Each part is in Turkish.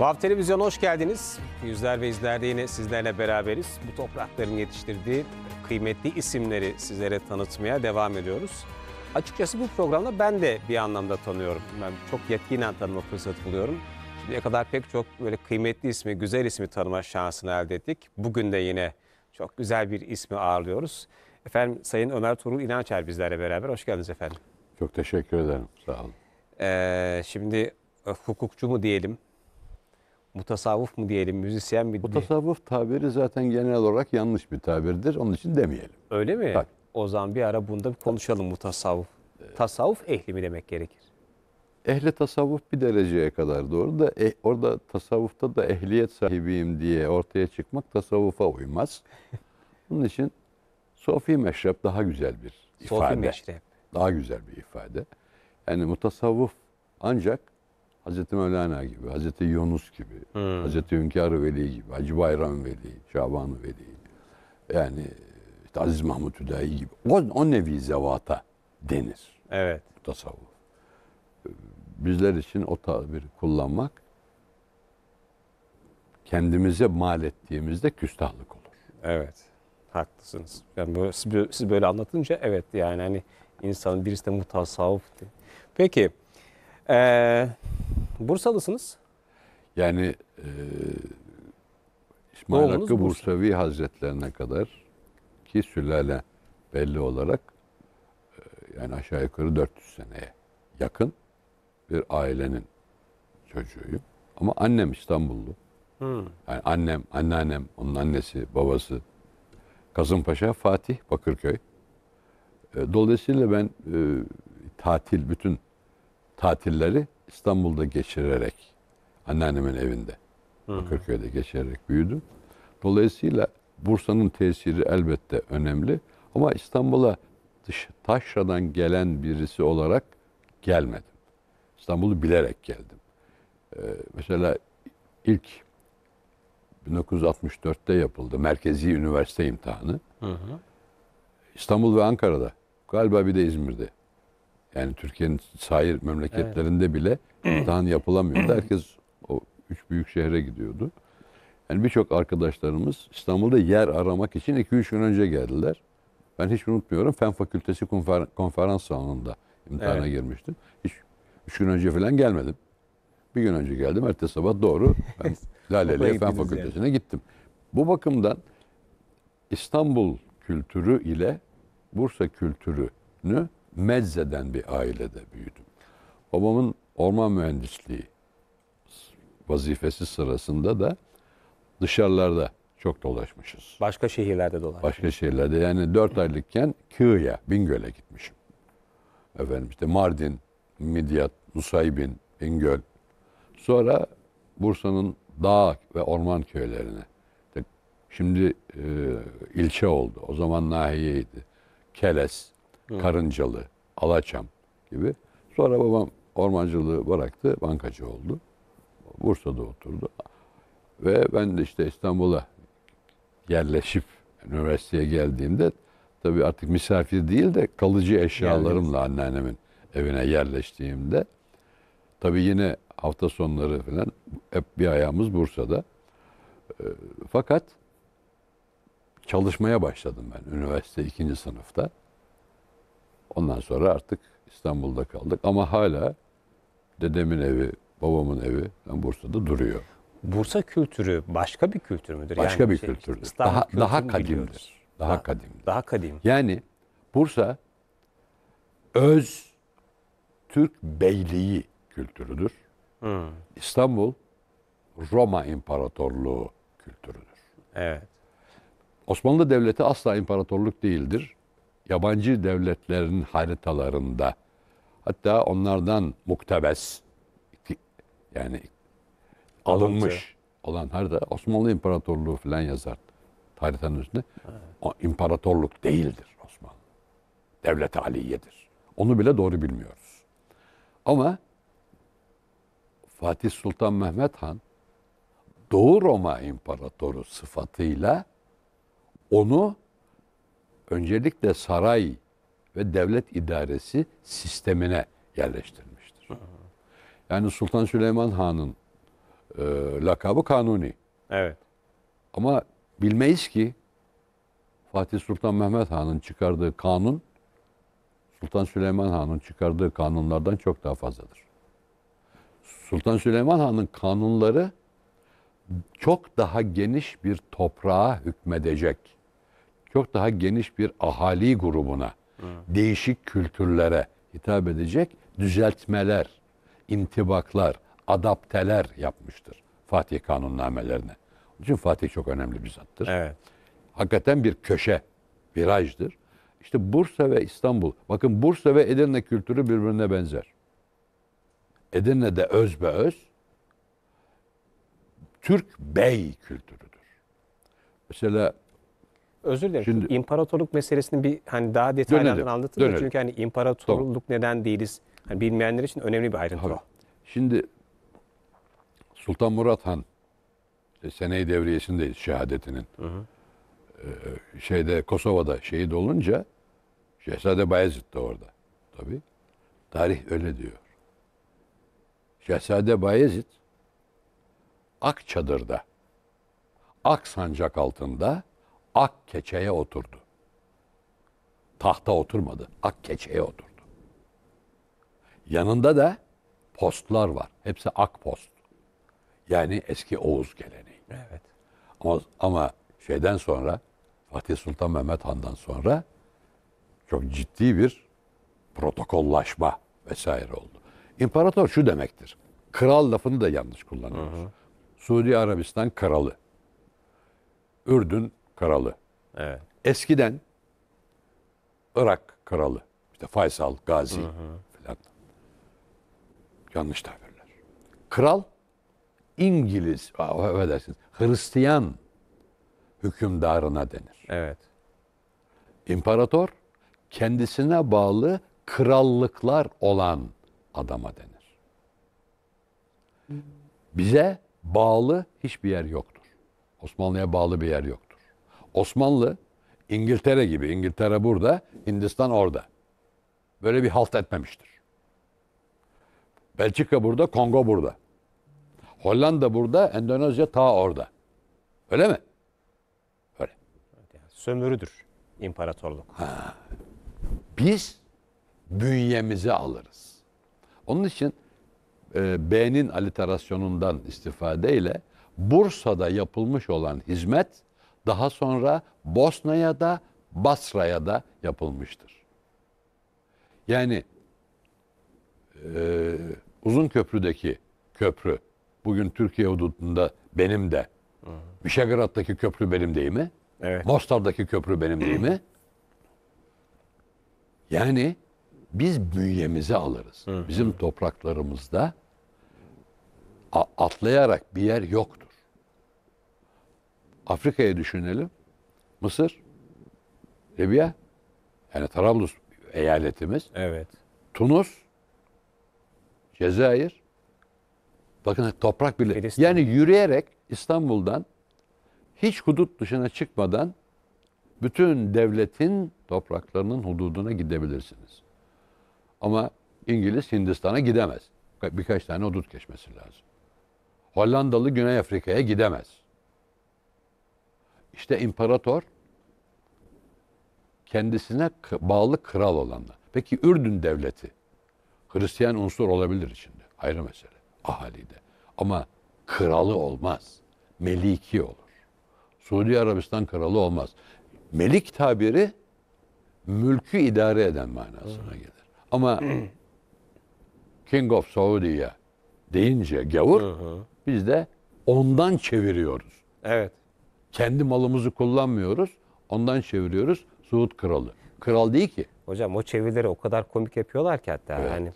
Vav Televizyon hoş geldiniz. Yüzler ve izlerde yine sizlerle beraberiz. Bu toprakların yetiştirdiği kıymetli isimleri sizlere tanıtmaya devam ediyoruz. Açıkçası bu programda ben de bir anlamda tanıyorum. Ben çok yetkin tanıma fırsat buluyorum. Şimdiye kadar pek çok böyle kıymetli ismi, güzel ismi tanıma şansını elde ettik. Bugün de yine çok güzel bir ismi ağırlıyoruz. Efendim Sayın Ömer Tuğrul İnançer bizlerle beraber. Hoş geldiniz efendim. Çok teşekkür ederim. Sağ olun. Ee, şimdi e, hukukçu mu diyelim, mutasavvuf mu diyelim, müzisyen mi diyelim? Mutasavvuf tabiri zaten genel olarak yanlış bir tabirdir. Onun için demeyelim. Öyle mi? Tabii. O zaman bir ara bunda bir konuşalım mutasavvuf. Tasavvuf ehli mi demek gerekir? Ehli tasavvuf bir dereceye kadar doğru da eh, orada tasavvufta da ehliyet sahibiyim diye ortaya çıkmak tasavvufa uymaz. Bunun için sofi meşrep daha güzel bir ifade. Sofi meşrep. Daha güzel bir ifade. Yani mutasavvuf ancak Hazreti Mevlana gibi, Hazreti Yunus gibi, hmm. Hazreti Hünkar Veli gibi, Hacı Bayram Veli, Şaban Veli. Yani işte Aziz Mahmut Hüdayi gibi. O, o nevi zevata denir. Evet. Tasavvuf. Bizler için o tabiri kullanmak kendimize mal ettiğimizde küstahlık olur. Evet. Haklısınız. Yani böyle, siz, siz böyle anlatınca evet yani hani insanın birisi de mutasavvuf. Peki. Ee, Bursalısınız. Yani e, İsmail Doğumunuz Hakkı Bursa. Bursavi Hazretlerine kadar ki sülale belli olarak e, yani aşağı yukarı 400 seneye yakın bir ailenin çocuğuyum. Ama annem İstanbullu. Hmm. Yani annem, anneannem, onun annesi, babası Kasımpaşa, Fatih, Bakırköy. E, dolayısıyla ben e, tatil, bütün tatilleri İstanbul'da geçirerek anneannemin evinde Bakırköy'de geçirerek büyüdüm. Dolayısıyla Bursa'nın tesiri elbette önemli ama İstanbul'a dış taşradan gelen birisi olarak gelmedim. İstanbul'u bilerek geldim. Ee, mesela ilk 1964'te yapıldı merkezi üniversite imtihanı. Hı hı. İstanbul ve Ankara'da. Galiba bir de İzmir'de yani Türkiye'nin sair memleketlerinde evet. bile imtihan yapılamıyordu. Herkes o üç büyük şehre gidiyordu. Yani birçok arkadaşlarımız İstanbul'da yer aramak için 2-3 gün önce geldiler. Ben hiç unutmuyorum Fen Fakültesi konfer konferans salonunda imtihana evet. girmiştim. Hiç 3 gün önce falan gelmedim. Bir gün önce geldim. Ertesi sabah doğru ben Laleli'ye Fen Fakültesine yani. gittim. Bu bakımdan İstanbul kültürü ile Bursa kültürünü Mezze'den bir ailede büyüdüm. Babamın orman mühendisliği vazifesi sırasında da dışarılarda çok dolaşmışız. Başka şehirlerde dolaşmışız. Başka şehirlerde. Yani dört aylıkken Kığı'ya, Bingöl'e gitmişim. Efendim işte Mardin, Midyat, Nusaybin, Bingöl. Sonra Bursa'nın dağ ve orman köylerine. Şimdi e, ilçe oldu. O zaman nahiyeydi. Keles, Karıncalı, Alaçam gibi. Sonra babam ormancılığı bıraktı, bankacı oldu. Bursa'da oturdu. Ve ben de işte İstanbul'a yerleşip üniversiteye geldiğimde tabii artık misafir değil de kalıcı eşyalarımla anneannemin evine yerleştiğimde tabii yine hafta sonları falan hep bir ayağımız Bursa'da. Ee, fakat çalışmaya başladım ben üniversite ikinci sınıfta. Ondan sonra artık İstanbul'da kaldık ama hala dedemin evi, babamın evi yani Bursa'da duruyor. Bursa kültürü başka bir kültür müdür? Başka yani bir şey, kültürdür. İstanbul daha daha kadimdir. Daha, daha kadimdir. Daha kadim. Yani Bursa öz Türk beyliği kültürüdür. Hmm. İstanbul Roma İmparatorluğu kültürüdür. Evet. Osmanlı Devleti asla imparatorluk değildir yabancı devletlerin haritalarında hatta onlardan muktebes yani alınmış Alınca. olan harita Osmanlı İmparatorluğu falan yazar haritanın üstünde. Evet. O imparatorluk değildir Osmanlı. Devlet aliyedir. Onu bile doğru bilmiyoruz. Ama Fatih Sultan Mehmet Han Doğu Roma İmparatoru sıfatıyla onu öncelikle saray ve devlet idaresi sistemine yerleştirmiştir. Yani Sultan Süleyman Han'ın e, lakabı Kanuni. Evet. Ama bilmeyiz ki Fatih Sultan Mehmet Han'ın çıkardığı kanun Sultan Süleyman Han'ın çıkardığı kanunlardan çok daha fazladır. Sultan Süleyman Han'ın kanunları çok daha geniş bir toprağa hükmedecek çok daha geniş bir ahali grubuna, Hı. değişik kültürlere hitap edecek düzeltmeler, intibaklar, adapteler yapmıştır Fatih kanunnamelerine. Onun için Fatih çok önemli bir zattır. Evet. Hakikaten bir köşe, virajdır. İşte Bursa ve İstanbul. Bakın Bursa ve Edirne kültürü birbirine benzer. Edirne'de öz be öz Türk bey kültürüdür. Mesela Özür dilerim. Şimdi, imparatorluk meselesini bir hani daha detaylı anlatın çünkü hani imparatorluk tamam. neden değiliz? Hani bilmeyenler için önemli bir ayrıntı Tabii. Şimdi Sultan Murat Han işte seneyi devriyesindeyiz şehadetinin. Hı hı. Ee, şeyde Kosova'da şehit olunca Şehzade Bayezid de orada. Tabi Tarih öyle diyor. Şehzade Bayezid Ak Sancak altında ak keçeye oturdu. Tahta oturmadı, ak keçeye oturdu. Yanında da postlar var. Hepsi ak post. Yani eski Oğuz geleneği. Evet. Ama, ama şeyden sonra Fatih Sultan Mehmet Han'dan sonra çok ciddi bir protokollaşma vesaire oldu. İmparator şu demektir. Kral lafını da yanlış kullanıyoruz. Hı hı. Suudi Arabistan kralı. Ürdün kralı. Evet. Eskiden Irak kralı. İşte Faysal, Gazi hı hı. falan. Yanlış tabirler. Kral İngiliz, affedersiniz, Hristiyan hükümdarına denir. Evet. İmparator kendisine bağlı krallıklar olan adama denir. Bize bağlı hiçbir yer yoktur. Osmanlı'ya bağlı bir yer yoktur. Osmanlı İngiltere gibi, İngiltere burada, Hindistan orada. Böyle bir halt etmemiştir. Belçika burada, Kongo burada. Hollanda burada, Endonezya ta orada. Öyle mi? Öyle. Sömürüdür imparatorluk. Ha. Biz bünyemizi alırız. Onun için e, B'nin aliterasyonundan istifadeyle Bursa'da yapılmış olan hizmet daha sonra Bosna'ya da Basra'ya da yapılmıştır. Yani e, uzun köprüdeki köprü bugün Türkiye hududunda benim de. Vişegrad'daki köprü benim değil mi? Evet. Mostar'daki köprü benim değil mi? Yani biz bünyemizi alırız. Bizim topraklarımızda atlayarak bir yer yok. Afrika'ya düşünelim. Mısır, Libya, yani Trablus eyaletimiz. Evet. Tunus, Cezayir, bakın toprak birliği. Filistin. Yani yürüyerek İstanbul'dan hiç hudut dışına çıkmadan bütün devletin topraklarının hududuna gidebilirsiniz. Ama İngiliz Hindistan'a gidemez. Birkaç tane hudut geçmesi lazım. Hollandalı Güney Afrika'ya gidemez. İşte imparator kendisine bağlı kral olanlar. Peki Ürdün devleti Hristiyan unsur olabilir içinde. Ayrı mesele. Ahalide. Ama kralı olmaz. Meliki olur. Suudi Arabistan kralı olmaz. Melik tabiri mülkü idare eden manasına gelir. Ama King of Saudi'ye deyince gavur biz de ondan çeviriyoruz. Evet. Kendi malımızı kullanmıyoruz. Ondan çeviriyoruz. Suud kralı. Kral değil ki. Hocam o çevirileri o kadar komik yapıyorlar ki hatta. Evet. Hani,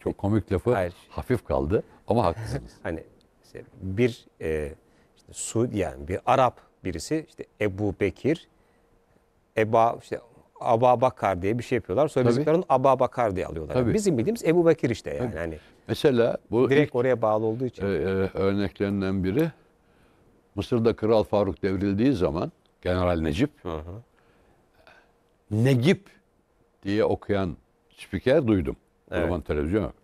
Çok komik lafı Hayır. hafif kaldı ama haklısınız. hani işte bir e, işte Suud yani bir Arap birisi işte Ebu Bekir, Eba işte Aba Bakar diye bir şey yapıyorlar. Söylediklerini Aba Bakar diye alıyorlar. Yani bizim bildiğimiz Ebu Bekir işte yani. Hani Mesela bu direkt ilk, oraya bağlı olduğu için. E, e, örneklerinden biri Mısır'da Kral Faruk devrildiği zaman General Necip hı hı. Negip diye okuyan spiker duydum. Evet. O zaman televizyon yok.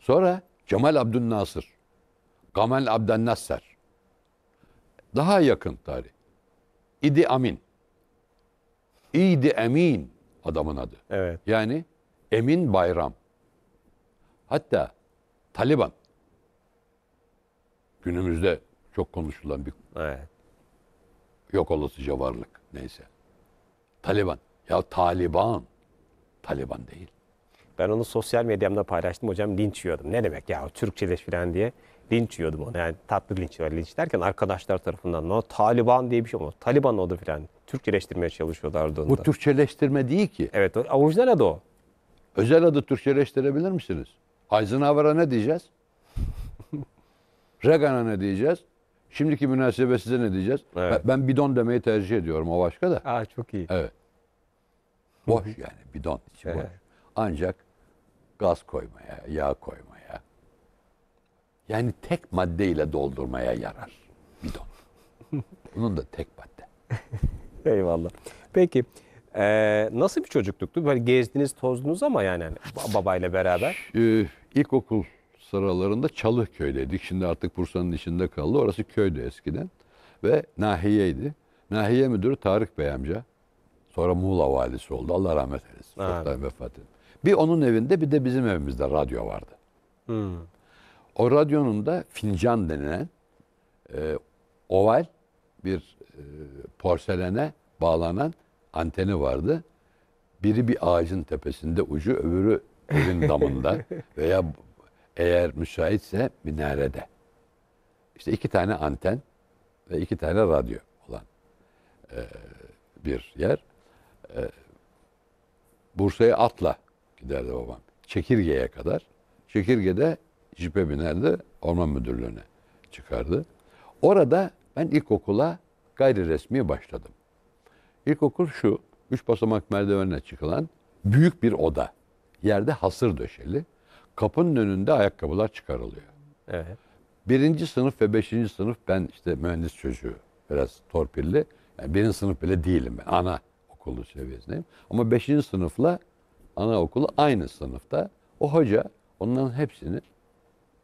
Sonra Cemal Abdülnasır. Gamal Abdülnasser. Daha yakın tarih. İdi Amin. İdi Emin adamın adı. Evet. Yani Emin Bayram. Hatta Taliban günümüzde çok konuşulan bir Evet. Yok olasıca varlık. Neyse. Taliban. Ya Taliban. Taliban değil. Ben onu sosyal medyamda paylaştım. Hocam linç yiyordum. Ne demek ya Türkçeleş falan diye linç yiyordum onu. Yani tatlı linç var. Linç derken arkadaşlar tarafından No Taliban diye bir şey olmadı. Taliban oldu falan. Türkçeleştirmeye çalışıyorlardı onu Bu Türkçeleştirme değil ki. Evet orijinal adı o. Özel adı Türkçeleştirebilir misiniz? Eisenhower'a ne diyeceğiz? Reagan'a ne diyeceğiz? Şimdiki size ne diyeceğiz? Evet. Ben, bidon demeyi tercih ediyorum o başka da. Aa çok iyi. Evet. Boş yani bidon içi boş. Ancak gaz koymaya, yağ koymaya. Yani tek maddeyle doldurmaya yarar bidon. Bunun da tek madde. Eyvallah. Peki ee, nasıl bir çocukluktu? Böyle gezdiniz tozdunuz ama yani hani babayla beraber. Ee, ilkokul sıralarında Çalıköy'deydik. Şimdi artık Bursa'nın içinde kaldı. Orası köydü eskiden. Ve nahiyeydi. Nahiye müdürü Tarık Bey amca. Sonra Muğla valisi oldu. Allah rahmet eylesin. Çoktan vefat etti. Bir onun evinde bir de bizim evimizde radyo vardı. Hmm. O radyonun da fincan denilen e, oval bir e, porselene bağlanan anteni vardı. Biri bir ağacın tepesinde ucu, öbürü evin damında veya eğer müsaitse minarede. İşte iki tane anten ve iki tane radyo olan e, bir yer. E, Bursa'ya atla giderdi babam. Çekirge'ye kadar. Çekirge'de jipe binerdi, orman müdürlüğüne çıkardı. Orada ben ilkokula gayri resmi başladım. İlkokul şu, üç basamak merdivenle çıkılan büyük bir oda. Yerde hasır döşeli kapının önünde ayakkabılar çıkarılıyor. Evet. Birinci sınıf ve beşinci sınıf ben işte mühendis çocuğu biraz torpilli. Yani birinci sınıf bile değilim ben. Ana okulu seviyesindeyim. Ama beşinci sınıfla ana okulu aynı sınıfta. O hoca onların hepsini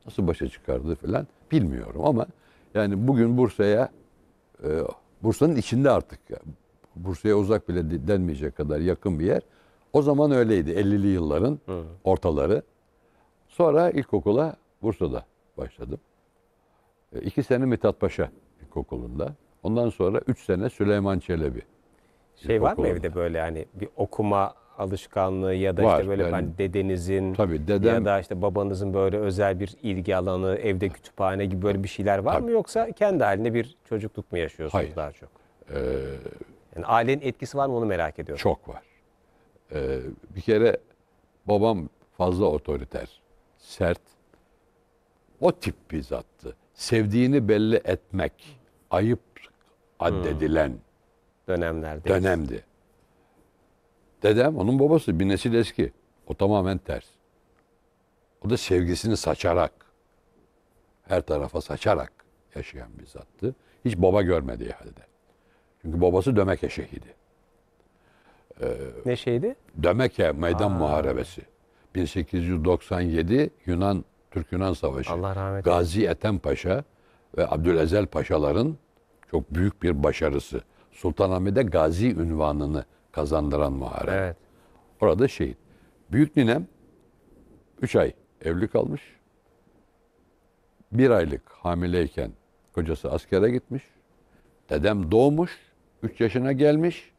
nasıl başa çıkardı falan bilmiyorum ama yani bugün Bursa'ya e, Bursa'nın içinde artık Bursa'ya uzak bile denmeyecek kadar yakın bir yer. O zaman öyleydi 50'li yılların Hı. ortaları. Sonra ilkokula Bursa'da başladım. E, iki sene Mithat Paşa ilkokulunda. Ondan sonra üç sene Süleyman Çelebi. Şey var mı evde böyle hani bir okuma alışkanlığı ya da var, işte böyle yani, hani dedenizin tabii dedem, ya da işte babanızın böyle özel bir ilgi alanı, evde kütüphane gibi böyle bir şeyler var tabii. mı yoksa kendi haline bir çocukluk mu yaşıyorsunuz Hayır. daha çok? Ee, yani ailenin etkisi var mı onu merak ediyorum. Çok var. Ee, bir kere babam fazla otoriter sert. O tip bir zattı. Sevdiğini belli etmek ayıp addedilen hmm. Dönemlerde. dönemdi. Dedem onun babası bir nesil eski. O tamamen ters. O da sevgisini saçarak, her tarafa saçarak yaşayan bir zattı. Hiç baba görmediği halde. Çünkü babası Dömeke şehidi. Ne şehidi Dömeke meydan muharebesi. 1897 Yunan Türk Yunan Savaşı. Allah rahmet Gazi Ethem Paşa ve Abdülezel Paşaların çok büyük bir başarısı. Sultanahmet'e Gazi ünvanını kazandıran muharebe. Evet. Orada şehit. Büyük ninem 3 ay evli kalmış. Bir aylık hamileyken kocası askere gitmiş. Dedem doğmuş. 3 yaşına gelmiş.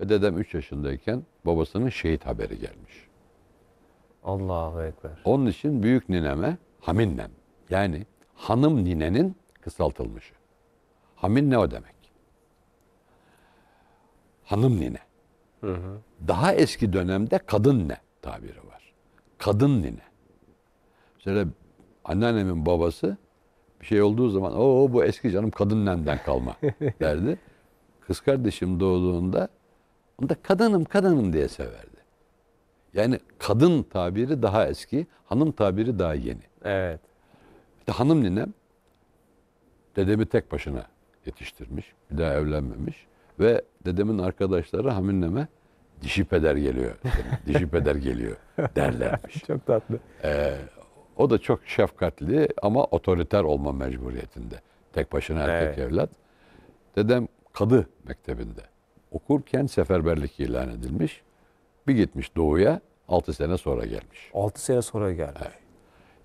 Ve dedem 3 yaşındayken babasının şehit haberi gelmiş. Allahu Ekber. Onun için büyük nineme haminnem. Yani hanım ninenin kısaltılmışı. Hamin ne o demek? Hanım nine. Hı hı. Daha eski dönemde kadın ne tabiri var. Kadın nine. Mesela anneannemin babası bir şey olduğu zaman o bu eski canım kadın nemden kalma derdi. Kız kardeşim doğduğunda onu da kadınım kadınım diye severdi. Yani kadın tabiri daha eski, hanım tabiri daha yeni. Evet. Bir de hanım ninem dedemi tek başına yetiştirmiş. Bir daha evlenmemiş. Ve dedemin arkadaşları hamilleme dişi peder geliyor. dişi peder geliyor derlermiş. çok tatlı. Ee, o da çok şefkatli ama otoriter olma mecburiyetinde. Tek başına erkek evet. evlat. Dedem kadı mektebinde okurken seferberlik ilan edilmiş. Bir gitmiş doğuya 6 sene sonra gelmiş. 6 sene sonra gelmiş. Evet.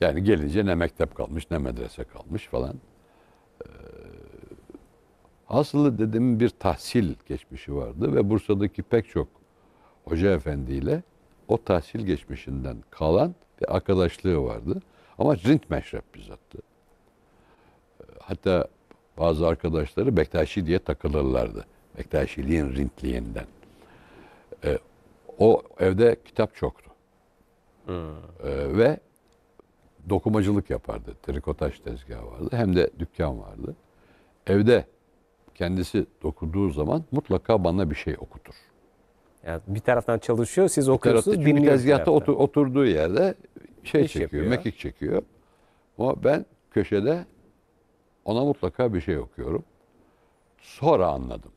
Yani gelince ne mektep kalmış ne medrese kalmış falan. Ee, Aslı dedemin bir tahsil geçmişi vardı ve Bursa'daki pek çok hoca efendiyle o tahsil geçmişinden kalan bir arkadaşlığı vardı. Ama Rint meşrep bizzattı. Ee, hatta bazı arkadaşları Bektaşi diye takılırlardı. Bektaşiliğin Rintliğinden. Ee, o evde kitap çoktu. Hmm. Ee, ve dokumacılık yapardı. Trikotaj tezgahı vardı. Hem de dükkan vardı. Evde kendisi dokuduğu zaman mutlaka bana bir şey okutur. Yani bir taraftan çalışıyor, siz okuyorsunuz, dinliyorsunuz. Çünkü tezgahta otur, oturduğu yerde şey İş çekiyor, yapıyor. mekik çekiyor. Ama ben köşede ona mutlaka bir şey okuyorum. Sonra anladım.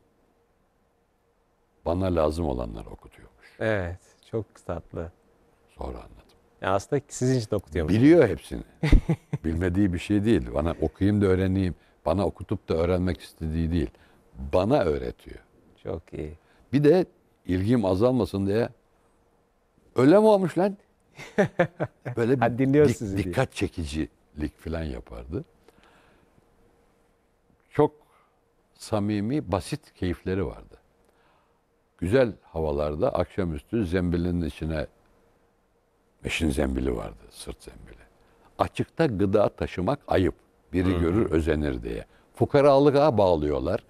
Bana lazım olanları okutuyor. Evet. Çok tatlı. Sonra anladım. Ya aslında sizin için okutuyor. Biliyor hepsini. Bilmediği bir şey değil. Bana okuyayım da öğreneyim. Bana okutup da öğrenmek istediği değil. Bana öğretiyor. Çok iyi. Bir de ilgim azalmasın diye öyle mi olmuş lan? Böyle bir dinliyor dikkat diye. çekicilik falan yapardı. Çok samimi, basit keyifleri vardı güzel havalarda akşamüstü zembilinin içine meşin zembili vardı, sırt zembili. Açıkta gıda taşımak ayıp. Biri Hı. görür özenir diye. Fukaralığa bağlıyorlar.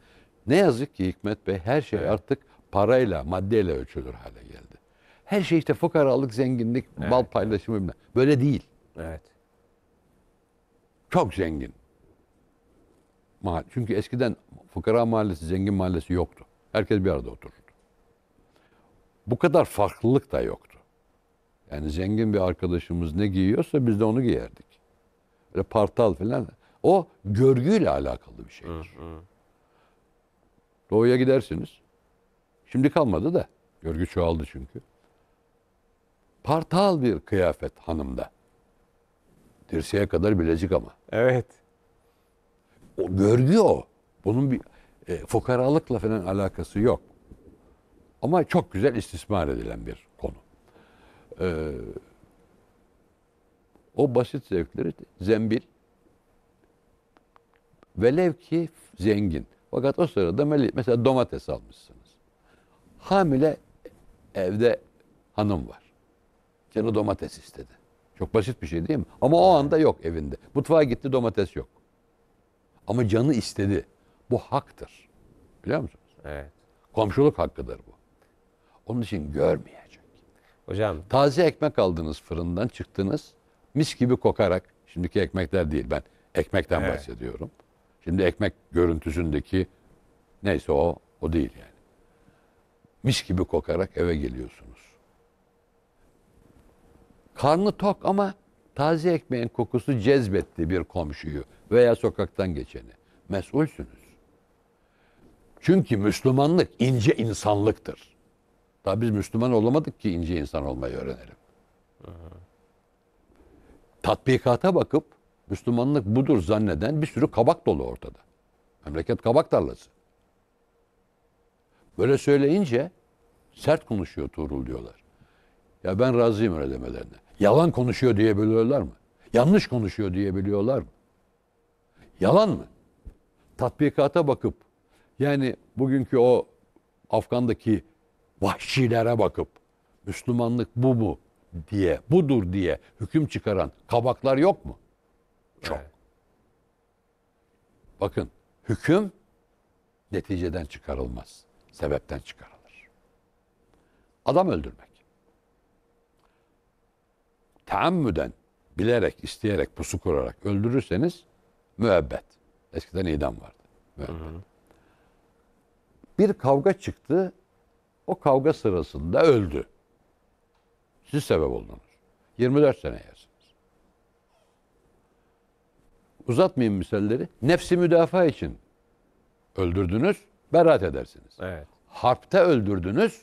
Ne yazık ki Hikmet Bey her şey evet. artık parayla, maddeyle ölçülür hale geldi. Her şey işte fukaralık, zenginlik, evet. bal paylaşımı bilmem. Böyle değil. Evet. Çok zengin. Çünkü eskiden fukara mahallesi, zengin mahallesi yoktu. Herkes bir arada oturur. Bu kadar farklılık da yoktu. Yani zengin bir arkadaşımız ne giyiyorsa biz de onu giyerdik. Böyle partal falan. O görgüyle alakalı bir şeydir. Hı hı. Doğuya gidersiniz. Şimdi kalmadı da. Görgü çoğaldı çünkü. Partal bir kıyafet hanımda. Dirseğe kadar bilecik ama. Evet. O görgü o. Bunun bir e, fukaralıkla falan alakası yok. Ama çok güzel istismar edilen bir konu. Ee, o basit zevkleri zembil velev ki zengin. Fakat o sırada mesela domates almışsınız. Hamile evde hanım var. Canı domates istedi. Çok basit bir şey değil mi? Ama o anda yok evinde. Mutfağa gitti domates yok. Ama canı istedi. Bu haktır. Biliyor musunuz? Evet. Komşuluk hakkıdır bu. Onun için görmeyecek. Hocam. Taze ekmek aldınız fırından çıktınız. Mis gibi kokarak. Şimdiki ekmekler değil ben. Ekmekten evet. bahsediyorum. Şimdi ekmek görüntüsündeki neyse o o değil yani. Mis gibi kokarak eve geliyorsunuz. Karnı tok ama taze ekmeğin kokusu cezbetti bir komşuyu veya sokaktan geçeni. Mesulsünüz. Çünkü Müslümanlık ince insanlıktır. Daha biz Müslüman olamadık ki ince insan olmayı öğrenelim. Hı Tatbikata bakıp Müslümanlık budur zanneden bir sürü kabak dolu ortada. Memleket kabak tarlası. Böyle söyleyince sert konuşuyor Tuğrul diyorlar. Ya ben razıyım öyle demelerine. Yalan konuşuyor diye biliyorlar mı? Yanlış konuşuyor diye biliyorlar mı? Yalan mı? Tatbikata bakıp yani bugünkü o Afgan'daki vahşilere bakıp Müslümanlık bu mu diye, budur diye hüküm çıkaran kabaklar yok mu? Çok. Bakın hüküm neticeden çıkarılmaz. Sebepten çıkarılır. Adam öldürmek. Teammüden bilerek, isteyerek, pusu kurarak öldürürseniz müebbet. Eskiden idam vardı. Müebbet. Hı hı. Bir kavga çıktı, o kavga sırasında öldü. Siz sebep oldunuz. 24 sene yersiniz. Uzatmayayım misalleri. Nefsi müdafaa için öldürdünüz, beraat edersiniz. Evet. Harpte öldürdünüz,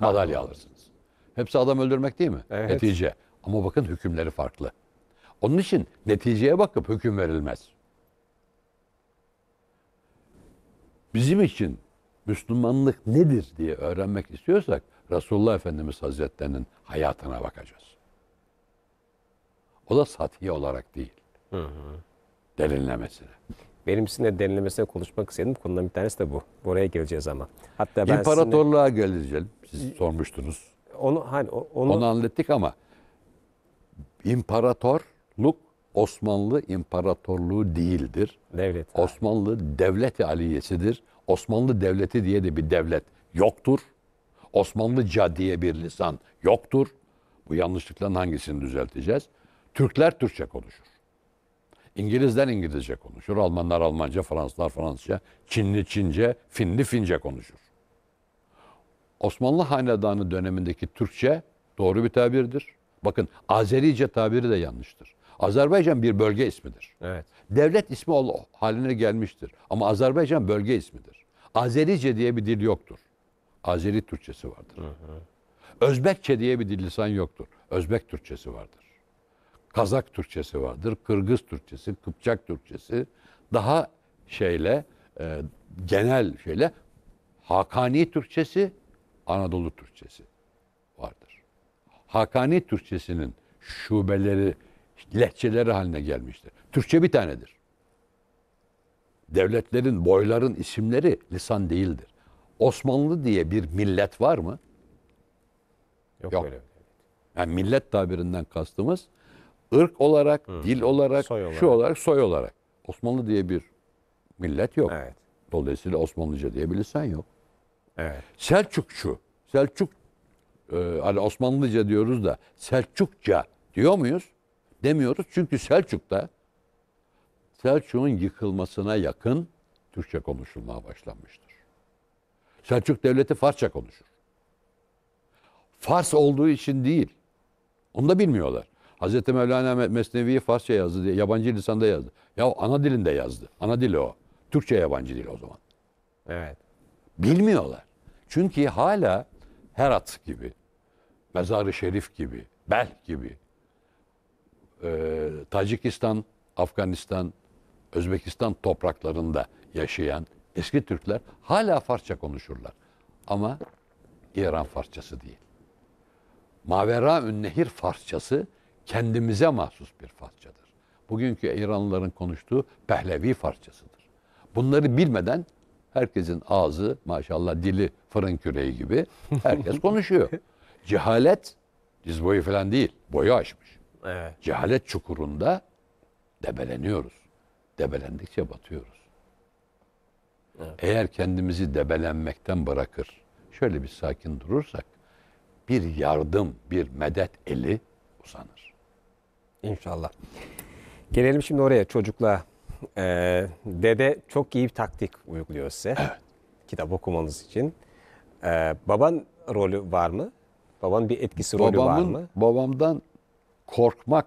madalya alırsınız. Hepsi adam öldürmek değil mi? Evet. Netice. Ama bakın hükümleri farklı. Onun için neticeye bakıp hüküm verilmez. Bizim için Müslümanlık nedir diye öğrenmek istiyorsak Resulullah Efendimiz Hazretlerinin hayatına bakacağız. O da sathi olarak değil. Hı hı. Derinlemesine. Benim sizinle derinlemesine konuşmak istedim konudan bir tanesi de bu. Oraya geleceğiz ama. Hatta ben İmparatorluğa sizinle... geleceğiz. Siz sormuştunuz. Onu hani onu, onu anlattık ama imparatorluk Osmanlı İmparatorluğu değildir. Devlet. Osmanlı Devleti Aliyesidir. Osmanlı Devleti diye de bir devlet yoktur. Osmanlıca diye bir lisan yoktur. Bu yanlışlıkların hangisini düzelteceğiz? Türkler Türkçe konuşur. İngilizler İngilizce konuşur. Almanlar Almanca, Fransızlar Fransızca, Çinli Çince, Finli Fince konuşur. Osmanlı Hanedanı dönemindeki Türkçe doğru bir tabirdir. Bakın Azerice tabiri de yanlıştır. Azerbaycan bir bölge ismidir. Evet. Devlet ismi haline gelmiştir. Ama Azerbaycan bölge ismidir. Azerice diye bir dil yoktur. Azeri Türkçesi vardır. Hı hı. Özbekçe diye bir dil lisan yoktur. Özbek Türkçesi vardır. Kazak Türkçesi vardır. Kırgız Türkçesi, Kıpçak Türkçesi daha şeyle e, genel şeyle Hakani Türkçesi, Anadolu Türkçesi vardır. Hakani Türkçesinin şubeleri lehçeleri haline gelmiştir. Türkçe bir tanedir. Devletlerin, boyların isimleri lisan değildir. Osmanlı diye bir millet var mı? Yok, Yok. öyle. Yani millet tabirinden kastımız ırk olarak, Hı. dil olarak, soy olarak, şu olarak, soy olarak. Osmanlı diye bir millet yok. Evet. Dolayısıyla Osmanlıca diye bir lisan yok. Evet. Selçukçu. Selçuk e, hani Osmanlıca diyoruz da Selçukça diyor muyuz? demiyoruz. Çünkü Selçuk'ta Selçuk'un yıkılmasına yakın Türkçe konuşulmaya başlanmıştır. Selçuk devleti Farsça konuşur. Fars olduğu için değil. Onu da bilmiyorlar. Hazreti Mevlana Mesnevi'yi Farsça yazdı diye yabancı lisanda yazdı. Ya ana dilinde yazdı. Ana dili o. Türkçe yabancı dil o zaman. Evet. Bilmiyorlar. Çünkü hala Herat gibi, Mezar-ı Şerif gibi, Bel gibi e, Tacikistan, Afganistan, Özbekistan topraklarında yaşayan eski Türkler hala Farsça konuşurlar. Ama İran Farsçası değil. Mavera Nehir Farsçası kendimize mahsus bir Farsçadır. Bugünkü İranlıların konuştuğu Pehlevi Farsçasıdır. Bunları bilmeden herkesin ağzı maşallah dili fırın küreği gibi herkes konuşuyor. Cehalet diz boyu falan değil, boyu aşmış. Evet. Cehalet çukurunda debeleniyoruz. Debelendikçe batıyoruz. Evet. Eğer kendimizi debelenmekten bırakır, şöyle bir sakin durursak, bir yardım, bir medet eli uzanır. İnşallah. Gelelim şimdi oraya çocukla. Ee, dede çok iyi bir taktik uyguluyor size. Evet. Kitap okumanız için. Ee, baban rolü var mı? Baban bir etkisi rolü Babamın, var mı? Babamdan korkmak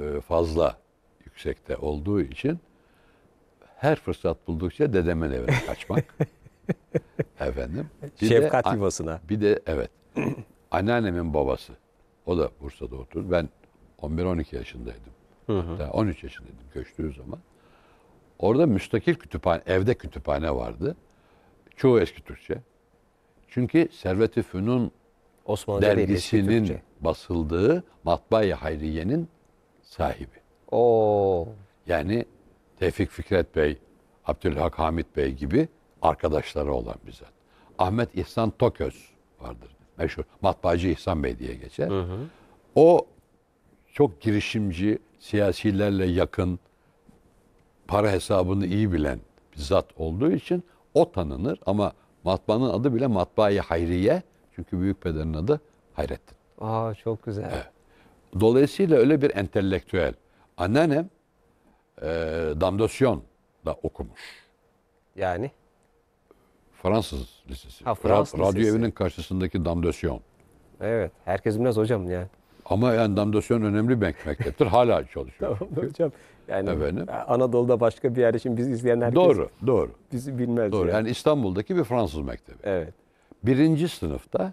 e, fazla yüksekte olduğu için her fırsat buldukça dedemin evine kaçmak. Efendim. Bir Şefkat de, yuvasına. Bir de evet. Anneannemin babası. O da Bursa'da oturur. Ben 11-12 yaşındaydım. Hı hı. Hatta 13 yaşındaydım göçtüğü zaman. Orada müstakil kütüphane, evde kütüphane vardı. Çoğu eski Türkçe. Çünkü Servet-i Fünun Osmanlı dergisinin basıldığı Matbaa-i Hayriye'nin sahibi. Oo. Yani Tevfik Fikret Bey, Abdülhak Hamit Bey gibi arkadaşları olan bir zat. Ahmet İhsan Toköz vardır. Meşhur Matbaacı İhsan Bey diye geçer. Hı hı. O çok girişimci, siyasilerle yakın, para hesabını iyi bilen bir zat olduğu için o tanınır ama matbaanın adı bile Matbaayı Hayriye. Çünkü büyük pederin adı Hayrettin. Aa çok güzel. Evet. Dolayısıyla öyle bir entelektüel. Anneannem e, damdasyon da okumuş. Yani? Fransız lisesi. Ha, Fransız Ra- lisesi. Radyo evinin karşısındaki damdasyon. Evet. Herkes bilmez hocam yani. Ama yani damdasyon önemli bir mekteptir. hala çalışıyor. tamam hocam. Yani Efendim? Anadolu'da başka bir yer şimdi biz izleyen herkes doğru, doğru. bizi bilmez. Doğru. Yani. yani İstanbul'daki bir Fransız mektebi. Evet. Birinci sınıfta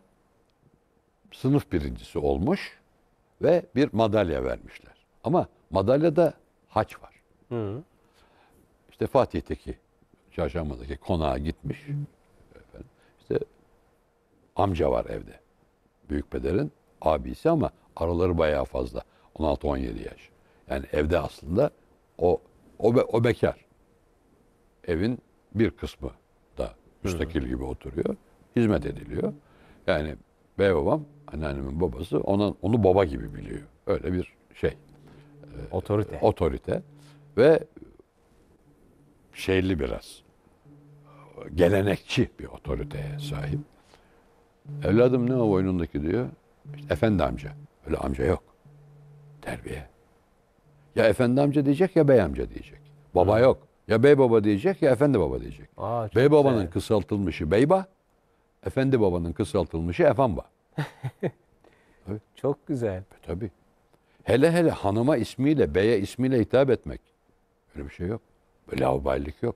sınıf birincisi olmuş ve bir madalya vermişler. Ama madalyada haç var. Hı. İşte Fatih'teki, çarşambadaki konağa gitmiş. Efendim, işte amca var evde. Büyük Büyükpederin abisi ama araları bayağı fazla. 16-17 yaş. Yani evde aslında o o, be, o bekar. Evin bir kısmı da müstakil gibi oturuyor. Hizmet ediliyor. Yani bey babam Anneannemin babası ona, onu baba gibi biliyor. Öyle bir şey. Ee, otorite. Otorite. Ve şeyli biraz. Gelenekçi bir otoriteye sahip. Evladım ne o boynundaki diyor. İşte efendi amca. Öyle amca yok. Terbiye. Ya efendi amca diyecek ya bey amca diyecek. Baba yok. Ya bey baba diyecek ya efendi baba diyecek. Aa, bey babanın güzel. kısaltılmışı beyba. Efendi babanın kısaltılmışı efamba. Çok güzel. E, tabii. Hele hele hanıma ismiyle, beye ismiyle hitap etmek. Öyle bir şey yok. Böyle avbaylık yok.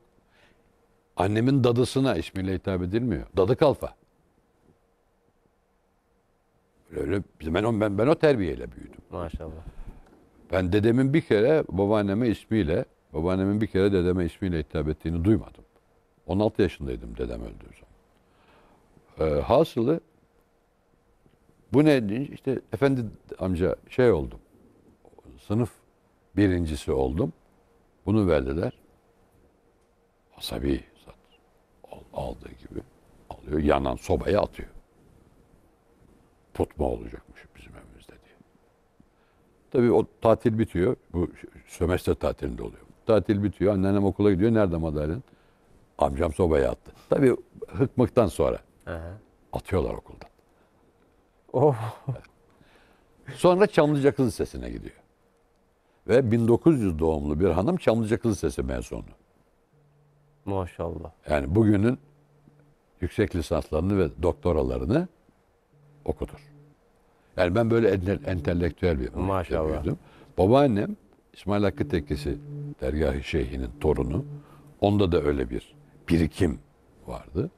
Annemin dadısına ismiyle hitap edilmiyor. Dadı kalfa. Öyle ben ben, ben o terbiyeyle büyüdüm. Maşallah. Ben dedemin bir kere babaanneme ismiyle, babaannemin bir kere dedeme ismiyle hitap ettiğini duymadım. 16 yaşındaydım dedem öldüğü zaman. Ee, hasılı bu ne deyince işte efendi amca şey oldum. Sınıf birincisi oldum. Bunu verdiler. Asabi zat. Aldığı gibi alıyor. Yanan sobaya atıyor. putma olacakmış bizim evimizde diye. Tabii o tatil bitiyor. Bu sömestr tatilinde oluyor. Tatil bitiyor. Anneannem okula gidiyor. Nerede madalyon? Amcam sobaya attı. Tabii hıkmıktan sonra. Aha. Atıyorlar okuldan. Oh. Sonra Çamlıca Kız Lisesi'ne gidiyor. Ve 1900 doğumlu bir hanım Çamlıca Kız Lisesi mezunu. Maşallah. Yani bugünün yüksek lisanslarını ve doktoralarını okutur. Yani ben böyle entelektüel bir Maşallah. Yapıyordum. Babaannem İsmail Hakkı Tekkesi dergahı şeyhinin torunu. Onda da öyle bir birikim vardı.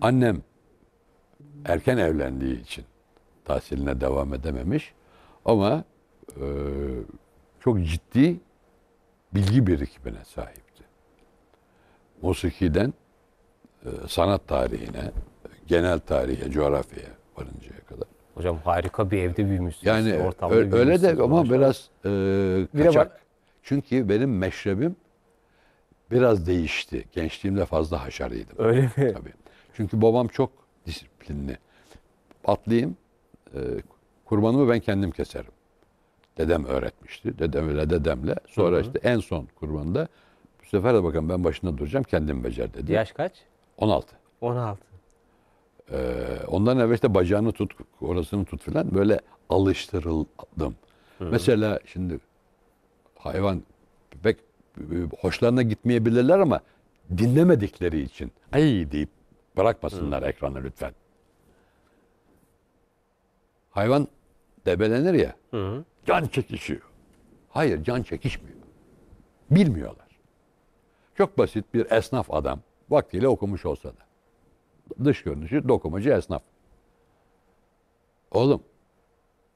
Annem erken evlendiği için tahsiline devam edememiş. Ama e, çok ciddi bilgi birikimine sahipti. Musiki'den e, sanat tarihine, genel tarihe, coğrafyaya varıncaya kadar. Hocam harika bir evde büyümüşsünüz. Yani ortamda öyle, öyle de ama maşallah. biraz e, kaçak. Bire Çünkü benim meşrebim biraz değişti. Gençliğimde fazla haşarıydım. Öyle mi? Tabii. Çünkü babam çok disiplinli. Atlayayım, e, kurbanımı ben kendim keserim. Dedem öğretmişti. Dedem öyle dedemle. Sonra hı hı. işte en son kurbanında bu sefer de bakın ben başında duracağım kendim becer dedi. Yaş kaç? 16. 16. Ee, ondan evvel işte bacağını tut, orasını tut filan böyle alıştırıldım. Hı. Mesela şimdi hayvan pek e, hoşlarına gitmeyebilirler ama dinlemedikleri için ay deyip bırakmasınlar Hı. ekranı lütfen. Hayvan debelenir ya. Hı hı. Can çekişiyor. Hayır can çekişmiyor. Bilmiyorlar. Çok basit bir esnaf adam. Vaktiyle okumuş olsa da. Dış görünüşü dokumacı esnaf. Oğlum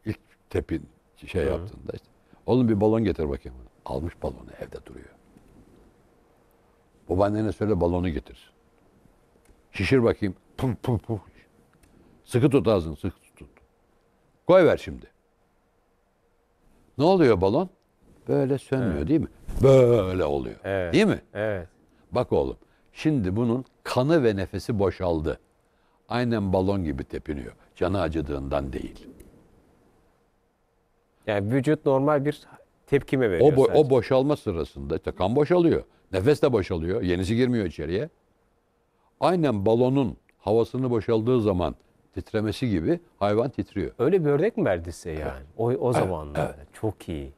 ilk tepin şey Hı. yaptığında işte. Oğlum bir balon getir bakayım. Almış balonu evde duruyor. Babaannene söyle balonu getir. Şişir bakayım. pum pum pum, Sıkı tut ağzını. Sıkı, Koy ver şimdi. Ne oluyor balon? Böyle sönmüyor evet. değil mi? Böyle oluyor. Evet. Değil mi? Evet. Bak oğlum. Şimdi bunun kanı ve nefesi boşaldı. Aynen balon gibi tepiniyor. Canı acıdığından değil. Yani vücut normal bir tepkime veriyor. O, bo- o boşalma sırasında işte kan boşalıyor. Nefes de boşalıyor. Yenisi girmiyor içeriye. Aynen balonun havasını boşaldığı zaman titremesi gibi hayvan titriyor. Öyle bir örnek mi verdi size yani? Evet. O, o zamanlar Evet. Çok iyi.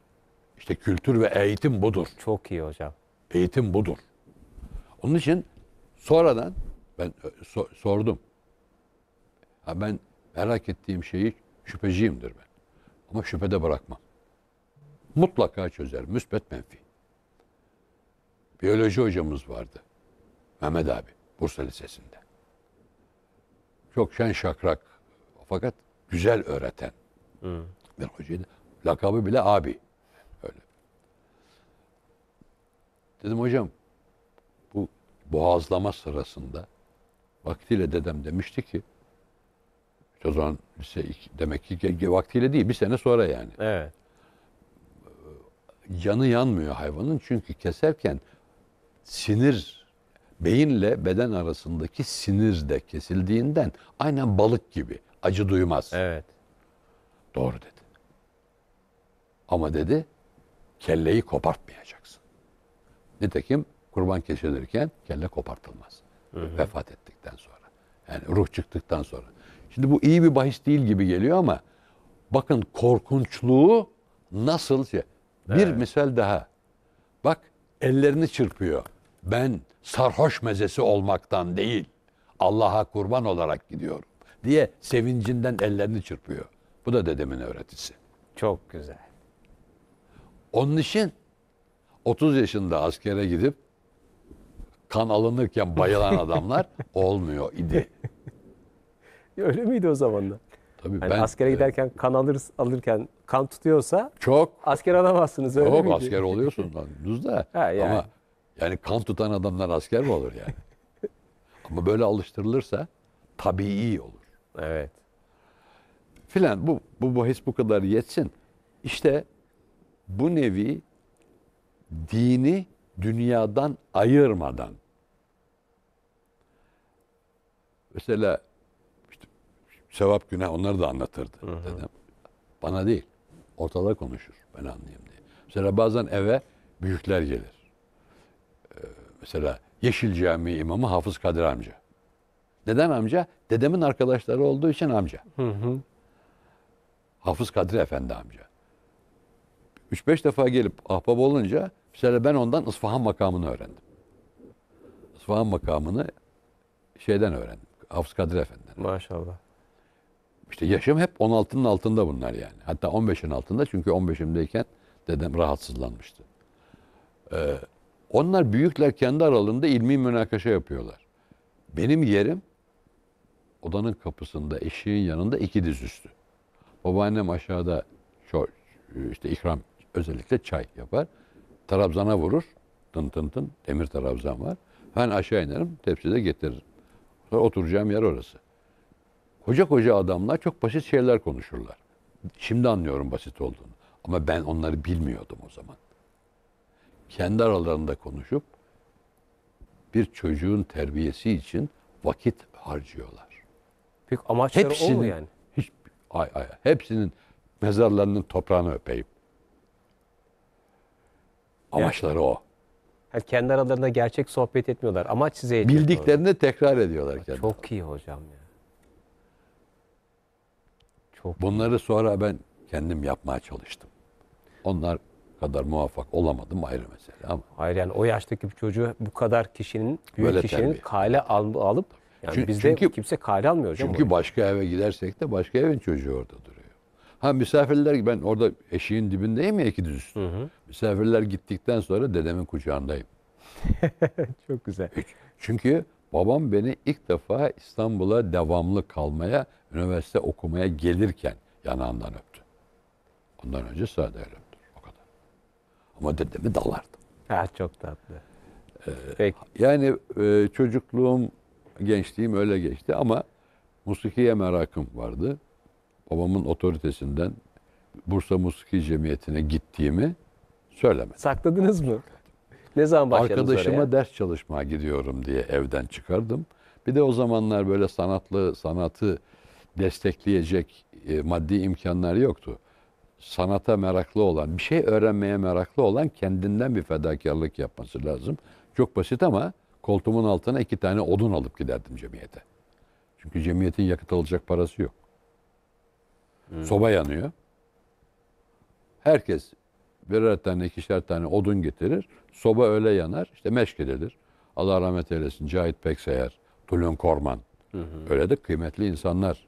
İşte kültür ve eğitim budur. Çok iyi hocam. Eğitim budur. Onun için sonradan ben e, so, sordum. Ha ben merak ettiğim şeyi şüpheciyimdir ben. Ama şüphede bırakmam. Mutlaka çözer. Müsbet menfi. Biyoloji hocamız vardı. Mehmet abi. Bursa Lisesi'nde çok şen şakrak fakat güzel öğreten Hı. bir hocaydı. Lakabı bile abi. Öyle. Dedim hocam bu boğazlama sırasında vaktiyle dedem demişti ki işte o zaman lise iki, demek ki vaktiyle değil bir sene sonra yani. Evet. Ee, canı yanmıyor hayvanın çünkü keserken sinir beyinle beden arasındaki sinir de kesildiğinden aynen balık gibi acı duymaz. Evet. Doğru dedi. Ama dedi kelleyi kopartmayacaksın. Nitekim kurban kesilirken kelle kopartılmaz. Hı hı. Vefat ettikten sonra. Yani ruh çıktıktan sonra. Şimdi bu iyi bir bahis değil gibi geliyor ama bakın korkunçluğu nasıl şey. Bir evet. misal daha. Bak ellerini çırpıyor ben sarhoş mezesi olmaktan değil Allah'a kurban olarak gidiyorum diye sevincinden ellerini çırpıyor. Bu da dedemin öğretisi. Çok güzel. Onun için 30 yaşında askere gidip kan alınırken bayılan adamlar olmuyor idi. Öyle miydi o zaman Tabii yani ben askere e, giderken kan alır, alırken kan tutuyorsa çok asker alamazsınız öyle Çok miydi? asker oluyorsunuz lan. da. Ha, yani. Ama yani kan tutan adamlar asker mi olur yani? Ama böyle alıştırılırsa tabii olur. Evet. Filan bu, bu bahis bu kadar yetsin. İşte bu nevi dini dünyadan ayırmadan mesela işte, sevap günah onları da anlatırdı hı hı. dedim. Bana değil. ortada konuşur. Ben anlayayım diye. Mesela bazen eve büyükler gelir. Mesela Yeşil Cami imamı Hafız Kadir amca. Neden amca, dedemin arkadaşları olduğu için amca. Hı hı. Hafız Kadir Efendi amca. 3-5 defa gelip ahbap olunca mesela ben ondan İsfahan makamını öğrendim. İsfahan makamını şeyden öğrendim. Hafız Kadir Efendi'den. Maşallah. İşte yaşım hep 16'nın altında bunlar yani. Hatta 15'in altında çünkü 15'imdeyken dedem rahatsızlanmıştı. Ee, onlar büyükler kendi aralarında ilmi münakaşa yapıyorlar. Benim yerim odanın kapısında eşeğin yanında iki diz üstü. Babaannem aşağıda işte ikram özellikle çay yapar. tarabzana vurur. Tın tın tın demir trabzan var. Ben aşağı inerim tepside getiririm. Sonra oturacağım yer orası. Koca koca adamlar çok basit şeyler konuşurlar. Şimdi anlıyorum basit olduğunu. Ama ben onları bilmiyordum o zaman kendi aralarında konuşup bir çocuğun terbiyesi için vakit harcıyorlar. Peki amaçları hepsinin, o mu yani? Hiç, ay, ay, hepsinin mezarlarının toprağını öpeyim. Amaçları yani, o. Yani kendi aralarında gerçek sohbet etmiyorlar. Amaç size yetiyor. Bildiklerini doğru. tekrar ediyorlar ya kendileri. Çok iyi hocam ya. Çok Bunları iyi. sonra ben kendim yapmaya çalıştım. Onlar kadar muvaffak olamadım ayrı mesele ama. Hayır yani o yaştaki bir çocuğu bu kadar kişinin, büyük Böyle kişinin kale al, alıp yani çünkü, bizde çünkü, kimse kale almıyor. Çünkü başka eve gidersek de başka evin çocuğu orada duruyor. Ha misafirler ben orada eşiğin dibindeyim ya iki düz Hı hı. Misafirler gittikten sonra dedemin kucağındayım. Çok güzel. Çünkü babam beni ilk defa İstanbul'a devamlı kalmaya, üniversite okumaya gelirken yanağından öptü. Ondan önce sadece öyle. Ama dedemi dalardım. Ha, ah, çok tatlı. Ee, Peki. Yani e, çocukluğum, gençliğim öyle geçti ama musikiye merakım vardı. Babamın otoritesinden Bursa Musiki Cemiyeti'ne gittiğimi söylemedim. Sakladınız mı? Ne zaman başladınız Arkadaşıma oraya? ders çalışmaya gidiyorum diye evden çıkardım. Bir de o zamanlar böyle sanatlı, sanatı destekleyecek e, maddi imkanlar yoktu sanata meraklı olan, bir şey öğrenmeye meraklı olan kendinden bir fedakarlık yapması lazım. Çok basit ama koltuğumun altına iki tane odun alıp giderdim cemiyete. Çünkü cemiyetin yakıt alacak parası yok. Hmm. Soba yanıyor. Herkes birer tane, ikişer tane odun getirir. Soba öyle yanar. işte meşk edilir. Allah rahmet eylesin. Cahit Pekseyer, Tulun Korman. Hı hı. Öyle de kıymetli insanlar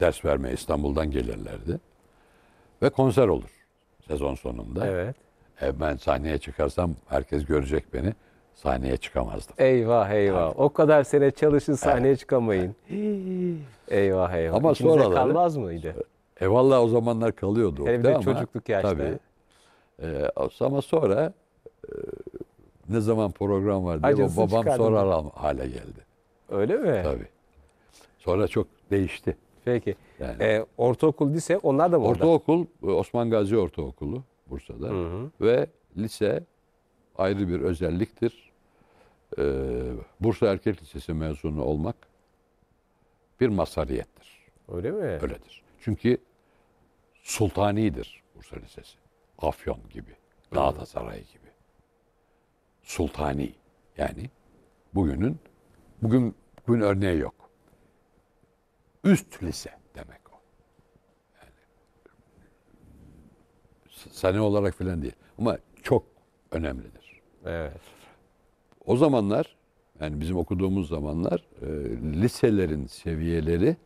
ders vermeye İstanbul'dan gelirlerdi. Ve konser olur sezon sonunda. Evet. E, ben sahneye çıkarsam herkes görecek beni. Sahneye çıkamazdım. Eyvah eyvah. Evet. O kadar sene çalışın sahneye evet. çıkamayın. Evet. eyvah eyvah. Ama sonra kalmaz mıydı? E valla o zamanlar kalıyordu. Hele de çocukluk yaşta. Tabii. E, ama sonra e, ne zaman program var diye Acısını babam sorar hale geldi. Öyle mi? Tabii. Sonra çok değişti. Peki. Yani. E, ortaokul, lise onlar da mı Ortaokul Osman Gazi Ortaokulu Bursa'da hı hı. ve lise ayrı bir özelliktir. Ee, Bursa Erkek Lisesi mezunu olmak bir masariyettir. Öyle mi? Öyledir. Çünkü sultanidir Bursa Lisesi. Afyon gibi, Galatasaray gibi. Sultani yani bugünün bugün bugün örneği yok. Üst lise demek o. Yani, sene olarak filan değil. Ama çok önemlidir. Evet. O zamanlar yani bizim okuduğumuz zamanlar e, liselerin seviyeleri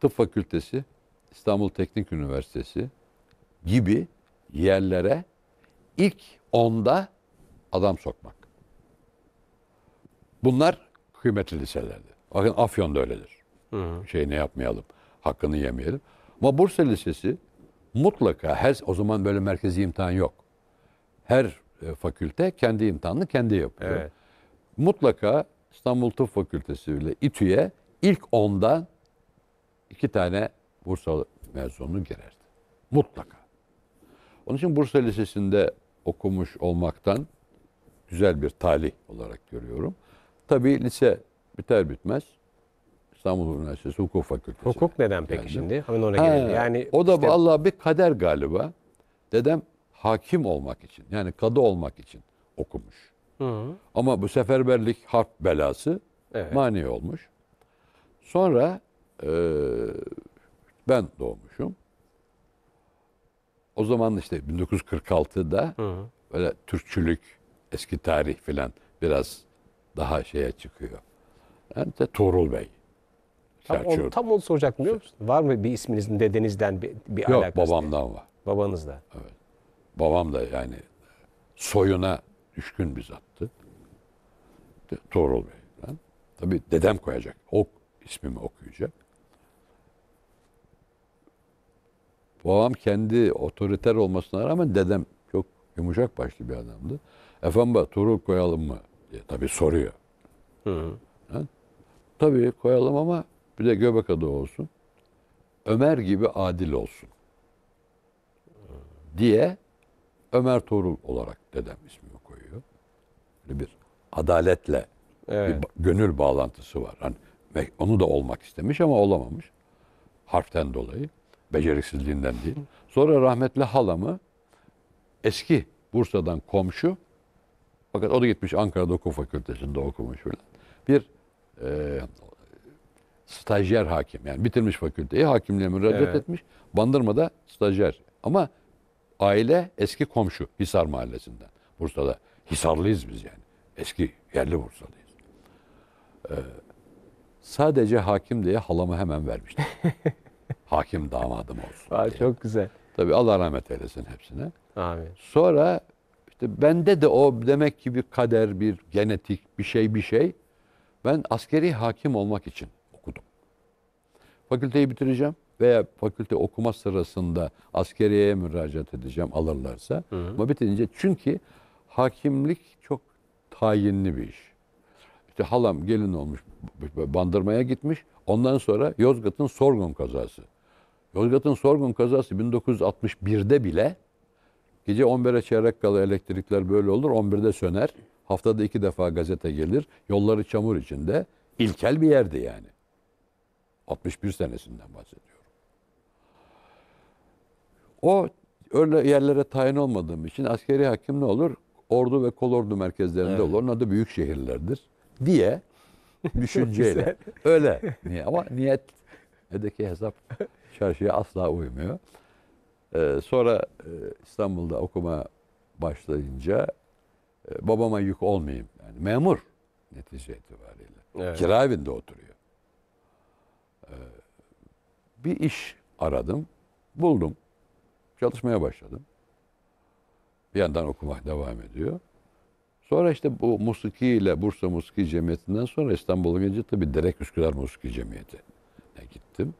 Tıp Fakültesi, İstanbul Teknik Üniversitesi gibi yerlere ilk onda adam sokmak. Bunlar kıymetli liselerdi. Bakın Afyon'da öyledir. Hı Şey ne yapmayalım. Hakkını yemeyelim. Ama Bursa Lisesi mutlaka her o zaman böyle merkezi imtihan yok. Her e, fakülte kendi imtihanını kendi yapıyor. Evet. Mutlaka İstanbul Tıp Fakültesi ile İTÜ'ye ilk onda iki tane Bursa mezunu girerdi. Mutlaka. Onun için Bursa Lisesi'nde okumuş olmaktan güzel bir talih olarak görüyorum. Tabii lise biter bitmez İstanbul Üniversitesi Hukuk Fakültesi. Hukuk neden peki yani, şimdi? Hemen oraya ha, Yani o da işte... Allah bir kader galiba. Dedem hakim olmak için yani kadı olmak için okumuş. Hı hı. Ama bu seferberlik harp belası evet. mani olmuş. Sonra e, ben doğmuşum. O zaman işte 1946'da hı hı. böyle Türkçülük, eski tarih filan biraz daha şeye çıkıyor. Yani de Tuğrul Bey Tam, on, tam onu soracak biliyor musun? Var mı bir isminizin dedenizden bir, bir Yok, alakası? Yok babamdan diye. var. Babanızdan. Evet. Babam da yani soyuna düşkün bir zattı. Tuğrul Bey'den. Tabii dedem koyacak. O ismimi okuyacak. Babam kendi otoriter olmasına rağmen dedem çok yumuşak başlı bir adamdı. Efendim bak Tuğrul koyalım mı? diye tabii soruyor. Hı hı. Tabii koyalım ama bir de göbek adı olsun. Ömer gibi adil olsun. Diye Ömer Torul olarak dedem ismini koyuyor. Böyle bir adaletle evet. bir gönül bağlantısı var. Hani onu da olmak istemiş ama olamamış. Harften dolayı. Beceriksizliğinden değil. Sonra rahmetli halamı eski Bursa'dan komşu fakat o da gitmiş Ankara'da hukuk fakültesinde okumuş falan. Bir e, stajyer hakim. Yani bitirmiş fakülteyi hakimliğe müracaat evet. etmiş. Bandırma'da stajyer. Ama aile eski komşu Hisar Mahallesi'nden. Bursa'da. Hisarlıyız biz yani. Eski yerli Bursalıyız. Ee, sadece hakim diye halamı hemen vermiştim. hakim damadım olsun. Aa, diye. Çok güzel. Tabii Allah rahmet eylesin hepsine. Amin. Sonra işte bende de o demek ki bir kader, bir genetik, bir şey bir şey. Ben askeri hakim olmak için Fakülteyi bitireceğim veya fakülte okuma sırasında askeriyeye müracaat edeceğim alırlarsa. Hı hı. Ama bitince çünkü hakimlik çok tayinli bir iş. İşte halam gelin olmuş bandırmaya gitmiş. Ondan sonra Yozgat'ın Sorgun kazası. Yozgat'ın Sorgun kazası 1961'de bile gece 11'e çeyrek kala elektrikler böyle olur. 11'de söner. Haftada iki defa gazete gelir. Yolları çamur içinde. İlkel bir yerdi yani. 61 senesinden bahsediyorum. O öyle yerlere tayin olmadığım için askeri hakim ne olur? Ordu ve kolordu merkezlerinde evet. olur. Onlar da büyük şehirlerdir diye düşünceyle. öyle. Niye? Ama niyet edeki hesap çarşıya asla uymuyor. Ee, sonra e, İstanbul'da okuma başlayınca e, babama yük olmayayım. Yani memur netice itibariyle. Evet. Kira evinde oturuyor bir iş aradım, buldum. Çalışmaya başladım. Bir yandan okumak devam ediyor. Sonra işte bu musiki ile Bursa Musiki Cemiyeti'nden sonra İstanbul'a gelince tabii Derek Üsküdar Musiki Cemiyeti'ne gittim.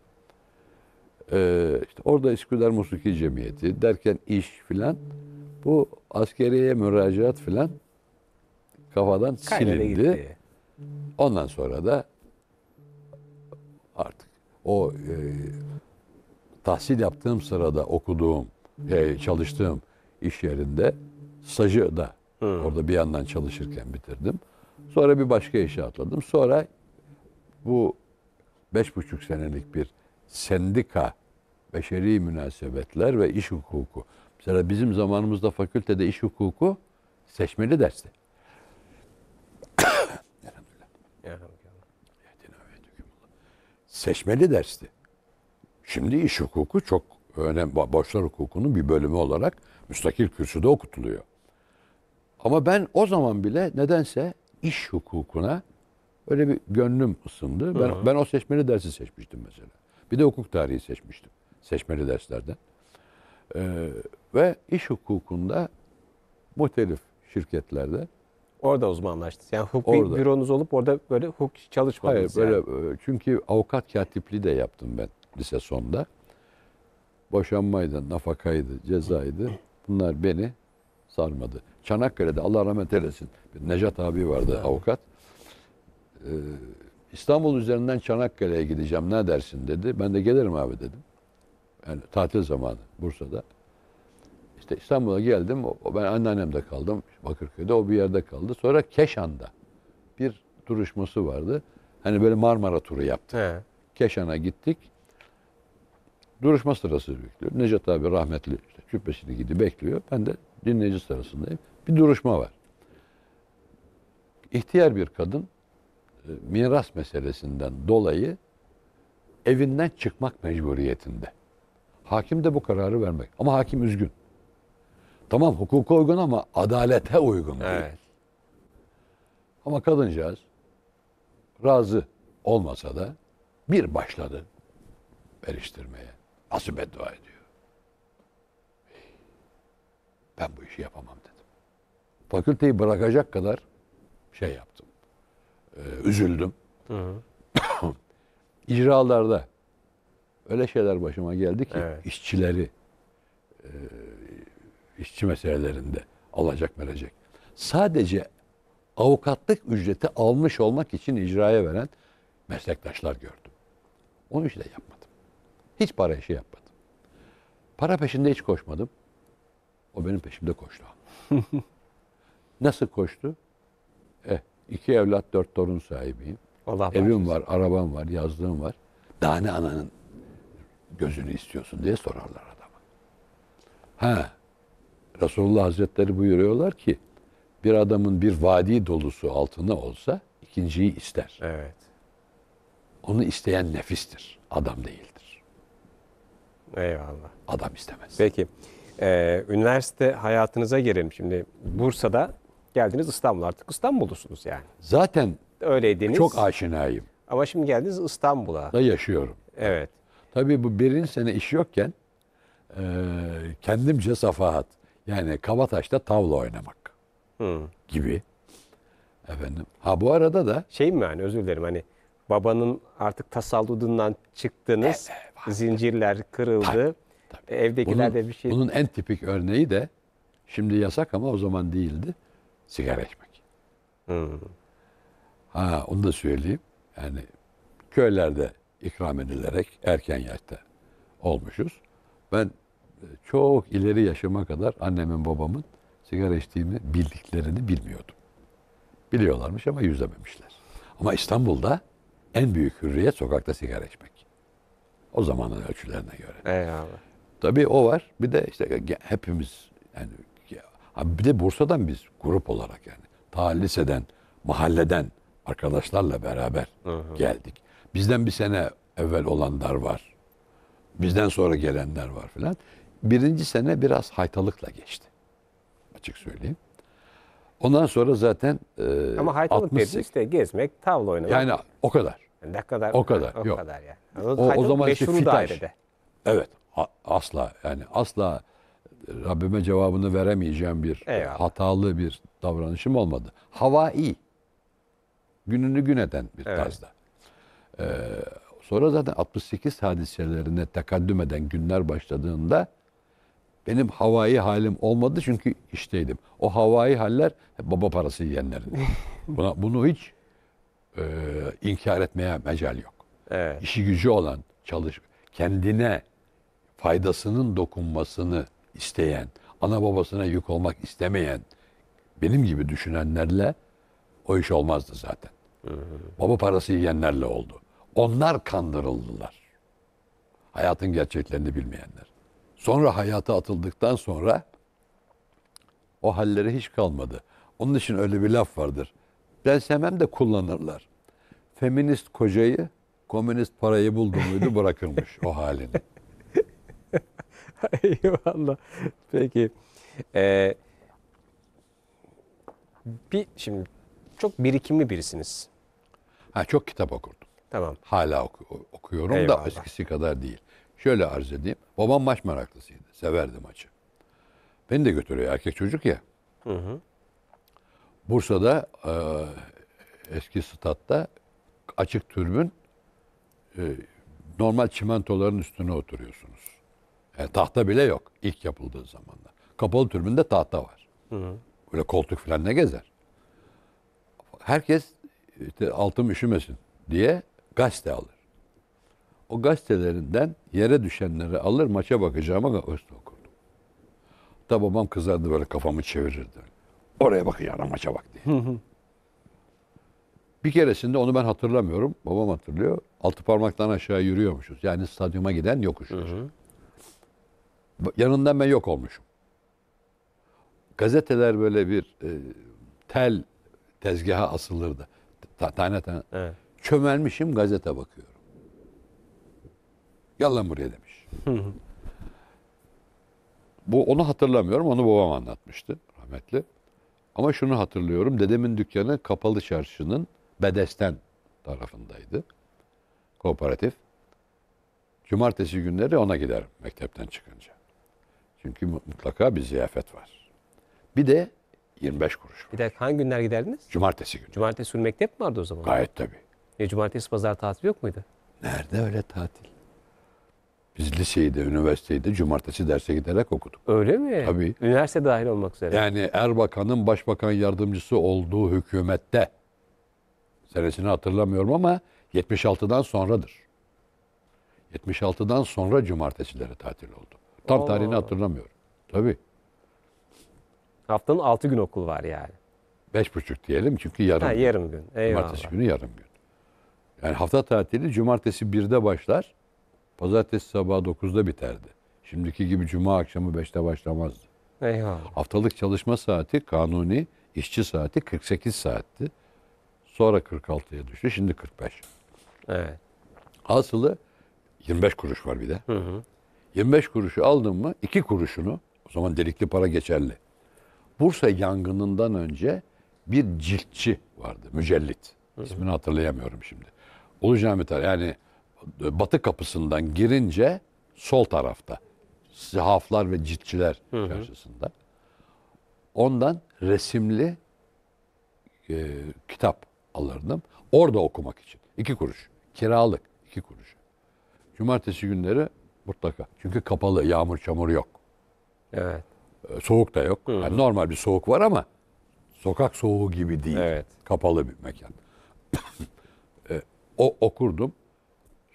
Ee, işte orada Üsküdar Musiki Cemiyeti derken iş filan bu askeriye müracaat filan kafadan silindi. Ondan sonra da artık o e, tahsil yaptığım sırada okuduğum, e, çalıştığım iş yerinde stajı da Hı. orada bir yandan çalışırken bitirdim. Sonra bir başka işe atladım. Sonra bu beş buçuk senelik bir sendika, beşeri münasebetler ve iş hukuku. Mesela bizim zamanımızda fakültede iş hukuku seçmeli dersti. seçmeli dersti. Şimdi iş hukuku çok önemli. Borçlar hukukunun bir bölümü olarak müstakil kürsüde okutuluyor. Ama ben o zaman bile nedense iş hukukuna öyle bir gönlüm ısındı. Ben, Hı. ben o seçmeli dersi seçmiştim mesela. Bir de hukuk tarihi seçmiştim. Seçmeli derslerden. Ee, ve iş hukukunda muhtelif şirketlerde Orada uzmanlaştınız. Yani hukuk orada. büronuz olup orada böyle hukuk çalışmadınız. Hayır yani. böyle çünkü avukat katipliği de yaptım ben lise sonunda. Boşanmaydı, nafakaydı, cezaydı. Bunlar beni sarmadı. Çanakkale'de Allah rahmet eylesin. Necat abi vardı avukat. Ee, İstanbul üzerinden Çanakkale'ye gideceğim ne dersin dedi. Ben de gelirim abi dedim. Yani tatil zamanı Bursa'da. İşte İstanbul'a geldim. Ben anneannemde kaldım. Bakırköy'de o bir yerde kaldı. Sonra Keşan'da bir duruşması vardı. Hani böyle Marmara turu yaptık. He. Keşan'a gittik. Duruşma sırası bekliyor. Necat abi rahmetli işte cübbesini giydi bekliyor. Ben de dinleyici sırasındayım. Bir duruşma var. İhtiyar bir kadın e, miras meselesinden dolayı evinden çıkmak mecburiyetinde. Hakim de bu kararı vermek. Ama hakim üzgün. Tamam hukuka uygun ama adalete uygun değil. Evet. Ama kadıncağız razı olmasa da bir başladı eleştirmeye. Asıl beddua ediyor. Ben bu işi yapamam dedim. Fakülteyi bırakacak kadar şey yaptım. Ee, üzüldüm. Hı hı. İcralarda öyle şeyler başıma geldi ki evet. işçileri e, işçi meselelerinde alacak verecek. Sadece avukatlık ücreti almış olmak için icraya veren meslektaşlar gördüm. Onu hiç de yapmadım. Hiç para işi yapmadım. Para peşinde hiç koşmadım. O benim peşimde koştu. Nasıl koştu? Eh, iki evlat, dört torun sahibiyim. Allah Evim var, arabam var, yazdığım var. Daha ne ananın gözünü istiyorsun diye sorarlar adama. Ha, Resulullah Hazretleri buyuruyorlar ki bir adamın bir vadi dolusu altına olsa ikinciyi ister. Evet. Onu isteyen nefistir. Adam değildir. Eyvallah. Adam istemez. Peki. Ee, üniversite hayatınıza girelim şimdi. Bursa'da geldiniz İstanbul. Artık İstanbul'lusunuz yani. Zaten öyleydiniz. Çok aşinayım. Ama şimdi geldiniz İstanbul'a. Da yaşıyorum. Evet. Tabii bu birinci sene iş yokken e, kendimce safahat. Yani Kabataş'ta tavla oynamak Hı. gibi. Efendim. Ha bu arada da şey mi yani özür dilerim hani babanın artık tasalludundan çıktınız. Evet, e, zincirler kırıldı. Tabii, tabii. Evdekiler bunun, de bir şey. Bunun en tipik örneği de şimdi yasak ama o zaman değildi. Sigara içmek. Hı. Ha onu da söyleyeyim. Yani köylerde ikram edilerek erken yaşta olmuşuz. Ben çok ileri yaşama kadar annemin babamın sigara içtiğimi bildiklerini bilmiyordum. Biliyorlarmış ama yüzlememişler. Ama İstanbul'da en büyük hürriyet sokakta sigara içmek. O zamanın ölçülerine göre. Eyvallah. Tabii o var. Bir de işte hepimiz yani bir de Bursa'dan biz grup olarak yani ta liseden, mahalleden arkadaşlarla beraber hı hı. geldik. Bizden bir sene evvel olanlar var. Bizden sonra gelenler var filan birinci sene biraz haytalıkla geçti. Açık söyleyeyim. Ondan sonra zaten e, Ama haytalık 68, dedi işte gezmek, tavla oynamak. Yani o kadar. Ne kadar? O kadar. O yok. kadar yani. O, o zaman işte fitaj. Evet. Asla yani asla Rabbime cevabını veremeyeceğim bir Eyvallah. hatalı bir davranışım olmadı. Havai. Gününü gün eden bir evet. tarzda. Ee, sonra zaten 68 hadiselerine tekaddüm eden günler başladığında benim havai halim olmadı çünkü işteydim. O havai haller baba parası yiyenlerin. Buna, bunu hiç e, inkar etmeye mecal yok. Evet. İşi gücü olan, çalış, kendine faydasının dokunmasını isteyen, ana babasına yük olmak istemeyen, benim gibi düşünenlerle o iş olmazdı zaten. Hmm. Baba parası yiyenlerle oldu. Onlar kandırıldılar. Hayatın gerçeklerini bilmeyenler. Sonra hayata atıldıktan sonra o halleri hiç kalmadı. Onun için öyle bir laf vardır. Ben sevmem de kullanırlar. Feminist kocayı, komünist parayı buldu muydu bırakırmış o halini. Eyvallah. Peki. Ee, bir, şimdi çok birikimli birisiniz. Ha, çok kitap okurdum. Tamam. Hala oku, okuyorum Eyvallah. da eskisi kadar değil. Şöyle arz edeyim. Babam maç meraklısıydı. Severdi maçı. Beni de götürüyor erkek çocuk ya. Hı hı. Bursa'da e, eski statta açık türbün e, normal çimentoların üstüne oturuyorsunuz. Yani tahta bile yok ilk yapıldığı zamanlar. Kapalı türbünde tahta var. Hı hı. Böyle koltuk falan ne gezer. Herkes işte altım üşümesin diye gazete alır o gazetelerinden yere düşenleri alır maça bakacağıma gazete okurdum. Da babam kızardı böyle kafamı çevirirdi. Oraya bakın yarın maça bak diye. Hı hı. Bir keresinde onu ben hatırlamıyorum. Babam hatırlıyor. Altı parmaktan aşağı yürüyormuşuz. Yani stadyuma giden yokuş. Yanından ben yok olmuşum. Gazeteler böyle bir e, tel tezgaha asılırdı. Ta, tane tane. Evet. Çömelmişim gazete bakıyorum. Yalan buraya demiş. Bu onu hatırlamıyorum. Onu babam anlatmıştı rahmetli. Ama şunu hatırlıyorum. Dedemin dükkanı Kapalı Çarşı'nın Bedesten tarafındaydı. Kooperatif. Cumartesi günleri ona giderim mektepten çıkınca. Çünkü mutlaka bir ziyafet var. Bir de 25 kuruş. Var. Bir dakika hangi günler giderdiniz? Cumartesi günü. Cumartesi günü mektep mi vardı o zaman? Gayet tabii. E, cumartesi pazar tatil yok muydu? Nerede öyle tatil? Biz liseyi de, üniversiteyi de cumartesi derse giderek okuduk. Öyle mi? Tabii. Üniversite dahil olmak üzere. Yani Erbakan'ın başbakan yardımcısı olduğu hükümette senesini hatırlamıyorum ama 76'dan sonradır. 76'dan sonra cumartesileri tatil oldu. Tam Oo. tarihini hatırlamıyorum. Tabii. Haftanın 6 gün okul var yani. Beş buçuk diyelim çünkü yarım ha, gün. Yarım gün. Eyvallah. Cumartesi günü yarım gün. Yani hafta tatili cumartesi 1'de başlar. Pazartesi sabah 9'da biterdi. Şimdiki gibi cuma akşamı 5'te başlamazdı. Eyvallah. Haftalık çalışma saati kanuni işçi saati 48 saatti. Sonra 46'ya düştü. Şimdi 45. Evet. Asılı 25 kuruş var bir de. Hı hı. 25 kuruşu aldın mı 2 kuruşunu o zaman delikli para geçerli. Bursa yangınından önce bir ciltçi vardı. Mücellit. Hı hı. İsmini hatırlayamıyorum şimdi. Ulu Cami Tarih yani batı kapısından girince sol tarafta. Sihaflar ve ciltçiler karşısında. Ondan resimli e, kitap alırdım. Orada okumak için. iki kuruş. Kiralık iki kuruş. Cumartesi günleri mutlaka. Çünkü kapalı. Yağmur çamur yok. Evet. E, soğuk da yok. Hı hı. Yani normal bir soğuk var ama sokak soğuğu gibi değil. Evet. Kapalı bir mekan. e, o okurdum.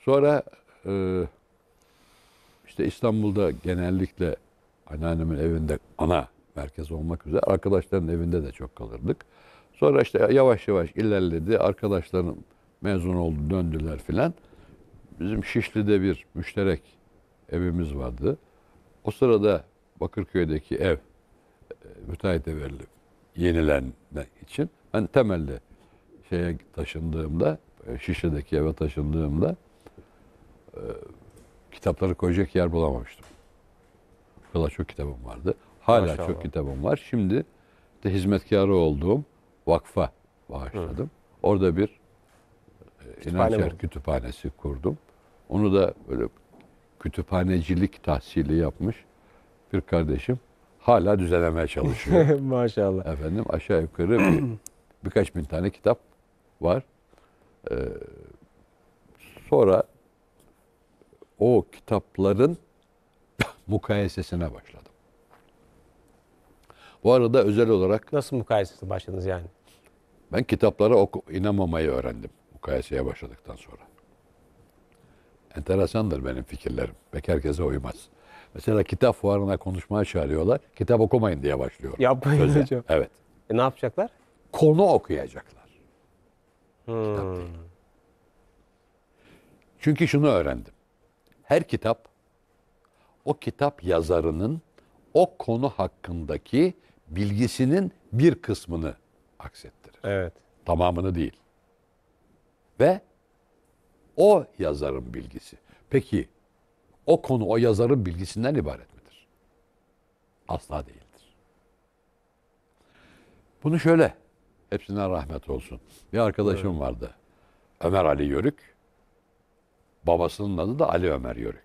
Sonra e, işte İstanbul'da genellikle anneannemin evinde ana merkez olmak üzere arkadaşların evinde de çok kalırdık. Sonra işte yavaş yavaş ilerledi. Arkadaşlarım mezun oldu, döndüler filan. Bizim Şişli'de bir müşterek evimiz vardı. O sırada Bakırköy'deki ev e, müteahhite verilip yenilenme için ben temelli şeye taşındığımda, e, Şişli'deki eve taşındığımda e, kitapları koyacak yer bulamamıştım. O kadar çok kitabım vardı. Hala Maşallah. çok kitabım var. Şimdi de hizmetkarı olduğum vakfa bağışladım. Hı. Orada bir e, inançer kütüphanesi kurdum. Onu da böyle kütüphanecilik tahsili yapmış bir kardeşim hala düzenlemeye çalışıyor. Maşallah. Efendim aşağı yukarı bir, birkaç bin tane kitap var. Ee, sonra o kitapların mukayesesine başladım. Bu arada özel olarak... Nasıl mukayesesi başladınız yani? Ben kitaplara oku, inanmamayı öğrendim mukayeseye başladıktan sonra. Enteresandır benim fikirlerim. Pek herkese uymaz. Mesela kitap fuarına konuşmaya çağırıyorlar. Kitap okumayın diye başlıyorum. Yapmayın Söze. hocam. Evet. E ne yapacaklar? Konu okuyacaklar. Hmm. Kitap değil. Çünkü şunu öğrendim. Her kitap o kitap yazarının o konu hakkındaki bilgisinin bir kısmını aksettirir. Evet. Tamamını değil. Ve o yazarın bilgisi. Peki o konu o yazarın bilgisinden ibaret midir? Asla değildir. Bunu şöyle, hepsinden rahmet olsun. Bir arkadaşım evet. vardı. Ömer Ali Yörük. Babasının adı da Ali Ömer Yörük.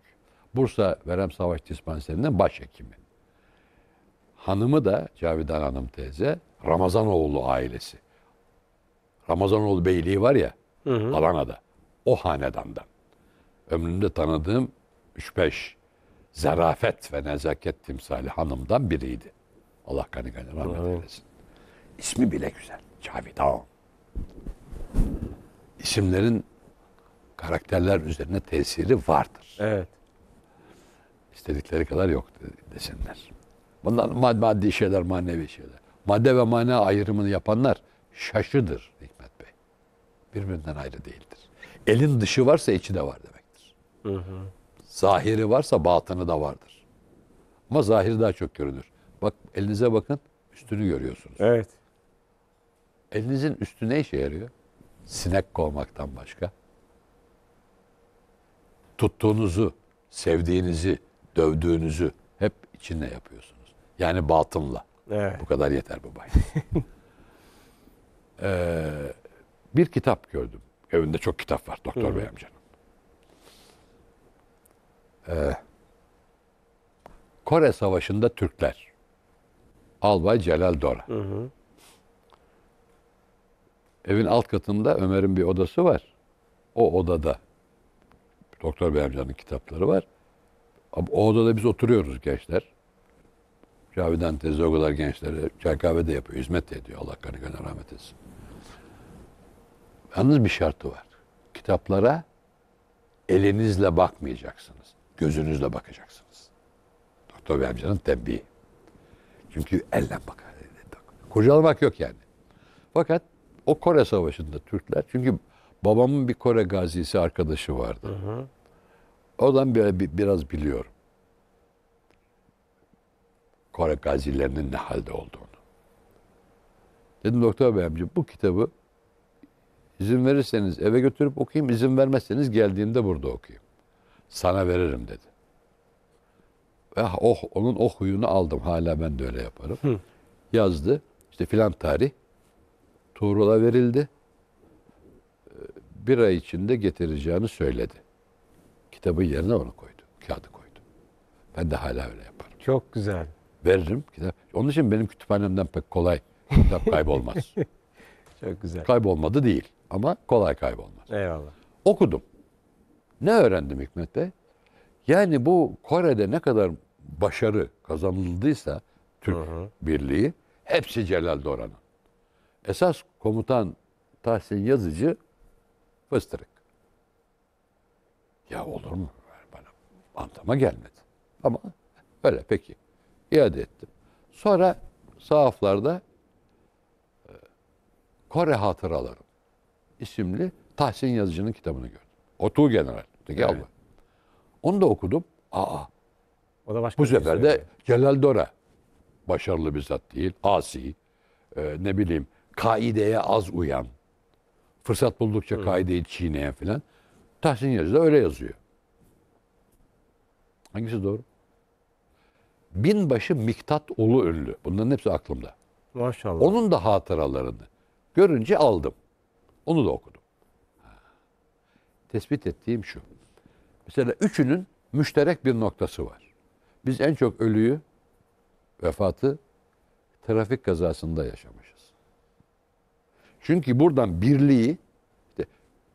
Bursa Verem Savaş Dispanserinin başhekimi. Hanımı da Cavidan Hanım teyze Ramazanoğlu ailesi. Ramazanoğlu Beyliği var ya hı hı. Alana'da. O hanedandan. Ömrümde tanıdığım 3-5 zarafet ve nezaket timsali hanımdan biriydi. Allah kanı gani rahmet eylesin. İsmi bile güzel. Cavidan. İsimlerin karakterler üzerine tesiri vardır. Evet. İstedikleri kadar yok desinler. Bunlar maddi şeyler, manevi şeyler. Madde ve mana ayrımını yapanlar şaşıdır Hikmet Bey. Birbirinden ayrı değildir. Elin dışı varsa içi de var demektir. Hı hı. Zahiri varsa batını da vardır. Ama zahir daha çok görünür. Bak elinize bakın üstünü görüyorsunuz. Evet. Elinizin üstü ne işe yarıyor? Sinek kovmaktan başka tuttuğunuzu, sevdiğinizi, dövdüğünüzü hep içinle yapıyorsunuz. Yani batınla. Evet. Bu kadar yeter baba. ee, bir kitap gördüm. Evinde çok kitap var Doktor Hı. Bey amcanın. Ee, Kore Savaşı'nda Türkler. Albay Celal Dora. Hı hı. Evin alt katında Ömer'in bir odası var. O odada Doktor Bey amcanın kitapları var. Ama o odada biz oturuyoruz gençler. Cavidan teyze o kadar gençlere çay kahve de yapıyor. Hizmet de ediyor. Allah kanı gönül rahmet etsin. Yalnız bir şartı var. Kitaplara elinizle bakmayacaksınız. Gözünüzle bakacaksınız. Doktor Bey amcanın tembihi. Çünkü elle bakar. Kurcalamak yok yani. Fakat o Kore Savaşı'nda Türkler çünkü babamın bir Kore gazisi arkadaşı vardı. Hı hı. Oradan böyle bir, biraz biliyorum. Kore gazilerinin ne halde olduğunu. Dedim doktor bey amca bu kitabı izin verirseniz eve götürüp okuyayım, izin vermezseniz geldiğimde burada okuyayım. Sana veririm dedi. Ve ah, oh, onun o huyunu aldım. Hala ben de öyle yaparım. Hı. Yazdı. İşte filan tarih. Tuğrul'a verildi. Ee, bir ay içinde getireceğini söyledi kitabı yerine onu koydu. Kağıdı koydu. Ben de hala öyle yaparım. Çok güzel. Veririm kitap. Onun için benim kütüphanemden pek kolay kitap kaybolmaz. Çok güzel. Kaybolmadı değil ama kolay kaybolmaz. Eyvallah. Okudum. Ne öğrendim Hikmet Bey? Yani bu Kore'de ne kadar başarı kazanıldıysa Türk hı hı. Birliği hepsi Celal Doran'ın. Esas komutan Tahsin Yazıcı fıstırık. Ya olur mu? Bana antama gelmedi. Ama öyle peki. İade ettim. Sonra sahaflarda e, Kore Hatıraları isimli Tahsin Yazıcı'nın kitabını gördüm. Otu General. dedi evet. Allah. Onu da okudum. Aa. O da başka bu şey sefer de Celal Dora. Başarılı bir zat değil. Asi. E, ne bileyim kaideye az uyan. Fırsat buldukça Hı. kaideyi çiğneyen filan. Tahsin Yazıcı da öyle yazıyor. Hangisi doğru? Binbaşı Miktat Ulu Ünlü. Bunların hepsi aklımda. Maşallah. Onun da hatıralarını görünce aldım. Onu da okudum. Tespit ettiğim şu. Mesela üçünün müşterek bir noktası var. Biz en çok ölüyü, vefatı trafik kazasında yaşamışız. Çünkü buradan birliği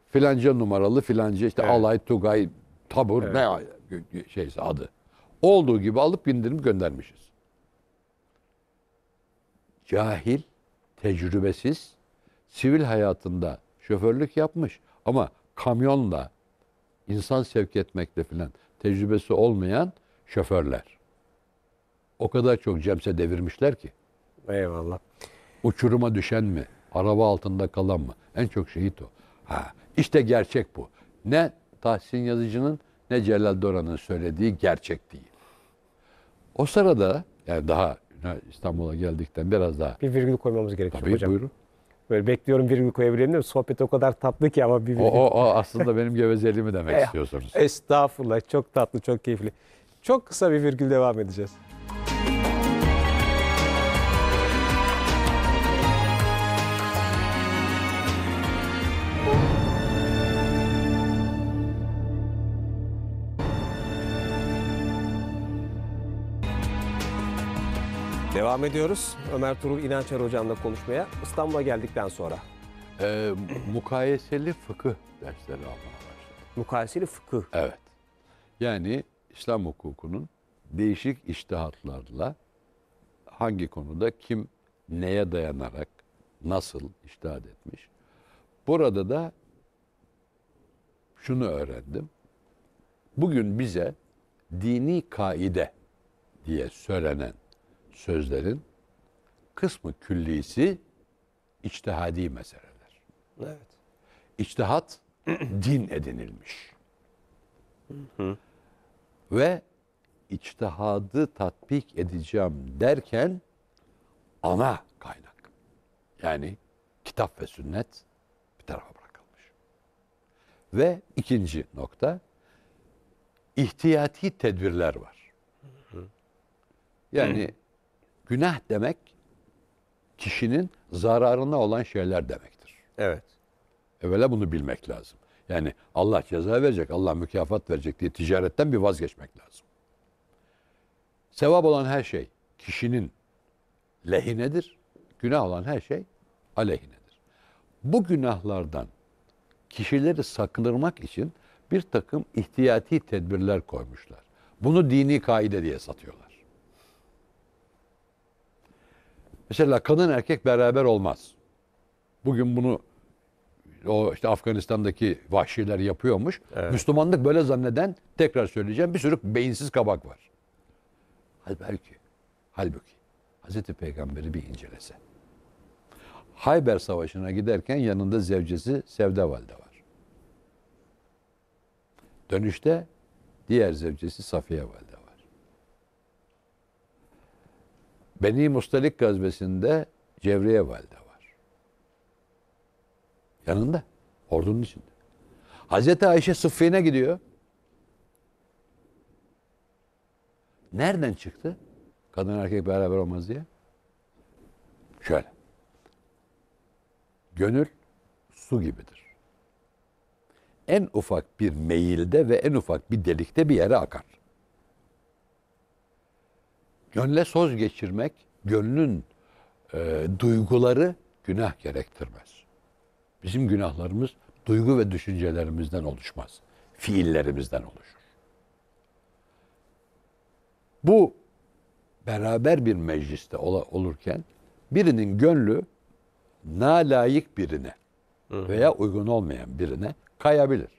filanca numaralı filanca işte evet. Alay, Tugay, Tabur evet. ne şeyse adı. Olduğu gibi alıp bindirip göndermişiz. Cahil, tecrübesiz, sivil hayatında şoförlük yapmış ama kamyonla insan sevk etmekle filan tecrübesi olmayan şoförler. O kadar çok cemse devirmişler ki. Eyvallah. Uçuruma düşen mi? Araba altında kalan mı? En çok şehit o. Ha, işte gerçek bu. Ne Tahsin Yazıcı'nın ne Celal Dora'nın söylediği gerçek değil. O sırada yani daha İstanbul'a geldikten biraz daha. Bir virgül koymamız gerekiyor Tabii, hocam. buyurun. Böyle bekliyorum virgül koyabilirim değil mi? Sohbet o kadar tatlı ki ama bir virgül. O, o, o aslında benim gevezeliğimi demek istiyorsunuz. Estağfurullah çok tatlı çok keyifli. Çok kısa bir virgül devam edeceğiz. Devam ediyoruz. Ömer Turul İnançer Hocam'la konuşmaya İstanbul'a geldikten sonra. Ee, mukayeseli fıkıh dersleri almaya başladı. Mukayeseli fıkıh? Evet. Yani İslam hukukunun değişik iştihatlarla hangi konuda kim neye dayanarak nasıl iştihat etmiş. Burada da şunu öğrendim. Bugün bize dini kaide diye söylenen sözlerin kısmı küllisi içtihadi meseleler. Evet. İçtihat din edinilmiş. Ve içtihadı tatbik edeceğim derken ana kaynak. Yani kitap ve sünnet bir tarafa bırakılmış. Ve ikinci nokta ihtiyati tedbirler var. Yani Günah demek kişinin zararına olan şeyler demektir. Evet. Evvela bunu bilmek lazım. Yani Allah ceza verecek, Allah mükafat verecek diye ticaretten bir vazgeçmek lazım. Sevap olan her şey kişinin lehinedir. Günah olan her şey aleyhinedir. Bu günahlardan kişileri sakındırmak için bir takım ihtiyati tedbirler koymuşlar. Bunu dini kaide diye satıyorlar. Mesela kadın erkek beraber olmaz. Bugün bunu o işte Afganistan'daki vahşiler yapıyormuş. Evet. Müslümanlık böyle zanneden tekrar söyleyeceğim bir sürü beyinsiz kabak var. Halbuki, halbuki Hazreti Peygamber'i bir incelese. Hayber Savaşı'na giderken yanında zevcesi Sevda Valide var. Dönüşte diğer zevcesi Safiye Valide. Beni Mustalik gazvesinde Cevriye Valide var. Yanında. Ordunun içinde. Hazreti Ayşe Sıffin'e gidiyor. Nereden çıktı? Kadın erkek beraber olmaz diye. Şöyle. Gönül su gibidir. En ufak bir meyilde ve en ufak bir delikte bir yere akar. Gönle söz geçirmek, gönlün e, duyguları günah gerektirmez. Bizim günahlarımız duygu ve düşüncelerimizden oluşmaz. Fiillerimizden oluşur. Bu beraber bir mecliste olurken birinin gönlü na nalayık birine veya uygun olmayan birine kayabilir.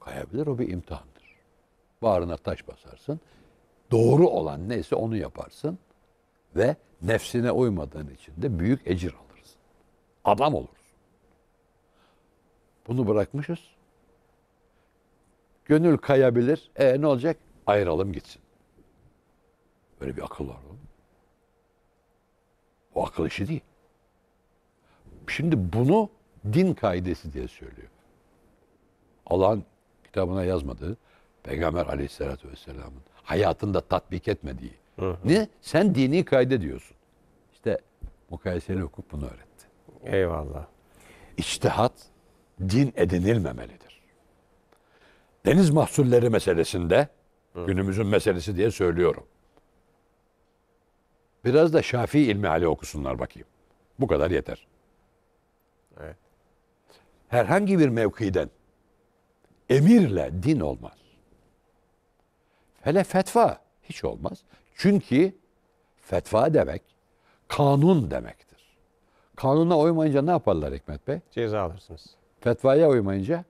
Kayabilir o bir imtihandır. Bağrına taş basarsın doğru olan neyse onu yaparsın ve nefsine uymadığın için de büyük ecir alırsın. Adam olursun. Bunu bırakmışız. Gönül kayabilir. E ne olacak? Ayıralım gitsin. Böyle bir akıl var oğlum. O akıl işi değil. Şimdi bunu din kaidesi diye söylüyor. Allah'ın kitabına yazmadığı Peygamber aleyhissalatü vesselamın hayatında tatbik etmediği. Hı hı. Ne? Sen dini kayda diyorsun. İşte mukayeseli hukuk bunu öğretti. Eyvallah. İçtihat din edinilmemelidir. Deniz mahsulleri meselesinde hı. günümüzün meselesi diye söylüyorum. Biraz da Şafii ilmi hali okusunlar bakayım. Bu kadar yeter. Evet. Herhangi bir mevkiden emirle din olmaz. Hele fetva hiç olmaz. Çünkü fetva demek kanun demektir. Kanuna uymayınca ne yaparlar Hikmet Bey? Ceza alırsınız. Fetvaya uymayınca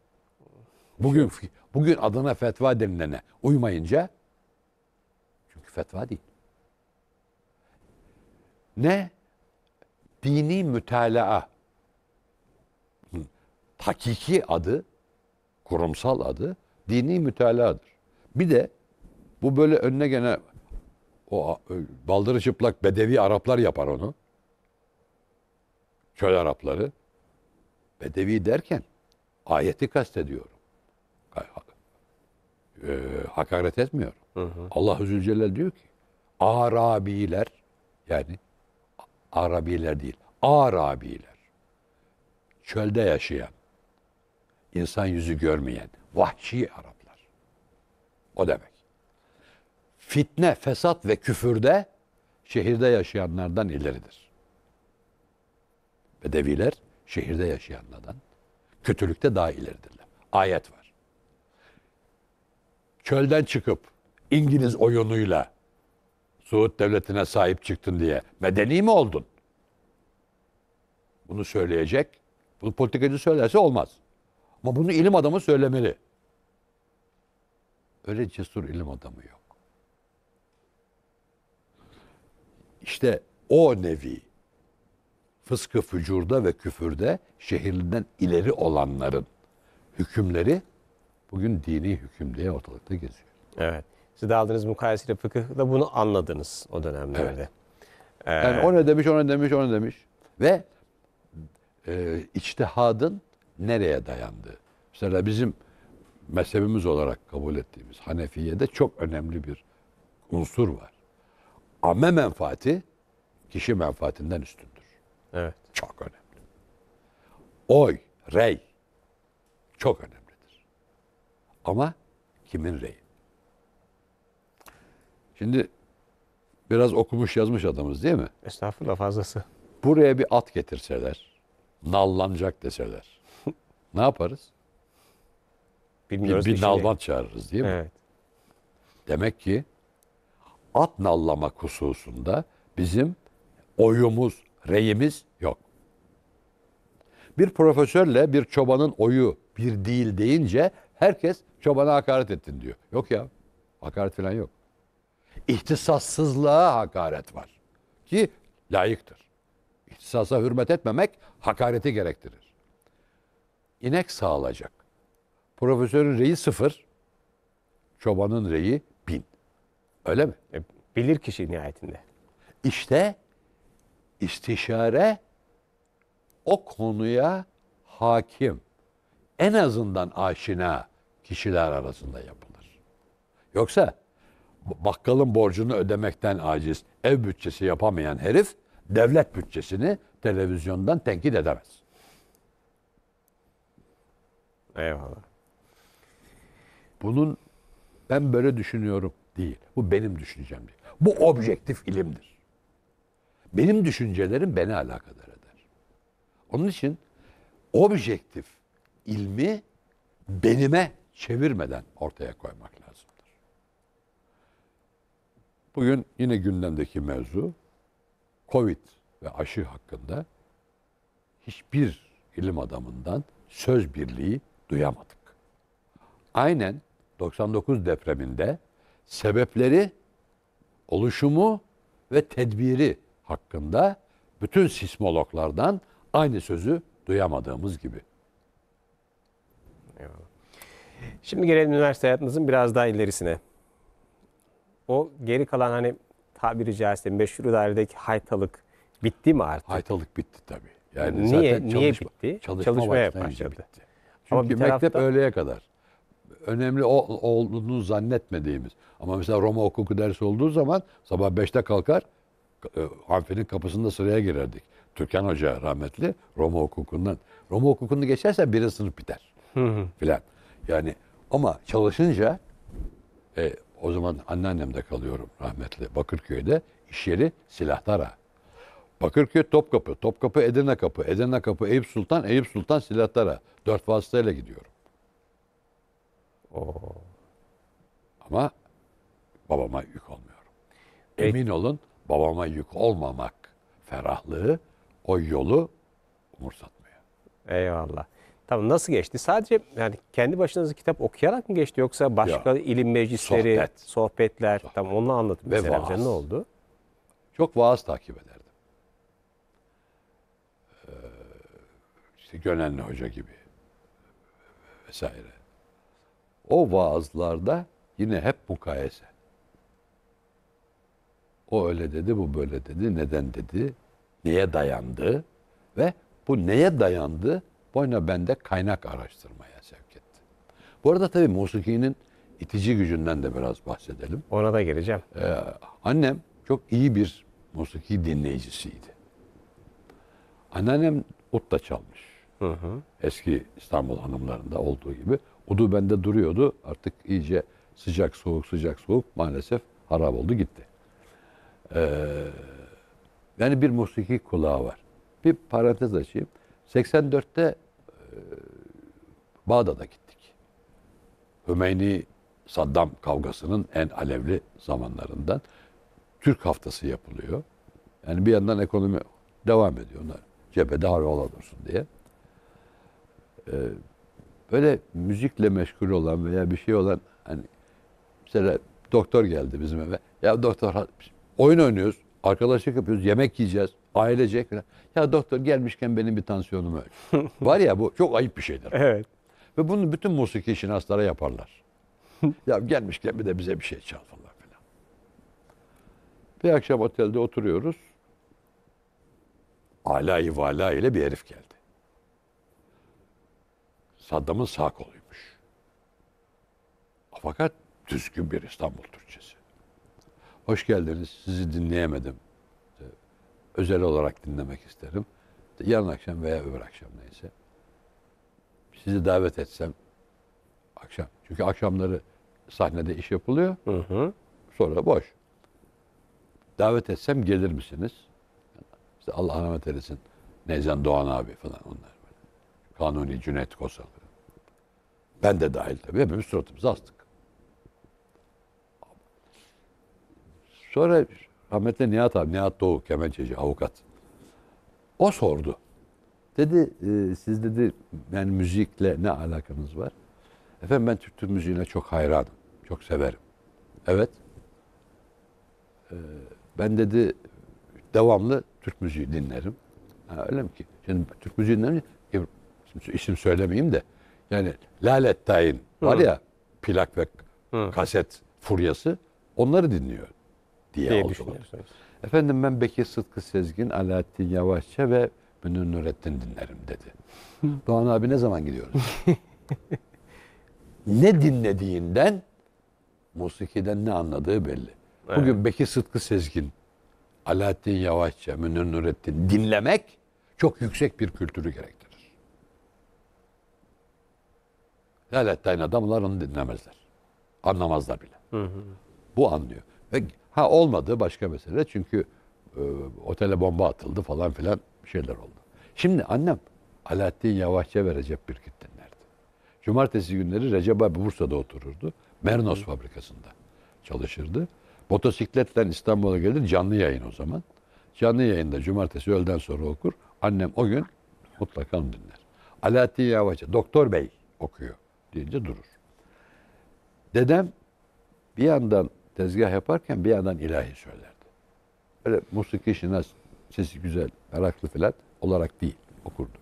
bugün bugün adına fetva denilene uymayınca çünkü fetva değil. Ne? Dini mütalaa. Hakiki adı, kurumsal adı dini mütalaadır. Bir de bu böyle önüne gene o baldırı çıplak bedevi Araplar yapar onu. Çöl Arapları. Bedevi derken ayeti kastediyorum. E, hakaret etmiyorum. Hı hı. Allah Zülcelal diyor ki Arabiler yani Arabiler değil Arabiler çölde yaşayan insan yüzü görmeyen vahşi Araplar. O demek fitne, fesat ve küfürde şehirde yaşayanlardan ileridir. Bedeviler şehirde yaşayanlardan kötülükte daha ileridirler. Ayet var. Çölden çıkıp İngiliz oyunuyla Suud devletine sahip çıktın diye medeni mi oldun? Bunu söyleyecek. Bunu politikacı söylerse olmaz. Ama bunu ilim adamı söylemeli. Öyle cesur ilim adamı yok. İşte o nevi fıskı fücurda ve küfürde şehirlinden ileri olanların hükümleri bugün dini hüküm diye ortalıkta geziyor. Evet. Siz de aldığınız mukayeseli fıkıhla bunu anladınız o dönemlerde. Evet. Ee... Yani o ne demiş, o ne demiş, o ne demiş. Ve e, içtihadın nereye dayandığı. Mesela bizim mezhebimiz olarak kabul ettiğimiz Hanefiye'de çok önemli bir unsur var amme menfaati kişi menfaatinden üstündür. Evet. Çok önemli. Oy, rey çok önemlidir. Ama kimin reyi? Şimdi biraz okumuş yazmış adamız değil mi? Estağfurullah fazlası. Buraya bir at getirseler, nallanacak deseler ne yaparız? Bilmiyoruz bir, bir nalvan çağırırız değil mi? Evet. Demek ki at nallamak hususunda bizim oyumuz, reyimiz yok. Bir profesörle bir çobanın oyu bir değil deyince herkes çobana hakaret ettin diyor. Yok ya. Hakaret falan yok. İhtisassızlığa hakaret var. Ki layıktır. İhtisasa hürmet etmemek hakareti gerektirir. İnek sağlayacak. Profesörün reyi sıfır, çobanın reyi Öyle mi? E, bilir kişi nihayetinde. İşte istişare o konuya hakim, en azından aşina kişiler arasında yapılır. Yoksa bakkalın borcunu ödemekten aciz, ev bütçesi yapamayan herif devlet bütçesini televizyondan tenkit edemez. Eyvallah. Bunun ben böyle düşünüyorum değil. Bu benim düşüncem değil. Bu objektif ilimdir. Benim düşüncelerim beni alakadar eder. Onun için objektif ilmi benime çevirmeden ortaya koymak lazımdır. Bugün yine gündemdeki mevzu Covid ve aşı hakkında hiçbir ilim adamından söz birliği duyamadık. Aynen 99 depreminde sebepleri, oluşumu ve tedbiri hakkında bütün sismologlardan aynı sözü duyamadığımız gibi. Şimdi gelelim üniversite hayatınızın biraz daha ilerisine. O geri kalan hani tabiri caizse meşhur dairedeki haytalık bitti mi artık? Haytalık bitti tabii. Yani niye, zaten niye bitti? Çalışma, çalışma başlayınca başladı. bitti. Çünkü Ama bir mektep tarafta... öğleye kadar önemli olduğunu zannetmediğimiz. Ama mesela Roma hukuku dersi olduğu zaman sabah 5'te kalkar e, amfinin kapısında sıraya girerdik. Türkan Hoca rahmetli Roma hukukundan. Roma hukukunu geçerse birinci sınıf biter. filan. Yani ama çalışınca e, o zaman anneannemde kalıyorum rahmetli Bakırköy'de iş yeri Silahtara. Bakırköy Topkapı, Topkapı Edirne Kapı, Edirne Kapı Eyüp Sultan, Eyüp Sultan Silahtara. Dört vasıtayla gidiyorum. Oo. Ama babama yük olmuyorum. Peki. Emin olun babama yük olmamak ferahlığı o yolu umursatmıyor. Eyvallah. Tamam nasıl geçti? Sadece yani kendi başınıza kitap okuyarak mı geçti yoksa başka Yok. ilim meclisleri, Sohbet. sohbetler Sohbet. tamam onu anlatın Ve vaaz. ne oldu? Çok vaaz takip ederdim. Ee, işte Gönenli Hoca gibi vesaire. O vaazlarda yine hep mukayese. O öyle dedi, bu böyle dedi, neden dedi, neye dayandı ve bu neye dayandı boyuna bende kaynak araştırmaya sevk etti. Bu arada tabii musikinin itici gücünden de biraz bahsedelim. Ona da geleceğim. Ee, annem çok iyi bir musiki dinleyicisiydi. Anneannem ut da çalmış. Hı hı. Eski İstanbul hanımlarında olduğu gibi Odu bende duruyordu. Artık iyice sıcak soğuk sıcak soğuk maalesef harap oldu gitti. Ee, yani bir musiki kulağı var. Bir parantez açayım. 84'te e, Bağdat'a gittik. Hümeyni Saddam kavgasının en alevli zamanlarından Türk haftası yapılıyor. Yani bir yandan ekonomi devam ediyor. Onlar cephede harbi dursun diye. Ee, böyle müzikle meşgul olan veya bir şey olan hani mesela doktor geldi bizim eve. Ya doktor oyun oynuyoruz, arkadaşlık yapıyoruz, yemek yiyeceğiz, ailecek. Ya doktor gelmişken benim bir tansiyonum öl. Var ya bu çok ayıp bir şeydir. Evet. Ve bunu bütün musiki şinaslara yaparlar. ya gelmişken bir de bize bir şey çal falan filan. Bir akşam otelde oturuyoruz. Alay-ı ile bir herif geldi. Saddam'ın sağ koluymuş. Fakat düzgün bir İstanbul Türkçesi. Hoş geldiniz. Sizi dinleyemedim. Ee, özel olarak dinlemek isterim. Ee, yarın akşam veya öbür akşam neyse. Sizi davet etsem akşam. Çünkü akşamları sahnede iş yapılıyor. Hı hı. Sonra boş. Davet etsem gelir misiniz? İşte Allah rahmet eylesin. Nezen Doğan abi falan onlar. Kanuni Cüneyt Kosalı. Ben de dahil tabii hepimiz suratımızı astık. Sonra rahmetli Nihat abi, Nihat Doğu, kemençeci, avukat. O sordu. Dedi e, siz dedi yani müzikle ne alakanız var? Efendim ben Türk müziğine çok hayranım. Çok severim. Evet. Ee, ben dedi devamlı Türk müziği dinlerim. Ha, öyle mi ki? Şimdi Türk müziği dinlerim. Şimdi isim söylemeyeyim de yani Lalet Tayin var ya plak ve Hı. kaset furyası onları dinliyor diye, diye Efendim ben Bekir Sıtkı Sezgin, Alaaddin Yavaşça ve Münir Nurettin dinlerim dedi. Doğan abi ne zaman gidiyoruz? ne dinlediğinden musikiden ne anladığı belli. Evet. Bugün Bekir Sıtkı Sezgin, Alaaddin Yavaşça, Münir Nurettin dinlemek çok yüksek bir kültürü gerek. Lalettayn adamlar onu dinlemezler. Anlamazlar bile. Hı hı. Bu anlıyor. Ve ha olmadı başka mesele çünkü e, otele bomba atıldı falan filan bir şeyler oldu. Şimdi annem Alaaddin Yavaşça ve Recep Birkit dinlerdi. Cumartesi günleri Recep abi Bursa'da otururdu. Mernos hı. fabrikasında çalışırdı. Motosikletle İstanbul'a gelir canlı yayın o zaman. Canlı yayında cumartesi öğleden sonra okur. Annem o gün mutlaka onu dinler. Alaaddin Yavaşça Doktor Bey okuyor deyince durur. Dedem bir yandan tezgah yaparken bir yandan ilahi söylerdi. Böyle musiki şinas sesi güzel, meraklı filan olarak değil okurdu.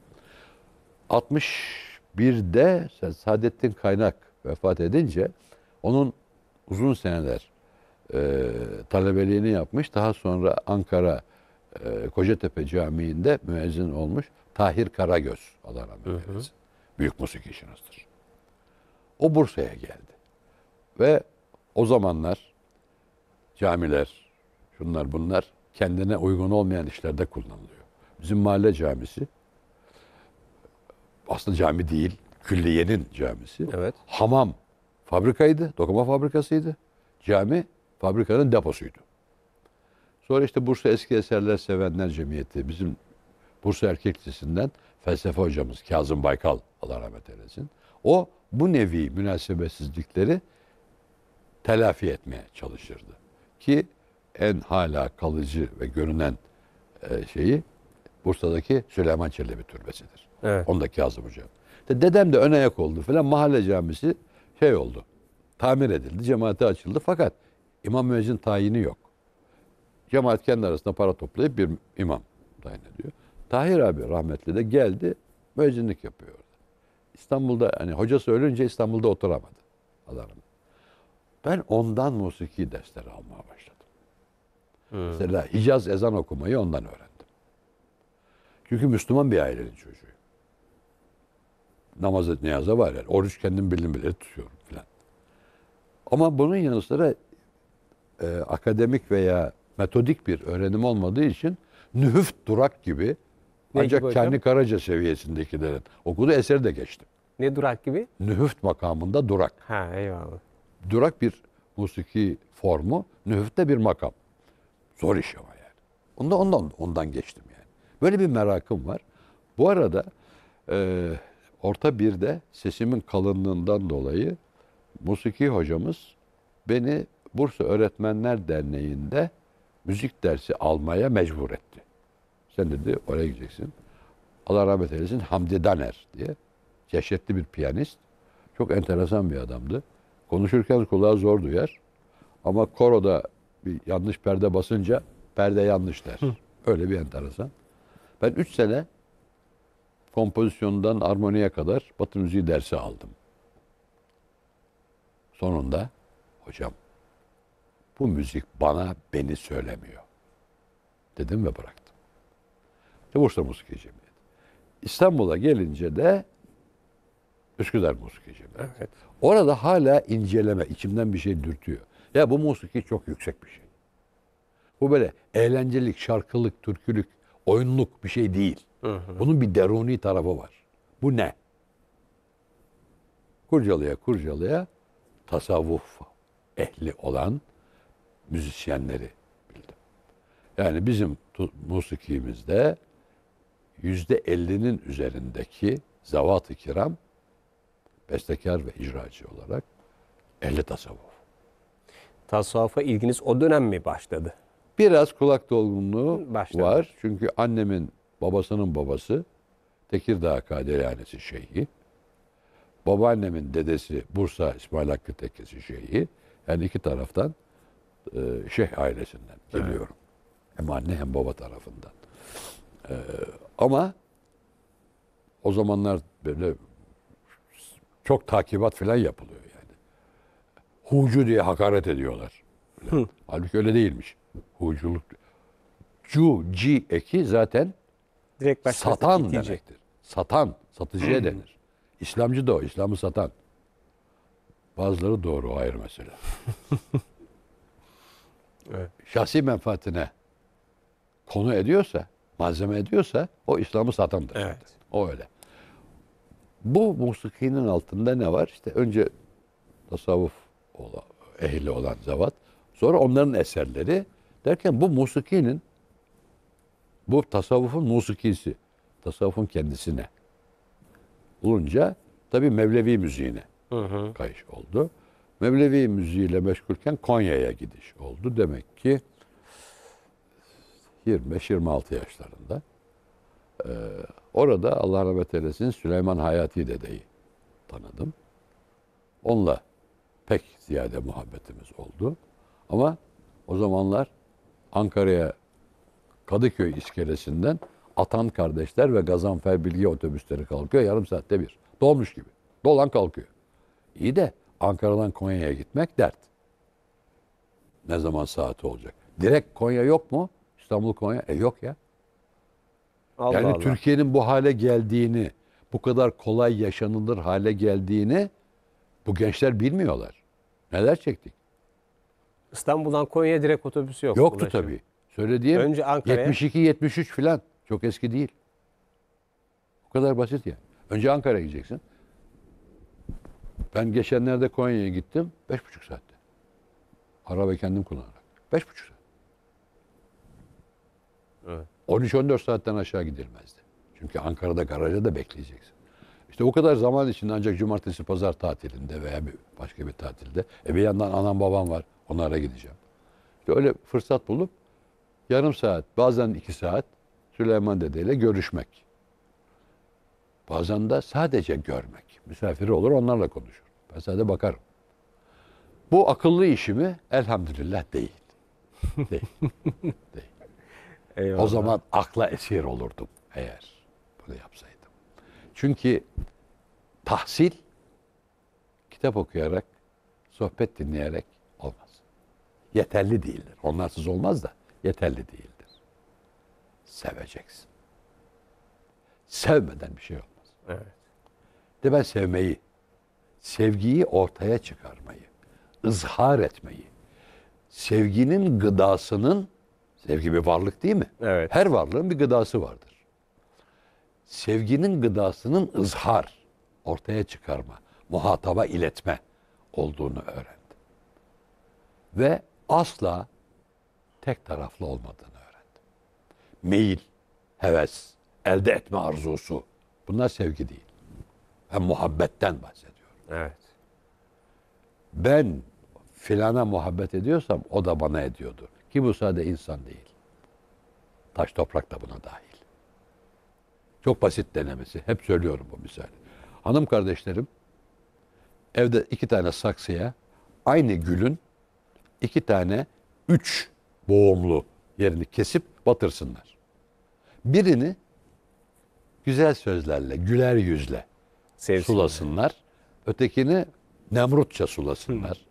61'de Saadettin Kaynak vefat edince onun uzun seneler e, talebeliğini yapmış. Daha sonra Ankara e, Kocatepe Camii'nde müezzin olmuş Tahir Karagöz Allah rahmet eylesin. Büyük musiki şinasıdır. O Bursa'ya geldi. Ve o zamanlar camiler, şunlar bunlar kendine uygun olmayan işlerde kullanılıyor. Bizim mahalle camisi aslında cami değil, külliyenin camisi. Evet. Hamam fabrikaydı, dokuma fabrikasıydı. Cami fabrikanın deposuydu. Sonra işte Bursa Eski Eserler Sevenler Cemiyeti bizim Bursa Erkek Lisesi'nden felsefe hocamız Kazım Baykal Allah rahmet eylesin. O bu nevi münasebetsizlikleri telafi etmeye çalışırdı. Ki en hala kalıcı ve görünen e, şeyi Bursa'daki Süleyman Çelebi Türbesi'dir. Evet. Ondaki Kazım hocam. Dedem de öne yak oldu falan. Mahalle camisi şey oldu. Tamir edildi. Cemaate açıldı. Fakat imam müezzin tayini yok. Cemaat kendi arasında para toplayıp bir imam tayin ediyor. Tahir abi rahmetli de geldi. Müezzinlik yapıyor. İstanbul'da hani hocası ölünce İstanbul'da oturamadı alanım. Ben ondan musiki dersleri almaya başladım. Hmm. Mesela Hicaz ezan okumayı ondan öğrendim. Çünkü Müslüman bir ailenin çocuğu. Namazı, niyaza var yani. Oruç kendim bildim bile tutuyorum filan. Ama bunun yanı sıra e, akademik veya metodik bir öğrenim olmadığı için nühüf durak gibi ne Ancak gibi kendi Karaca seviyesindekilerin okudu eseri de geçtim. Ne durak gibi? Nühüft makamında durak. Ha eyvallah. Durak bir musiki formu, nühüft de bir makam. Zor iş ama yani. Ondan, ondan, ondan geçtim yani. Böyle bir merakım var. Bu arada e, orta de sesimin kalınlığından dolayı musiki hocamız beni Bursa Öğretmenler Derneği'nde müzik dersi almaya mecbur etti. Sen dedi oraya gideceksin. Allah rahmet eylesin Hamdi Daner diye. Çeşitli bir piyanist. Çok enteresan bir adamdı. Konuşurken kulağı zor duyar. Ama koroda bir yanlış perde basınca perde yanlış der. Öyle bir enteresan. Ben üç sene kompozisyondan armoniye kadar Batı müziği dersi aldım. Sonunda hocam bu müzik bana beni söylemiyor. Dedim ve bıraktım. E, Bursa Musiki Cemiyeti. İstanbul'a gelince de Üsküdar Musiki Cemiyeti. Evet. Orada hala inceleme, içimden bir şey dürtüyor. Ya bu musiki çok yüksek bir şey. Bu böyle eğlencelik, şarkılık, türkülük, oyunluk bir şey değil. Hı hı. Bunun bir deruni tarafı var. Bu ne? Kurcalaya, kurcalaya, tasavvuf ehli olan müzisyenleri bildim. Yani bizim musikimizde yüzde ellinin üzerindeki zavat-ı kiram bestekar ve icracı olarak ehli tasavvuf. Tasavvufa ilginiz o dönem mi başladı? Biraz kulak dolgunluğu başladı. var. Çünkü annemin babasının babası Tekirdağ Kaderehanesi Şeyhi. Babaannemin dedesi Bursa İsmail Hakkı Tekkesi Şeyhi. Yani iki taraftan e, şeyh ailesinden geliyorum. Evet. Hem anne hem baba tarafından. Ee, ama o zamanlar böyle çok takibat falan yapılıyor yani. Hucu diye hakaret ediyorlar. Hı. Halbuki öyle değilmiş. Huculuk. Cu, ci eki zaten Direkt satan ikinci. demektir. Satan, satıcıya denir. İslamcı da o, İslam'ı satan. Bazıları doğru, hayır mesela. evet. Şahsi menfaatine konu ediyorsa malzeme ediyorsa o İslam'ı satandır. Evet. O öyle. Bu musikinin altında ne var? İşte önce tasavvuf ehli olan zavat, sonra onların eserleri derken bu musikinin bu tasavvufun musikisi, tasavvufun kendisine olunca tabi Mevlevi müziğine hı hı. kayış oldu. Mevlevi müziğiyle meşgulken Konya'ya gidiş oldu. Demek ki 25-26 yaşlarında. Ee, orada Allah rahmet eylesin Süleyman Hayati dedeyi tanıdım. Onunla pek ziyade muhabbetimiz oldu. Ama o zamanlar Ankara'ya Kadıköy iskelesinden Atan Kardeşler ve Gazanfer Bilgi otobüsleri kalkıyor yarım saatte bir. Dolmuş gibi. Dolan kalkıyor. İyi de Ankara'dan Konya'ya gitmek dert. Ne zaman saati olacak? Direkt Konya yok mu? İstanbul Konya. E yok ya. Allah yani Allah. Türkiye'nin bu hale geldiğini, bu kadar kolay yaşanılır hale geldiğini bu gençler bilmiyorlar. Neler çektik? İstanbul'dan Konya'ya direkt otobüsü yok. Yoktu ulaşım. tabii. Söylediğim Önce Ankara'ya. 72-73 filan. Çok eski değil. O kadar basit ya. Yani. Önce Ankara'ya gideceksin. Ben geçenlerde Konya'ya gittim. Beş buçuk saatte. Araba kendim kullanarak. Beş buçuk saat. Evet. 13-14 saatten aşağı gidilmezdi. Çünkü Ankara'da garaja da bekleyeceksin. İşte o kadar zaman içinde ancak cumartesi pazar tatilinde veya bir başka bir tatilde. E bir yandan anam babam var. Onlara gideceğim. İşte öyle fırsat bulup yarım saat bazen iki saat Süleyman Dede ile görüşmek. Bazen de sadece görmek. Misafiri olur onlarla konuşur. Ben sadece bakarım. Bu akıllı işimi elhamdülillah değil. Değil. değil. Eyvallah. O zaman akla esir olurdum eğer bunu yapsaydım. Çünkü tahsil kitap okuyarak, sohbet dinleyerek olmaz. Yeterli değildir. Onlarsız olmaz da yeterli değildir. Seveceksin. Sevmeden bir şey olmaz. Evet. De ben sevmeyi, sevgiyi ortaya çıkarmayı, ızhar etmeyi, sevginin gıdasının Sevgi bir varlık değil mi? Evet. Her varlığın bir gıdası vardır. Sevginin gıdasının ızhar, ortaya çıkarma, muhataba iletme olduğunu öğrendi Ve asla tek taraflı olmadığını öğrendi. Meyil, heves, elde etme arzusu bunlar sevgi değil. Ben muhabbetten bahsediyorum. Evet. Ben filana muhabbet ediyorsam o da bana ediyordur ki bu sade insan değil. Taş toprak da buna dahil. Çok basit denemesi. Hep söylüyorum bu misali. Hanım kardeşlerim evde iki tane saksıya aynı gülün iki tane üç boğumlu yerini kesip batırsınlar. Birini güzel sözlerle, güler yüzle Sevsinler. sulasınlar. Ötekini nemrutça sulasınlar.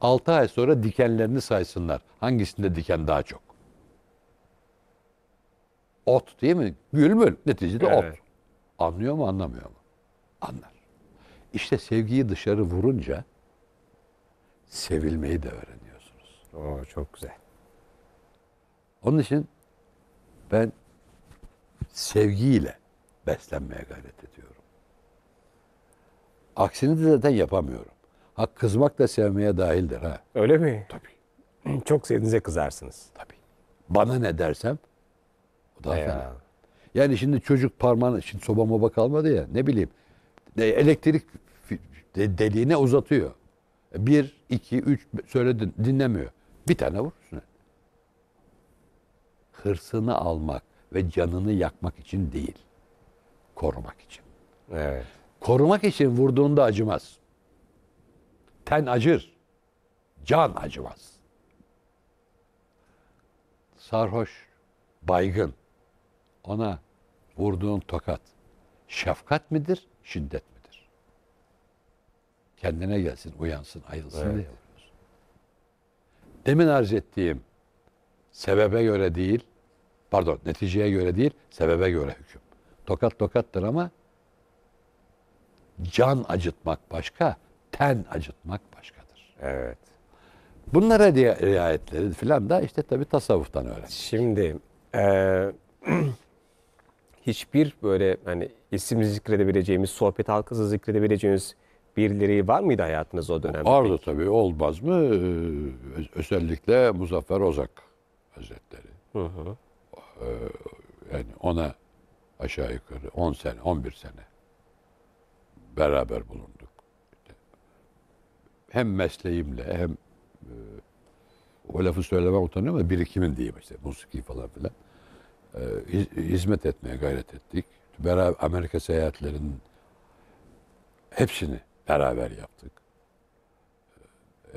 6 ay sonra dikenlerini saysınlar. Hangisinde diken daha çok? Ot değil mi? Gülbül. Neticede evet. ot. Anlıyor mu anlamıyor mu? Anlar. İşte sevgiyi dışarı vurunca sevilmeyi de öğreniyorsunuz. Oo, çok güzel. Onun için ben sevgiyle beslenmeye gayret ediyorum. Aksini de zaten yapamıyorum. Ha kızmak da sevmeye dahildir ha. Öyle mi? Tabii. Çok sevdiğinize kızarsınız. Tabii. Bana ne dersem o daha ya. fena. Yani şimdi çocuk parmağını, şimdi soba moba kalmadı ya ne bileyim. Elektrik deliğine uzatıyor. Bir, iki, üç söyledin dinlemiyor. Bir tane vur üstüne. Hırsını almak ve canını yakmak için değil. Korumak için. Evet. Korumak için vurduğunda acımaz. Ten acır, can acımaz. Sarhoş, baygın, ona vurduğun tokat şefkat midir, şiddet midir? Kendine gelsin, uyansın, ayılsın evet. diye yapıyoruz. Demin arz ettiğim sebebe göre değil, pardon neticeye göre değil, sebebe göre hüküm. Tokat tokattır ama can acıtmak başka, ten acıtmak başkadır. Evet. Bunlara diye riayetleri filan da işte tabi tasavvuftan öğrendik. Şimdi e, hiçbir böyle hani isim zikredebileceğimiz, sohbet halkası zikredebileceğimiz birileri var mıydı hayatınız o dönemde? Vardı peki? tabii olmaz mı? özellikle Muzaffer Ozak Hazretleri. Hı hı. Ee, yani ona aşağı yukarı 10 sene, 11 sene beraber bulun hem mesleğimle hem e, o lafı söylemem utanıyorum ama birikimin diyeyim işte musiki falan filan. E, hizmet etmeye gayret ettik. Beraber Amerika seyahatlerinin hepsini beraber yaptık.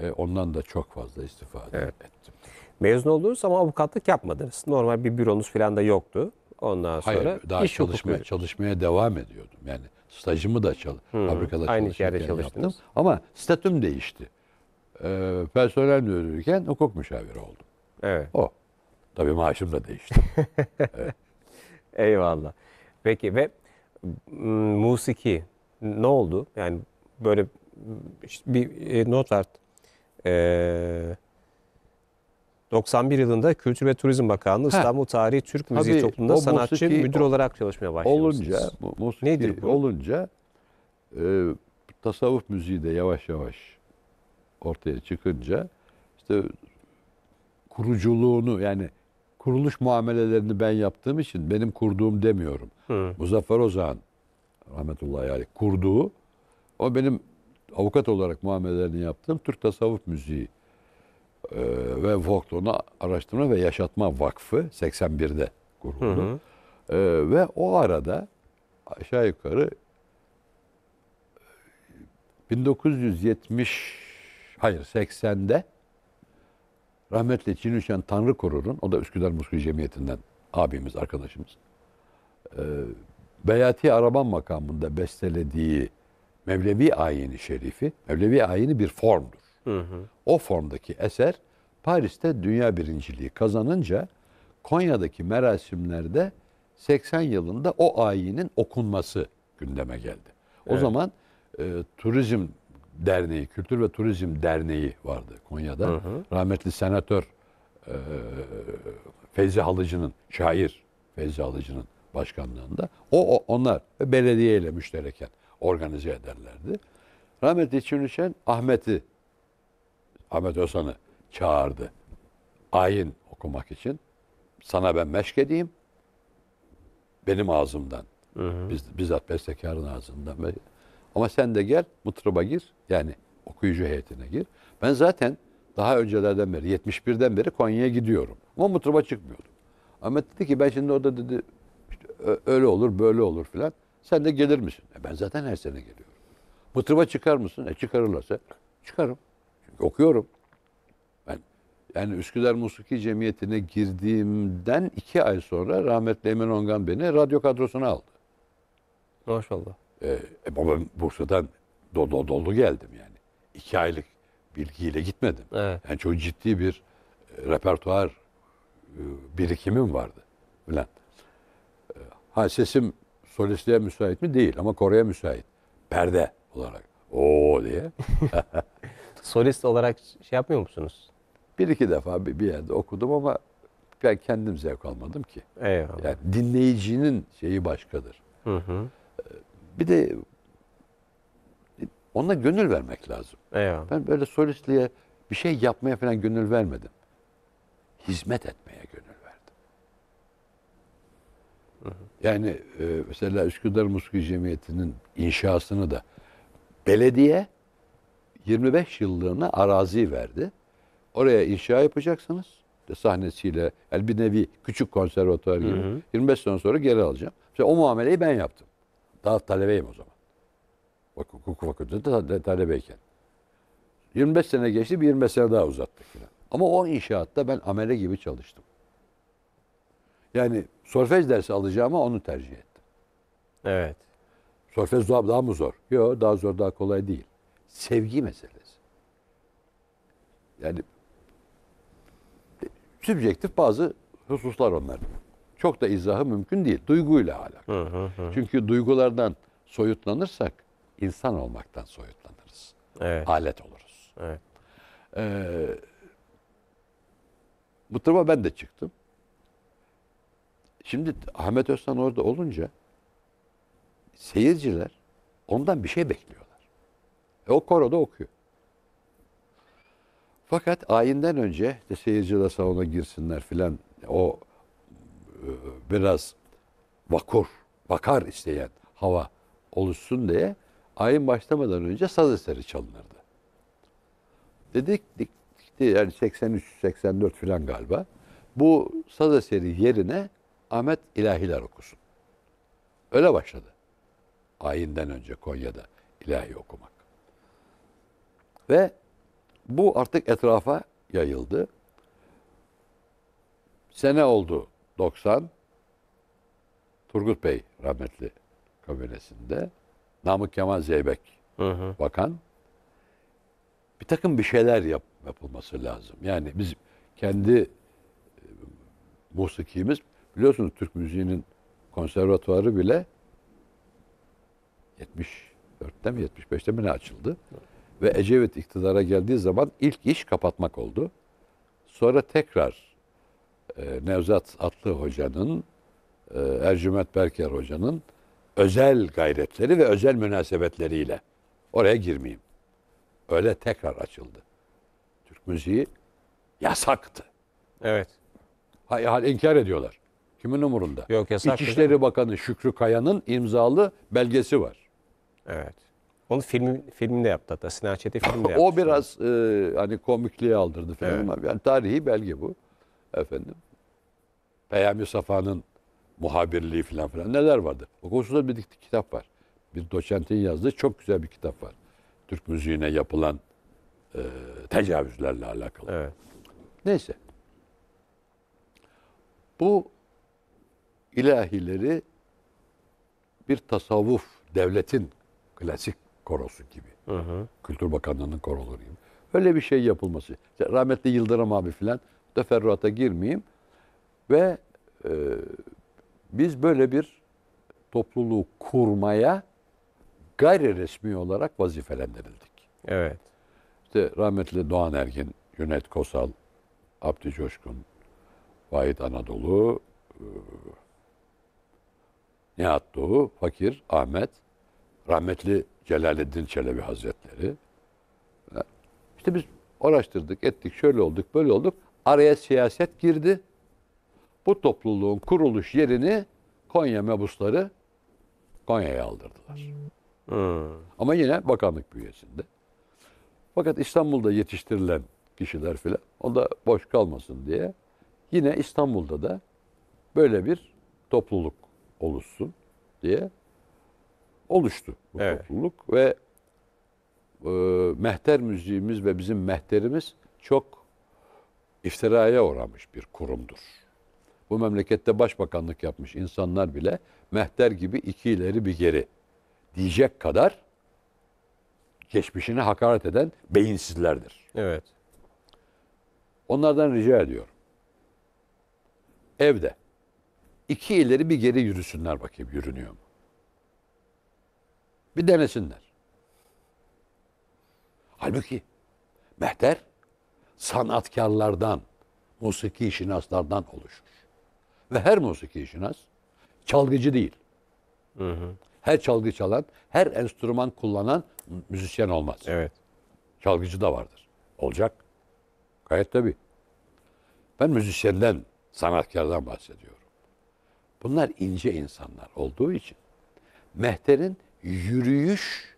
E, ondan da çok fazla istifade evet. ettim. Mezun oldunuz ama avukatlık yapmadınız. Normal bir büronuz falan da yoktu. Ondan sonra Hayır, daha iş çalışmaya, çalışmaya devam ediyordum. Yani Stajımı da çalış, hmm. fabrikada Aynı yerde çalıştım. Ama statüm değişti. Ee, personel müdürüyken hukuk müşaviri oldum. Evet. O. Tabii maaşım da değişti. evet. Eyvallah. Peki ve musiki ne oldu? Yani böyle bir e, not art e, 91 yılında Kültür ve Turizm Bakanlığı ha. İstanbul Tarihi Türk Müziği Tabii, Toplumu'nda sanatçı musiki, müdür olarak çalışmaya başlamışsınız. Olunca, musiki Nedir bu? olunca e, tasavvuf müziği de yavaş yavaş ortaya çıkınca işte kuruculuğunu yani kuruluş muamelelerini ben yaptığım için benim kurduğum demiyorum. Hı. Muzaffer Ozan rahmetullahi aleyh kurduğu o benim avukat olarak muamelelerini yaptığım Türk tasavvuf müziği e, ve folklorunu araştırma ve yaşatma vakfı 81'de kuruldu. Hı hı. E, ve o arada aşağı yukarı 1970 e, hayır 80'de rahmetli Çinüşen Tanrı Korur'un o da Üsküdar Muskul Cemiyeti'nden abimiz, arkadaşımız. E, Beyati Araban makamında bestelediği Mevlevi ayini şerifi, Mevlevi ayini bir formdur. Hı O formdaki eser Paris'te dünya birinciliği kazanınca Konya'daki merasimlerde 80 yılında o ayinin okunması gündeme geldi. O evet. zaman e, Turizm Derneği, Kültür ve Turizm Derneği vardı Konya'da. Hı hı. Rahmetli senatör e, Fevzi Halıcı'nın, şair Fevzi Halıcı'nın başkanlığında. O, o onlar ve belediyeyle müştereken organize ederlerdi. Rahmetli Çinüşen Ahmet'i Ahmet Özhan'ı çağırdı. Ayin okumak için. Sana ben meşk edeyim. Benim ağzımdan. Hı hı. Biz, bizzat bestekarın ağzından. Ama sen de gel mutruba gir. Yani okuyucu heyetine gir. Ben zaten daha öncelerden beri, 71'den beri Konya'ya gidiyorum. Ama mutruba çıkmıyordum. Ahmet dedi ki ben şimdi orada dedi işte öyle olur böyle olur filan. Sen de gelir misin? E ben zaten her sene geliyorum. Mutruba çıkar mısın? E çıkarırlarsa çıkarım. Okuyorum. Ben yani Üsküdar Musiki Cemiyeti'ne girdiğimden iki ay sonra rahmetli Emin Ongan beni radyo kadrosuna aldı. Maşallah. Ee, e, babam Bursa'dan dolu dolu geldim yani. İki aylık bilgiyle gitmedim. Evet. Yani çok ciddi bir e, repertuar e, birikimim vardı. Falan. Ee, ha sesim solistliğe müsait mi? Değil ama koroya müsait. Perde olarak. Oo diye. solist olarak şey yapmıyor musunuz? Bir iki defa bir, bir yerde okudum ama ben kendim zevk almadım ki. Eyvallah. Yani dinleyicinin şeyi başkadır. Hı hı. Bir de ona gönül vermek lazım. Eyvallah. Ben böyle solistliğe bir şey yapmaya falan gönül vermedim. Hizmet etmeye gönül verdim. Yani e, mesela Üsküdar Musiki Cemiyeti'nin inşasını da belediye 25 yıllığına arazi verdi. Oraya inşa yapacaksınız. de sahnesiyle yani bir nevi küçük konservatuar gibi. Hı hı. 25 sene sonra geri alacağım. İşte o muameleyi ben yaptım. Daha talebeyim o zaman. Bak hukuk fakültesi talebeyken. 25 sene geçti, bir 25 sene daha uzattık falan. Ama o inşaatta ben amele gibi çalıştım. Yani solfej dersi alacağıma onu tercih ettim. Evet. Solfej daha mı zor? Yok daha zor daha kolay değil sevgi meselesi. Yani sübjektif bazı hususlar onlar. Çok da izahı mümkün değil. Duyguyla alakalı. Hı hı hı. Çünkü duygulardan soyutlanırsak insan olmaktan soyutlanırız. Evet. Alet oluruz. Evet. Ee, bu tarafa ben de çıktım. Şimdi Ahmet Öztan orada olunca seyirciler ondan bir şey bekliyor. E, o koroda okuyor. Fakat ayinden önce de seyirci de salona girsinler filan o e, biraz vakur, vakar isteyen hava oluşsun diye ayin başlamadan önce saz eseri çalınırdı. Dedik dikti yani 83-84 filan galiba. Bu saz eseri yerine Ahmet ilahiler okusun. Öyle başladı. Ayinden önce Konya'da ilahi okumak. Ve bu artık etrafa yayıldı. Sene oldu 90. Turgut Bey rahmetli kabinesinde. Namık Kemal Zeybek hı hı. bakan. Bir takım bir şeyler yap, yapılması lazım. Yani biz kendi e, musikimiz biliyorsunuz Türk müziğinin konservatuarı bile 74'te mi 75'te mi ne açıldı? Evet. Ve Ecevit iktidara geldiği zaman ilk iş kapatmak oldu. Sonra tekrar e, Nevzat Atlı Hoca'nın, e, Ercüment Berker Hoca'nın özel gayretleri ve özel münasebetleriyle oraya girmeyeyim. Öyle tekrar açıldı. Türk müziği yasaktı. Evet. Hayal inkar ediyorlar. Kimin umurunda? Yok yasak. İçişleri Bakanı Şükrü Kaya'nın imzalı belgesi var. Evet. Onu filmi, filmde yaptı hatta. Sinan Çetin filmde yaptı. o biraz e, hani komikliğe aldırdı falan evet. yani tarihi belge bu. Efendim. Peyami Safa'nın muhabirliği falan filan neler vardı. O konusunda bir kitap var. Bir doçentin yazdığı çok güzel bir kitap var. Türk müziğine yapılan e, tecavüzlerle alakalı. Evet. Neyse. Bu ilahileri bir tasavvuf, devletin klasik korosu gibi. Hı hı. Kültür Bakanlığı'nın koroları gibi. Öyle bir şey yapılması. İşte rahmetli Yıldırım abi filan teferruata girmeyeyim. Ve e, biz böyle bir topluluğu kurmaya gayri resmi olarak vazifelendirildik. Evet. İşte rahmetli Doğan Ergin, Yunet Kosal, Abdi Coşkun, Vahit Anadolu, e, Nihat Doğu, Fakir, Ahmet, rahmetli Celaleddin Çelebi Hazretleri. İşte biz araştırdık, ettik, şöyle olduk, böyle olduk. Araya siyaset girdi. Bu topluluğun kuruluş yerini Konya mebusları Konya'ya aldırdılar. Hmm. Ama yine bakanlık bünyesinde. Fakat İstanbul'da yetiştirilen kişiler filan o da boş kalmasın diye yine İstanbul'da da böyle bir topluluk oluşsun diye oluştu bu evet. topluluk ve e, mehter müziğimiz ve bizim mehterimiz çok iftiraya uğramış bir kurumdur. Bu memlekette başbakanlık yapmış insanlar bile mehter gibi iki ileri bir geri diyecek kadar geçmişine hakaret eden beyinsizlerdir. Evet. Onlardan rica ediyorum. Evde iki ileri bir geri yürüsünler bakayım yürünüyor mu? Bir denesinler. Halbuki mehter sanatkarlardan, musiki işinaslardan oluşur. Ve her musiki işinas çalgıcı değil. Hı hı. Her çalgı çalan, her enstrüman kullanan müzisyen olmaz. Evet. Çalgıcı da vardır. Olacak. Gayet tabii. Ben müzisyenden, sanatkardan bahsediyorum. Bunlar ince insanlar olduğu için mehterin yürüyüş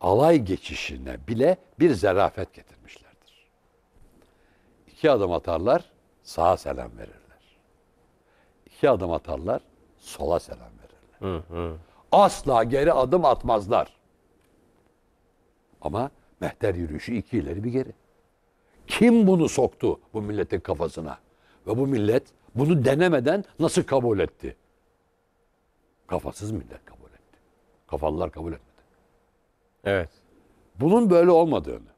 alay geçişine bile bir zarafet getirmişlerdir. İki adım atarlar, sağa selam verirler. İki adım atarlar, sola selam verirler. Hı hı. Asla geri adım atmazlar. Ama mehter yürüyüşü iki ileri bir geri. Kim bunu soktu bu milletin kafasına? Ve bu millet bunu denemeden nasıl kabul etti? Kafasız millet kabul Kafalılar kabul etmedi. Evet. Bunun böyle olmadığını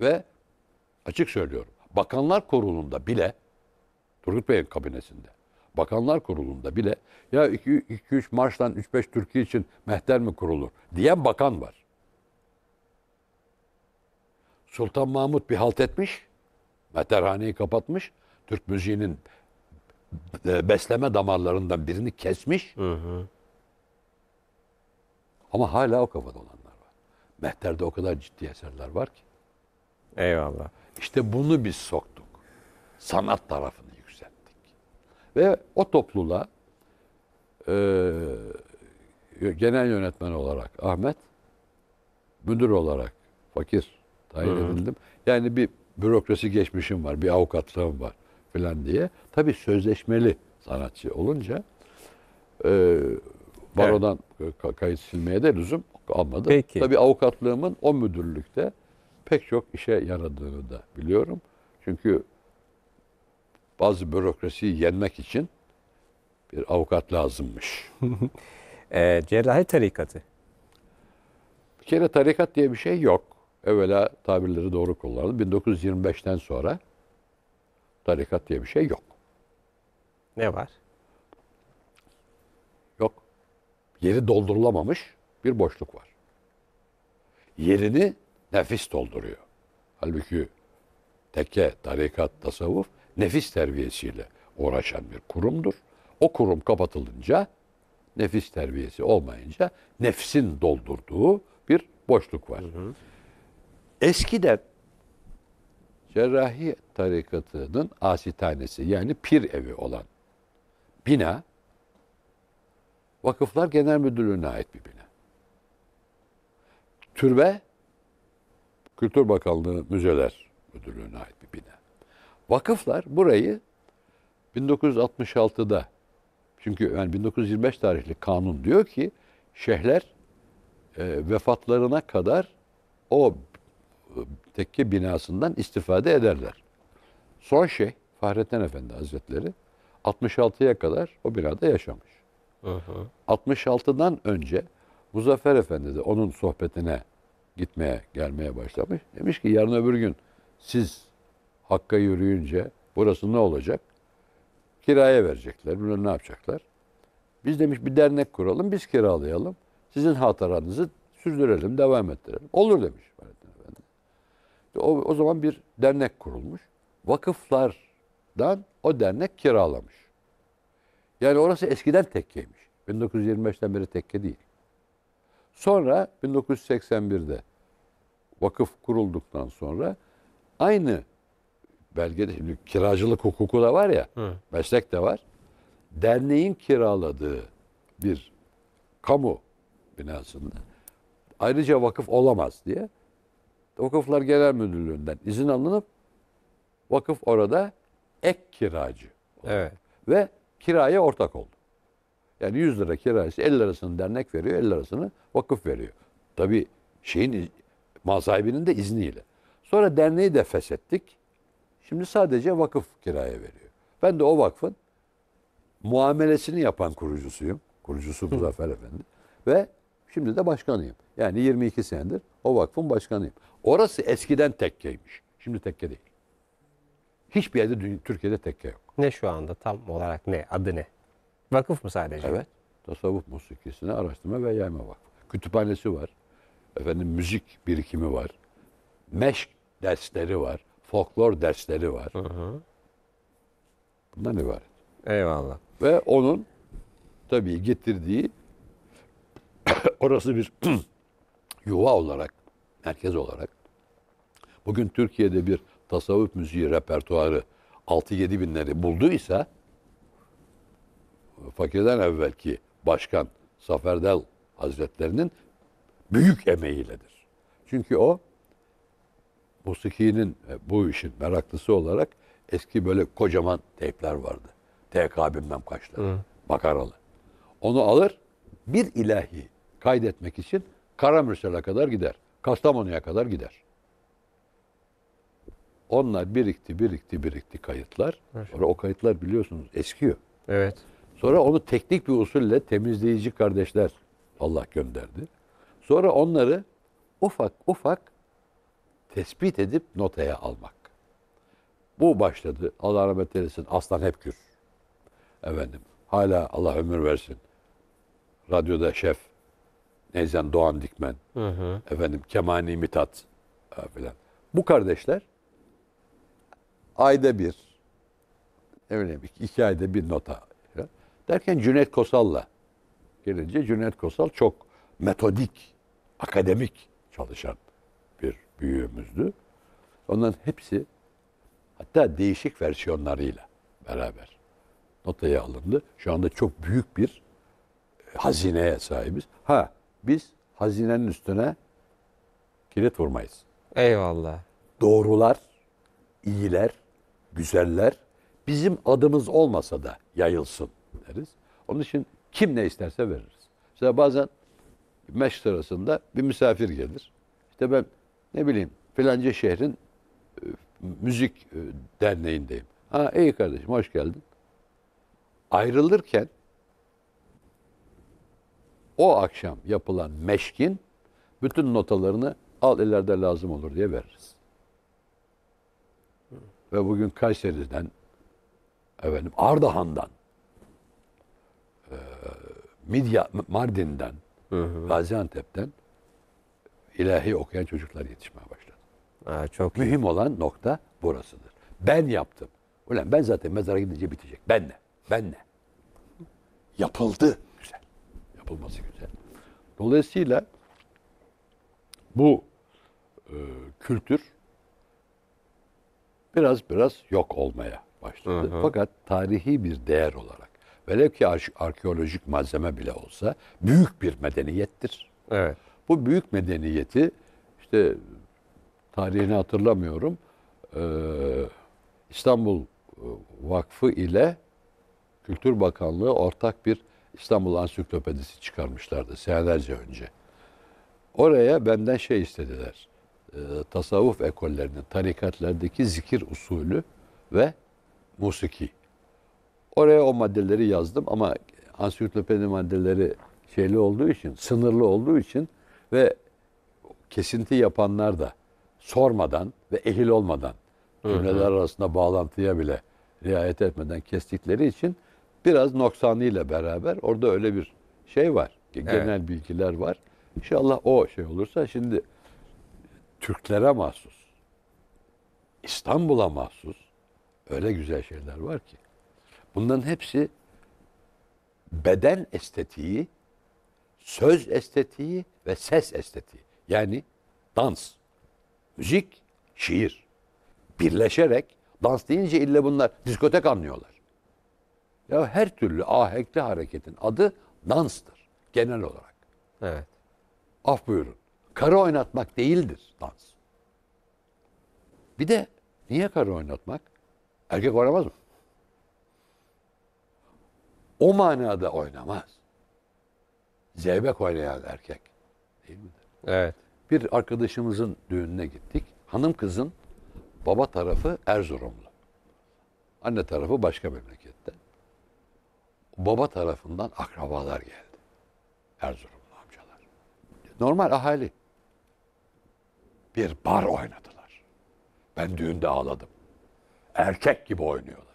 ve açık söylüyorum. Bakanlar Kurulu'nda bile Turgut Bey'in kabinesinde Bakanlar Kurulu'nda bile ya 2-3 Marş'tan 3-5 Türkiye için mehter mi kurulur diyen bakan var. Sultan Mahmut bir halt etmiş, mehterhaneyi kapatmış, Türk müziğinin e, besleme damarlarından birini kesmiş. Hı hı. Ama hala o kafada olanlar var. Mehter'de o kadar ciddi eserler var ki. Eyvallah. İşte bunu biz soktuk. Sanat tarafını yükselttik. Ve o topluluğa e, genel yönetmen olarak Ahmet, müdür olarak fakir tayin edildim. Yani bir bürokrasi geçmişim var, bir avukatlığım var falan diye. Tabii sözleşmeli sanatçı olunca e, Barodan evet. E, kayıt silmeye de lüzum almadı. Peki. Tabii avukatlığımın o müdürlükte pek çok işe yaradığını da biliyorum. Çünkü bazı bürokrasiyi yenmek için bir avukat lazımmış. e, cerrahi tarikatı. Bir kere tarikat diye bir şey yok. Evvela tabirleri doğru kullanalım. 1925'ten sonra tarikat diye bir şey yok. Ne var? Yeri doldurulamamış bir boşluk var. Yerini nefis dolduruyor. Halbuki tekke, tarikat, tasavvuf nefis terbiyesiyle uğraşan bir kurumdur. O kurum kapatılınca nefis terbiyesi olmayınca nefsin doldurduğu bir boşluk var. Hı hı. Eskiden cerrahi tarikatının asitanesi yani pir evi olan bina Vakıflar Genel Müdürlüğü'ne ait bir bina. Türbe Kültür Bakanlığı Müzeler Müdürlüğü'ne ait bir bina. Vakıflar burayı 1966'da çünkü yani 1925 tarihli kanun diyor ki şehirler e, vefatlarına kadar o e, tekke binasından istifade ederler. Son şey Fahrettin Efendi Hazretleri 66'ya kadar o binada yaşamış. 66'dan önce Muzaffer Efendi de onun sohbetine gitmeye, gelmeye başlamış. Demiş ki yarın öbür gün siz Hakk'a yürüyünce burası ne olacak? Kiraya verecekler. Bunu ne yapacaklar? Biz demiş bir dernek kuralım, biz kiralayalım. Sizin hataranızı sürdürelim, devam ettirelim. Olur demiş Fahrettin Efendi. O, o zaman bir dernek kurulmuş. Vakıflardan o dernek kiralamış. Yani orası eskiden tekkeymiş. 1925'ten beri tekke değil. Sonra 1981'de vakıf kurulduktan sonra aynı belgede şimdi kiracılık hukuku da var ya, Hı. meslek de var. Derneğin kiraladığı bir kamu binasında ayrıca vakıf olamaz diye Vakıflar Genel Müdürlüğü'nden izin alınıp vakıf orada ek kiracı. Olur. Evet. Ve kiraya ortak oldu. Yani 100 lira kirası 50 lirasını dernek veriyor, 50 lirasını vakıf veriyor. Tabii şeyin mal sahibinin de izniyle. Sonra derneği de feshettik. Şimdi sadece vakıf kiraya veriyor. Ben de o vakfın muamelesini yapan kurucusuyum. Kurucusu Muzaffer Efendi. Ve şimdi de başkanıyım. Yani 22 senedir o vakfın başkanıyım. Orası eskiden tekkeymiş. Şimdi tekke değil. Hiçbir yerde Türkiye'de tekke yok. Ne şu anda tam olarak ne? Adı ne? Vakıf mı sadece? Evet. Tasavvuf musikisine araştırma ve yayma vakfı. Kütüphanesi var. Efendim müzik birikimi var. Meşk dersleri var. Folklor dersleri var. Hı hı. Bundan ibaret. Eyvallah. Ve onun tabii getirdiği orası bir yuva olarak, merkez olarak. Bugün Türkiye'de bir tasavvuf müziği repertuarı 6-7 binleri bulduysa fakirden evvelki başkan Saferdel Hazretlerinin büyük emeğiyledir. Çünkü o musikinin e, bu işin meraklısı olarak eski böyle kocaman teypler vardı. TK bilmem kaçları. Hı. Onu alır bir ilahi kaydetmek için Karamürsel'e kadar gider. Kastamonu'ya kadar gider. Onlar birikti, birikti, birikti kayıtlar. Evet. Sonra o kayıtlar biliyorsunuz eskiyor. Evet. Sonra onu teknik bir usulle temizleyici kardeşler Allah gönderdi. Sonra onları ufak ufak tespit edip notaya almak. Bu başladı. Allah rahmet eylesin. Aslan Hepgür. Efendim. Hala Allah ömür versin. Radyoda şef. Neyzen Doğan Dikmen. Hı hı. Efendim Kemani Mitat. E, Falan. Bu kardeşler ayda bir, ne bileyim iki ayda bir nota. Derken Cüneyt Kosal'la gelince Cüneyt Kosal çok metodik, akademik çalışan bir büyüğümüzdü. Onların hepsi hatta değişik versiyonlarıyla beraber notaya alındı. Şu anda çok büyük bir e, hazineye sahibiz. Ha biz hazinenin üstüne kilit vurmayız. Eyvallah. Doğrular, iyiler, güzeller bizim adımız olmasa da yayılsın deriz. Onun için kim ne isterse veririz. Mesela bazen meş sırasında bir misafir gelir. İşte ben ne bileyim filanca şehrin e, müzik e, derneğindeyim. Ha iyi kardeşim hoş geldin. Ayrılırken o akşam yapılan meşkin bütün notalarını al ileride lazım olur diye veririz ve bugün Kayseri'den, efendim Ardahan'dan, e, Midya, Mardin'den, hı hı. Gaziantep'ten ilahi okuyan çocuklar yetişmeye başladı. Aa, çok Mühim iyi. olan nokta burasıdır. Ben yaptım. Ulan ben zaten mezara gidince bitecek. Ben ne? Ben ne? Yapıldı. Güzel. Yapılması güzel. Dolayısıyla bu e, kültür biraz biraz yok olmaya başladı. Hı hı. Fakat tarihi bir değer olarak velev ki arkeolojik malzeme bile olsa büyük bir medeniyettir. Evet. Bu büyük medeniyeti işte tarihini hatırlamıyorum. Ee, İstanbul Vakfı ile Kültür Bakanlığı ortak bir İstanbul Ansiklopedisi çıkarmışlardı senelerce önce. Oraya benden şey istediler e, tasavvuf ekollerinin tarikatlardaki zikir usulü ve musiki. Oraya o maddeleri yazdım ama ansiklopedi maddeleri şeyli olduğu için, sınırlı olduğu için ve kesinti yapanlar da sormadan ve ehil olmadan cümleler arasında bağlantıya bile riayet etmeden kestikleri için biraz noksanıyla beraber orada öyle bir şey var. Genel evet. bilgiler var. İnşallah o şey olursa şimdi Türklere mahsus, İstanbul'a mahsus öyle güzel şeyler var ki. Bunların hepsi beden estetiği, söz estetiği ve ses estetiği. Yani dans, müzik, şiir birleşerek dans deyince illa bunlar diskotek anlıyorlar. Ya her türlü ahenkli hareketin adı danstır genel olarak. Evet. Af buyurun. Karı oynatmak değildir dans. Bir de niye karı oynatmak? Erkek oynamaz mı? O manada oynamaz. Zeybek oynayan erkek. Değil mi? Evet. Bir arkadaşımızın düğününe gittik. Hanım kızın baba tarafı Erzurumlu. Anne tarafı başka memlekette. Baba tarafından akrabalar geldi. Erzurumlu amcalar. Normal ahali bir bar oynadılar. Ben düğünde ağladım. Erkek gibi oynuyorlar.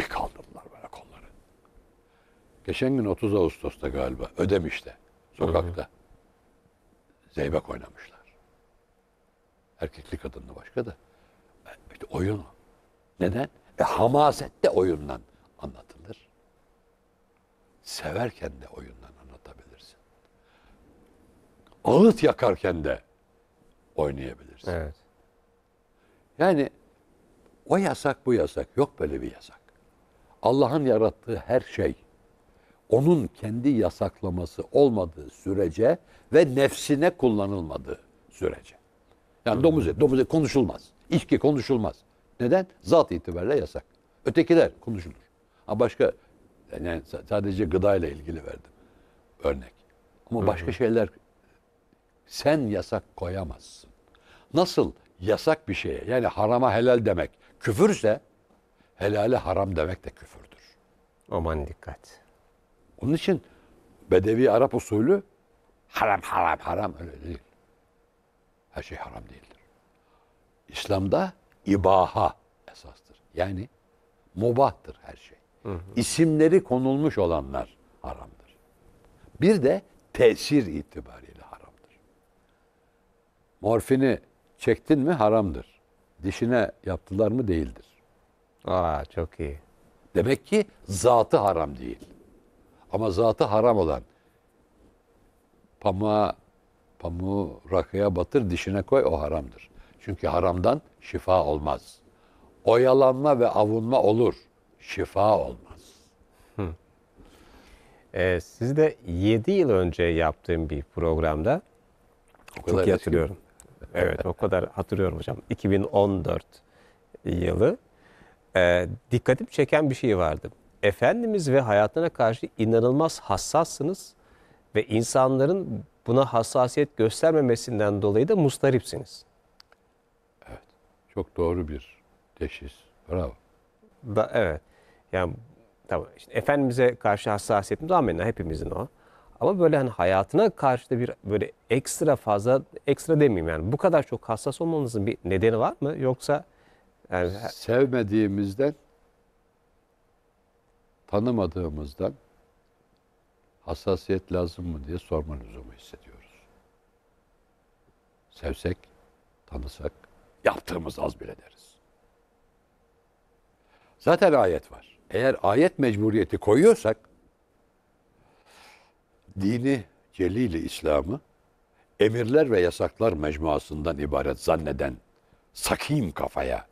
Bir kaldırdılar böyle kolları. Geçen gün 30 Ağustos'ta galiba Ödemiş'te sokakta hı hı. zeybek oynamışlar. Erkekli kadınlı başka da. İşte oyun Neden? E, hamaset de oyundan anlatılır. Severken de oyundan anlatabilirsin. Ağıt yakarken de oynayabilirsin. Evet. Yani o yasak bu yasak. Yok böyle bir yasak. Allah'ın yarattığı her şey onun kendi yasaklaması olmadığı sürece ve nefsine kullanılmadığı sürece. Yani domuz et, domuz et konuşulmaz. İçki konuşulmaz. Neden? Zat itibariyle yasak. Ötekiler konuşulur. Ha başka yani sadece gıdayla ilgili verdim örnek. Ama başka şeyler sen yasak koyamazsın. Nasıl yasak bir şeye yani harama helal demek küfürse helale haram demek de küfürdür. Aman dikkat. Onun için Bedevi Arap usulü haram haram haram öyle değil. Her şey haram değildir. İslam'da ibaha esastır. Yani mubahtır her şey. Hı hı. İsimleri konulmuş olanlar haramdır. Bir de tesir itibariyle haramdır. Morfini Çektin mi haramdır. Dişine yaptılar mı değildir. Aa çok iyi. Demek ki zatı haram değil. Ama zatı haram olan pamuğa, pamuğu rakıya batır dişine koy o haramdır. Çünkü haramdan şifa olmaz. Oyalanma ve avunma olur. Şifa olmaz. Hı. Ee, siz de 7 yıl önce yaptığım bir programda o kadar çok iyi hatırlıyorum. Evet o kadar hatırlıyorum hocam. 2014 yılı. E, ee, dikkatimi çeken bir şey vardı. Efendimiz ve hayatına karşı inanılmaz hassassınız ve insanların buna hassasiyet göstermemesinden dolayı da mustaripsiniz. Evet. Çok doğru bir teşhis. Bravo. Da, evet. Yani tamam. İşte Efendimiz'e karşı hassasiyetimiz amenna hepimizin o. Ama böyle hani hayatına karşı da bir böyle ekstra fazla ekstra demeyeyim yani bu kadar çok hassas olmanızın bir nedeni var mı yoksa yani sevmediğimizden tanımadığımızdan hassasiyet lazım mı diye sorma lüzumu hissediyoruz. Sevsek, tanısak yaptığımız az bile deriz. Zaten ayet var. Eğer ayet mecburiyeti koyuyorsak dini celili İslam'ı emirler ve yasaklar mecmuasından ibaret zanneden sakim kafaya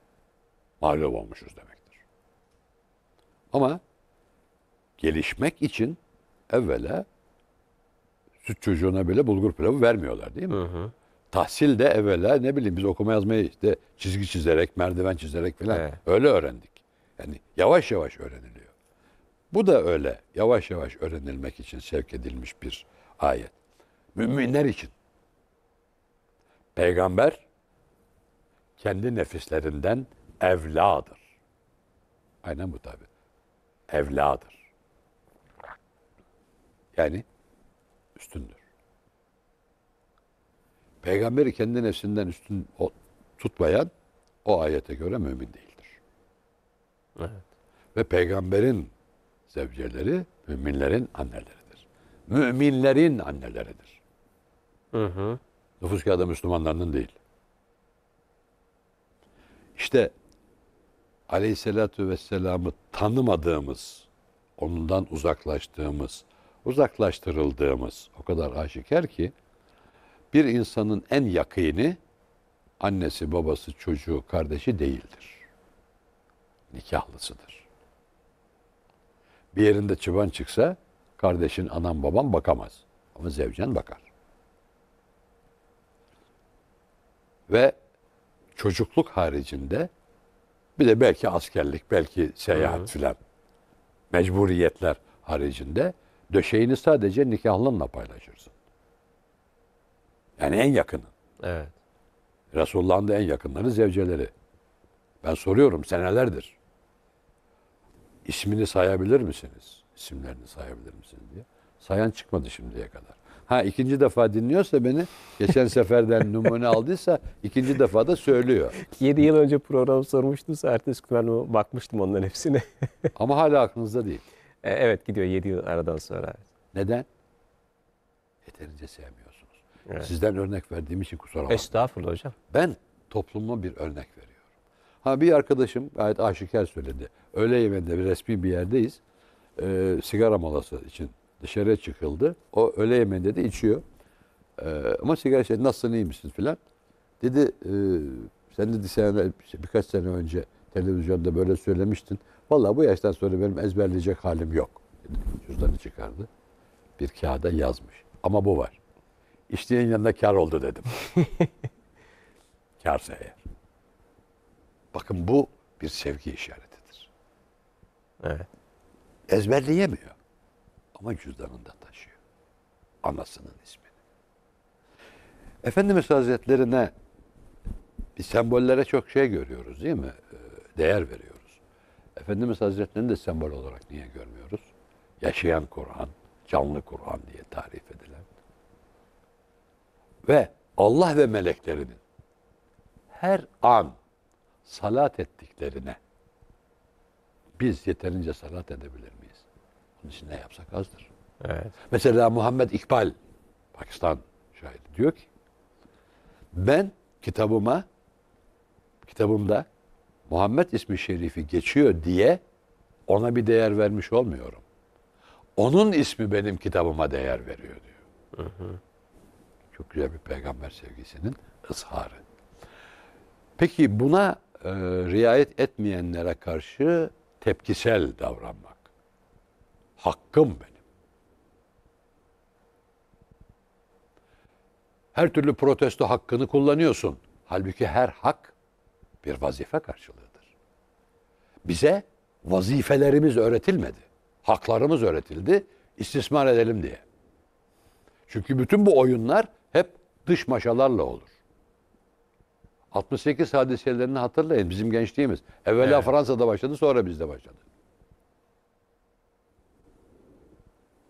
mağlup olmuşuz demektir. Ama gelişmek için evvela süt çocuğuna bile bulgur pilavı vermiyorlar değil mi? Hı hı. Tahsil de evvela ne bileyim biz okuma yazmayı işte çizgi çizerek, merdiven çizerek falan evet. öyle öğrendik. Yani yavaş yavaş öğrenilir. Bu da öyle. Yavaş yavaş öğrenilmek için sevk edilmiş bir ayet. Müminler için. Peygamber kendi nefislerinden evladır. Aynen bu tabi. Evladır. Yani üstündür. Peygamberi kendi nefsinden üstün o tutmayan o ayete göre mümin değildir. Evet. Ve peygamberin zevceleri müminlerin anneleridir. Müminlerin anneleridir. Hı hı. Nüfus kağıdı Müslümanlarının değil. İşte aleyhissalatü vesselam'ı tanımadığımız, ondan uzaklaştığımız, uzaklaştırıldığımız o kadar aşikar ki bir insanın en yakini annesi, babası, çocuğu, kardeşi değildir. Nikahlısıdır. Bir yerinde çıban çıksa kardeşin, anam babam bakamaz. Ama zevcen bakar. Ve çocukluk haricinde bir de belki askerlik, belki seyahat filan mecburiyetler haricinde döşeğini sadece nikahlanla paylaşırsın. Yani en yakının. Evet. Resulullah'ın da en yakınları zevceleri. Ben soruyorum senelerdir. İsmini sayabilir misiniz? İsimlerini sayabilir misiniz diye. Sayan çıkmadı şimdiye kadar. Ha ikinci defa dinliyorsa beni geçen seferden numune aldıysa ikinci defa da söylüyor. 7 yıl önce program sormuştunuz. Ertesi gün ben bakmıştım onların hepsine. Ama hala aklınızda değil. E, evet gidiyor 7 yıl aradan sonra. Neden? Yeterince sevmiyorsunuz. Evet. Sizden örnek verdiğim için kusura bakmayın. Estağfurullah hocam. Ben topluma bir örnek veriyorum. Ha bir arkadaşım gayet aşikar söyledi. Öğle yemeğinde bir resmi bir yerdeyiz. E, sigara molası için dışarı çıkıldı. O öğle yemeğinde de içiyor. E, ama sigara şey nasılsın iyi misin filan. Dedi e, sen de sene, birkaç sene önce televizyonda böyle söylemiştin. Valla bu yaştan sonra benim ezberleyecek halim yok. Dedi. Cüzdanı çıkardı. Bir kağıda yazmış. Ama bu var. İşleyen yanında kar oldu dedim. kar sayı. Bakın bu bir sevgi işaretidir. Evet. Ezberleyemiyor. Ama cüzdanında taşıyor. Anasının ismini. Efendimiz Hazretlerine biz sembollere çok şey görüyoruz değil mi? Ee, değer veriyoruz. Efendimiz Hazretlerini de sembol olarak niye görmüyoruz? Yaşayan Kur'an, canlı Kur'an diye tarif edilen. Ve Allah ve meleklerinin her an salat ettiklerine biz yeterince salat edebilir miyiz? Bunun için ne yapsak azdır. Evet. Mesela Muhammed İkbal, Pakistan şairi diyor ki, ben kitabıma, kitabımda Muhammed ismi şerifi geçiyor diye ona bir değer vermiş olmuyorum. Onun ismi benim kitabıma değer veriyor diyor. Hı hı. Çok güzel bir peygamber sevgisinin ısharı. Peki buna e, riayet etmeyenlere karşı tepkisel davranmak. Hakkım benim. Her türlü protesto hakkını kullanıyorsun. Halbuki her hak bir vazife karşılığıdır. Bize vazifelerimiz öğretilmedi. Haklarımız öğretildi istismar edelim diye. Çünkü bütün bu oyunlar hep dış maşalarla olur. 68 hadiselerini hatırlayın bizim gençliğimiz. Evvela evet. Fransa'da başladı sonra bizde başladı.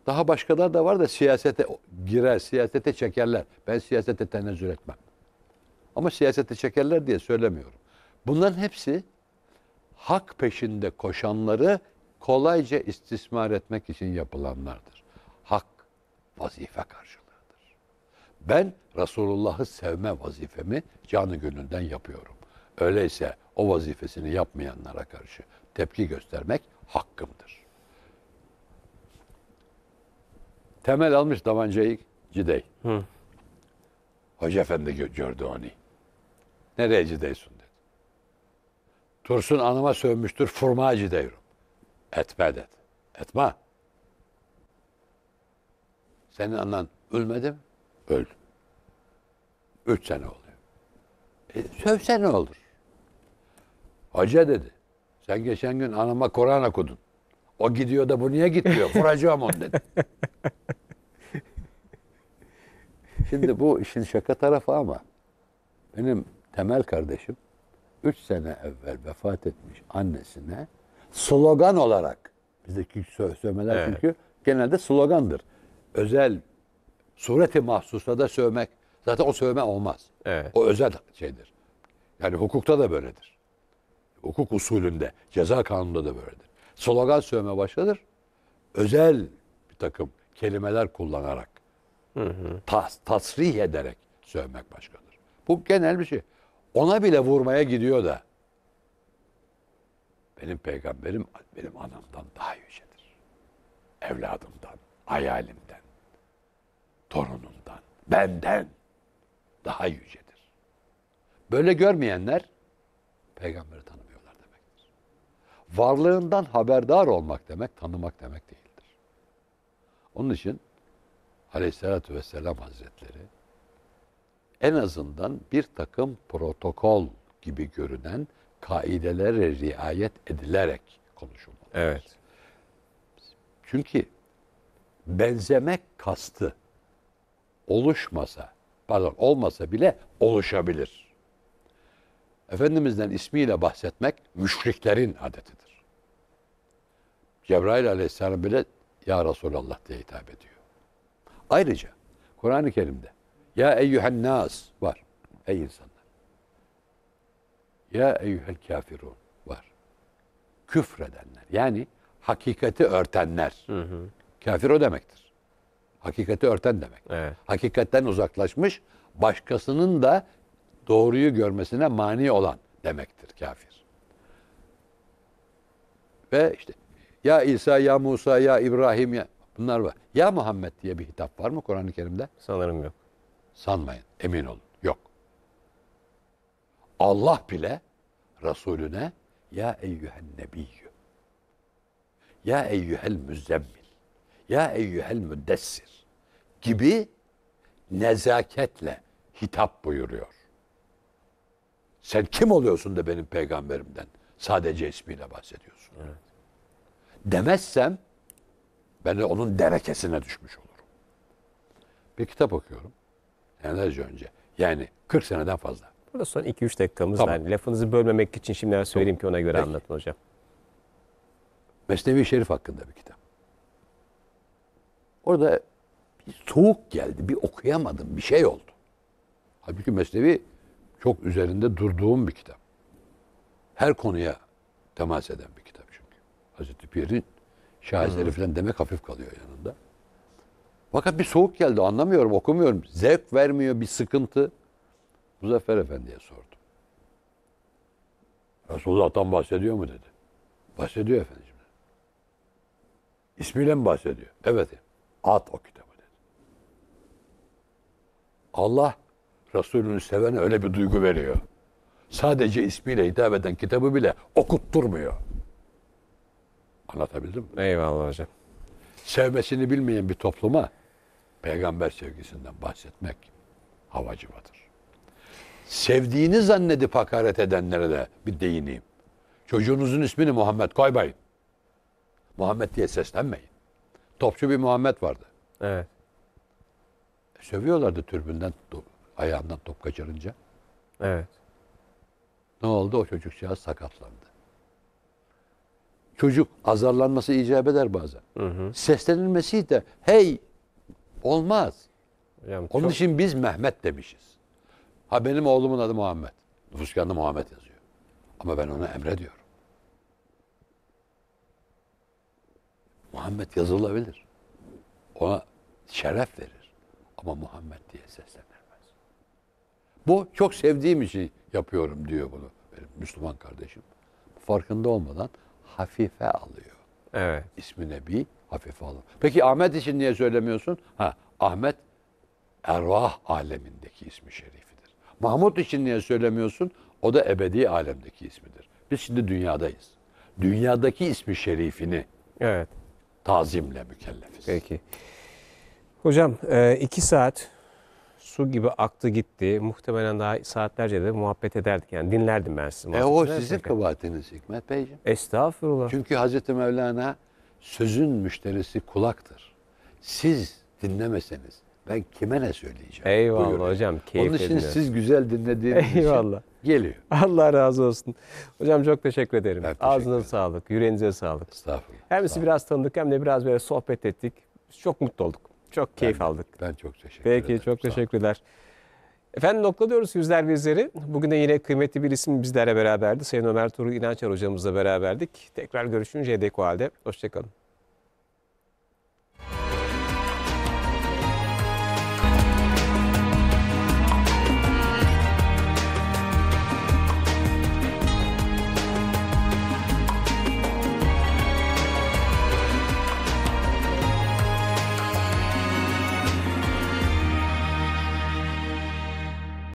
Daha başkalar da var da siyasete girer, siyasete çekerler. Ben siyasete tenezzül etmem. Ama siyasete çekerler diye söylemiyorum. Bunların hepsi hak peşinde koşanları kolayca istismar etmek için yapılanlardır. Hak vazife karşılığıdır. Ben Resulullah'ı sevme vazifemi canı gönülden yapıyorum. Öyleyse o vazifesini yapmayanlara karşı tepki göstermek hakkımdır. Temel almış tabancayı Cidey. Hı. Hoca Efendi gördü onu. Nereye cideysin dedi. Tursun anıma sövmüştür furma Cideyrum. Etme dedi. Etme. Senin anan ölmedim. mi? Üç sene oluyor. E, sövse ne olur? Hoca dedi. Sen geçen gün anama Kur'an okudun. O gidiyor da bu niye gitmiyor? Vuracağım onu dedi. Şimdi bu işin şaka tarafı ama benim temel kardeşim üç sene evvel vefat etmiş annesine slogan olarak bizdeki sövmeler evet. çünkü genelde slogandır. Özel sureti mahsusta da sövmek Zaten o sövme olmaz. Evet. O özel şeydir. Yani hukukta da böyledir. Hukuk usulünde, ceza kanununda da böyledir. Slogan sövme başladır. Özel bir takım kelimeler kullanarak, hı hı. Tas, tasrih ederek sövmek başkadır. Bu genel bir şey. Ona bile vurmaya gidiyor da. Benim peygamberim benim anamdan daha yücedir. Evladımdan, hayalimden, torunumdan, benden daha yücedir. Böyle görmeyenler peygamberi tanımıyorlar demektir. Varlığından haberdar olmak demek tanımak demek değildir. Onun için Aleyhisselatü Vesselam Hazretleri en azından bir takım protokol gibi görünen kaidelere riayet edilerek konuşulmalıdır. Evet. Çünkü benzemek kastı oluşmasa pardon olmasa bile oluşabilir. Efendimiz'den ismiyle bahsetmek müşriklerin adetidir. Cebrail aleyhisselam bile Ya Resulallah diye hitap ediyor. Ayrıca Kur'an-ı Kerim'de Ya eyyühen nas var. Ey insanlar. Ya eyyühel kafirun var. Küfredenler. Yani hakikati örtenler. Hı hı. Kafir o demektir. Hakikati örten demek. Evet. Hakikatten uzaklaşmış, başkasının da doğruyu görmesine mani olan demektir kafir. Ve işte ya İsa, ya Musa, ya İbrahim, ya bunlar var. Ya Muhammed diye bir hitap var mı Kur'an-ı Kerim'de? Sanırım yok. Sanmayın, emin olun. Yok. Allah bile Resulüne ya eyyühen nebiyyü, ya eyyühel müzzemmil, ya eyyühel müddessir, gibi nezaketle hitap buyuruyor. Sen kim oluyorsun da benim peygamberimden sadece ismiyle bahsediyorsun? Evet. Demezsem ben de onun derekesine düşmüş olurum. Bir kitap okuyorum. Enerji önce. Yani 40 seneden fazla. Burada son 2-3 dakikamız tamam. var. Lafınızı bölmemek için şimdiden söyleyeyim tamam. ki ona göre Peki. anlatın hocam. Mesnevi Şerif hakkında bir kitap. Orada soğuk geldi. Bir okuyamadım. Bir şey oldu. Halbuki Mesnevi çok üzerinde durduğum bir kitap. Her konuya temas eden bir kitap çünkü. Hazreti Pir'in şaheserleri falan demek hafif kalıyor yanında. Fakat bir soğuk geldi. Anlamıyorum, okumuyorum. Zevk vermiyor, bir sıkıntı. Muzaffer Efendi'ye sordum. Resulullah'tan bahsediyor mu dedi. Bahsediyor efendim. İsmiyle mi bahsediyor? Evet. At o kitap. Allah Resulünü seven öyle bir duygu veriyor. Sadece ismiyle hitap eden kitabı bile okutturmuyor. Anlatabildim mi? Eyvallah hocam. Sevmesini bilmeyen bir topluma peygamber sevgisinden bahsetmek havacıvadır. Sevdiğini zannedip hakaret edenlere de bir değineyim. Çocuğunuzun ismini Muhammed koymayın. Muhammed diye seslenmeyin. Topçu bir Muhammed vardı. Evet. Sövüyorlardı türbünden ayağından top kaçırınca. Evet. Ne oldu? O çocukcağız sakatlandı. Çocuk azarlanması icap eder bazen. Hı hı. Seslenilmesi de hey olmaz. Yani Onun çok... için biz Mehmet demişiz. Ha benim oğlumun adı Muhammed. Nüfus kağıdında Muhammed yazıyor. Ama ben ona Emre diyorum. Muhammed yazılabilir. Ona şeref verir. Ama Muhammed diye seslenemez. Bu çok sevdiğim için yapıyorum diyor bunu benim Müslüman kardeşim. Farkında olmadan hafife alıyor. Evet. İsmi Nebi hafife alıyor. Peki Ahmet için niye söylemiyorsun? Ha Ahmet ervah alemindeki ismi şerifidir. Mahmut için niye söylemiyorsun? O da ebedi alemdeki ismidir. Biz şimdi dünyadayız. Dünyadaki ismi şerifini evet. tazimle mükellefiz. Peki. Hocam e, iki saat su gibi aktı gitti. Muhtemelen daha saatlerce de muhabbet ederdik. Yani dinlerdim ben sizi. E o sizin kabahatiniz Hikmet Beyciğim. Estağfurullah. Çünkü Hazreti Mevlana sözün müşterisi kulaktır. Siz dinlemeseniz ben kime ne söyleyeceğim? Eyvallah Buyurun. hocam. Keyif Onun için ediniz. siz güzel dinlediğiniz Eyvallah. için geliyor. Allah razı olsun. Hocam çok teşekkür ederim. Ben teşekkür Ağzınıza sağlık, yüreğinize sağlık. Estağfurullah. Hem sizi biraz tanıdık hem de biraz böyle sohbet ettik. Çok mutlu olduk. Çok keyif ben, aldık. Ben çok teşekkür Peki, ederim. Peki çok teşekkürler. Efendim noktalıyoruz Yüzler Bizleri. Bugün de yine kıymetli bir isim bizlerle beraberdi. Sayın Ömer Tuğrul İnançer hocamızla beraberdik. Tekrar görüşünceye dek o halde. Hoşçakalın.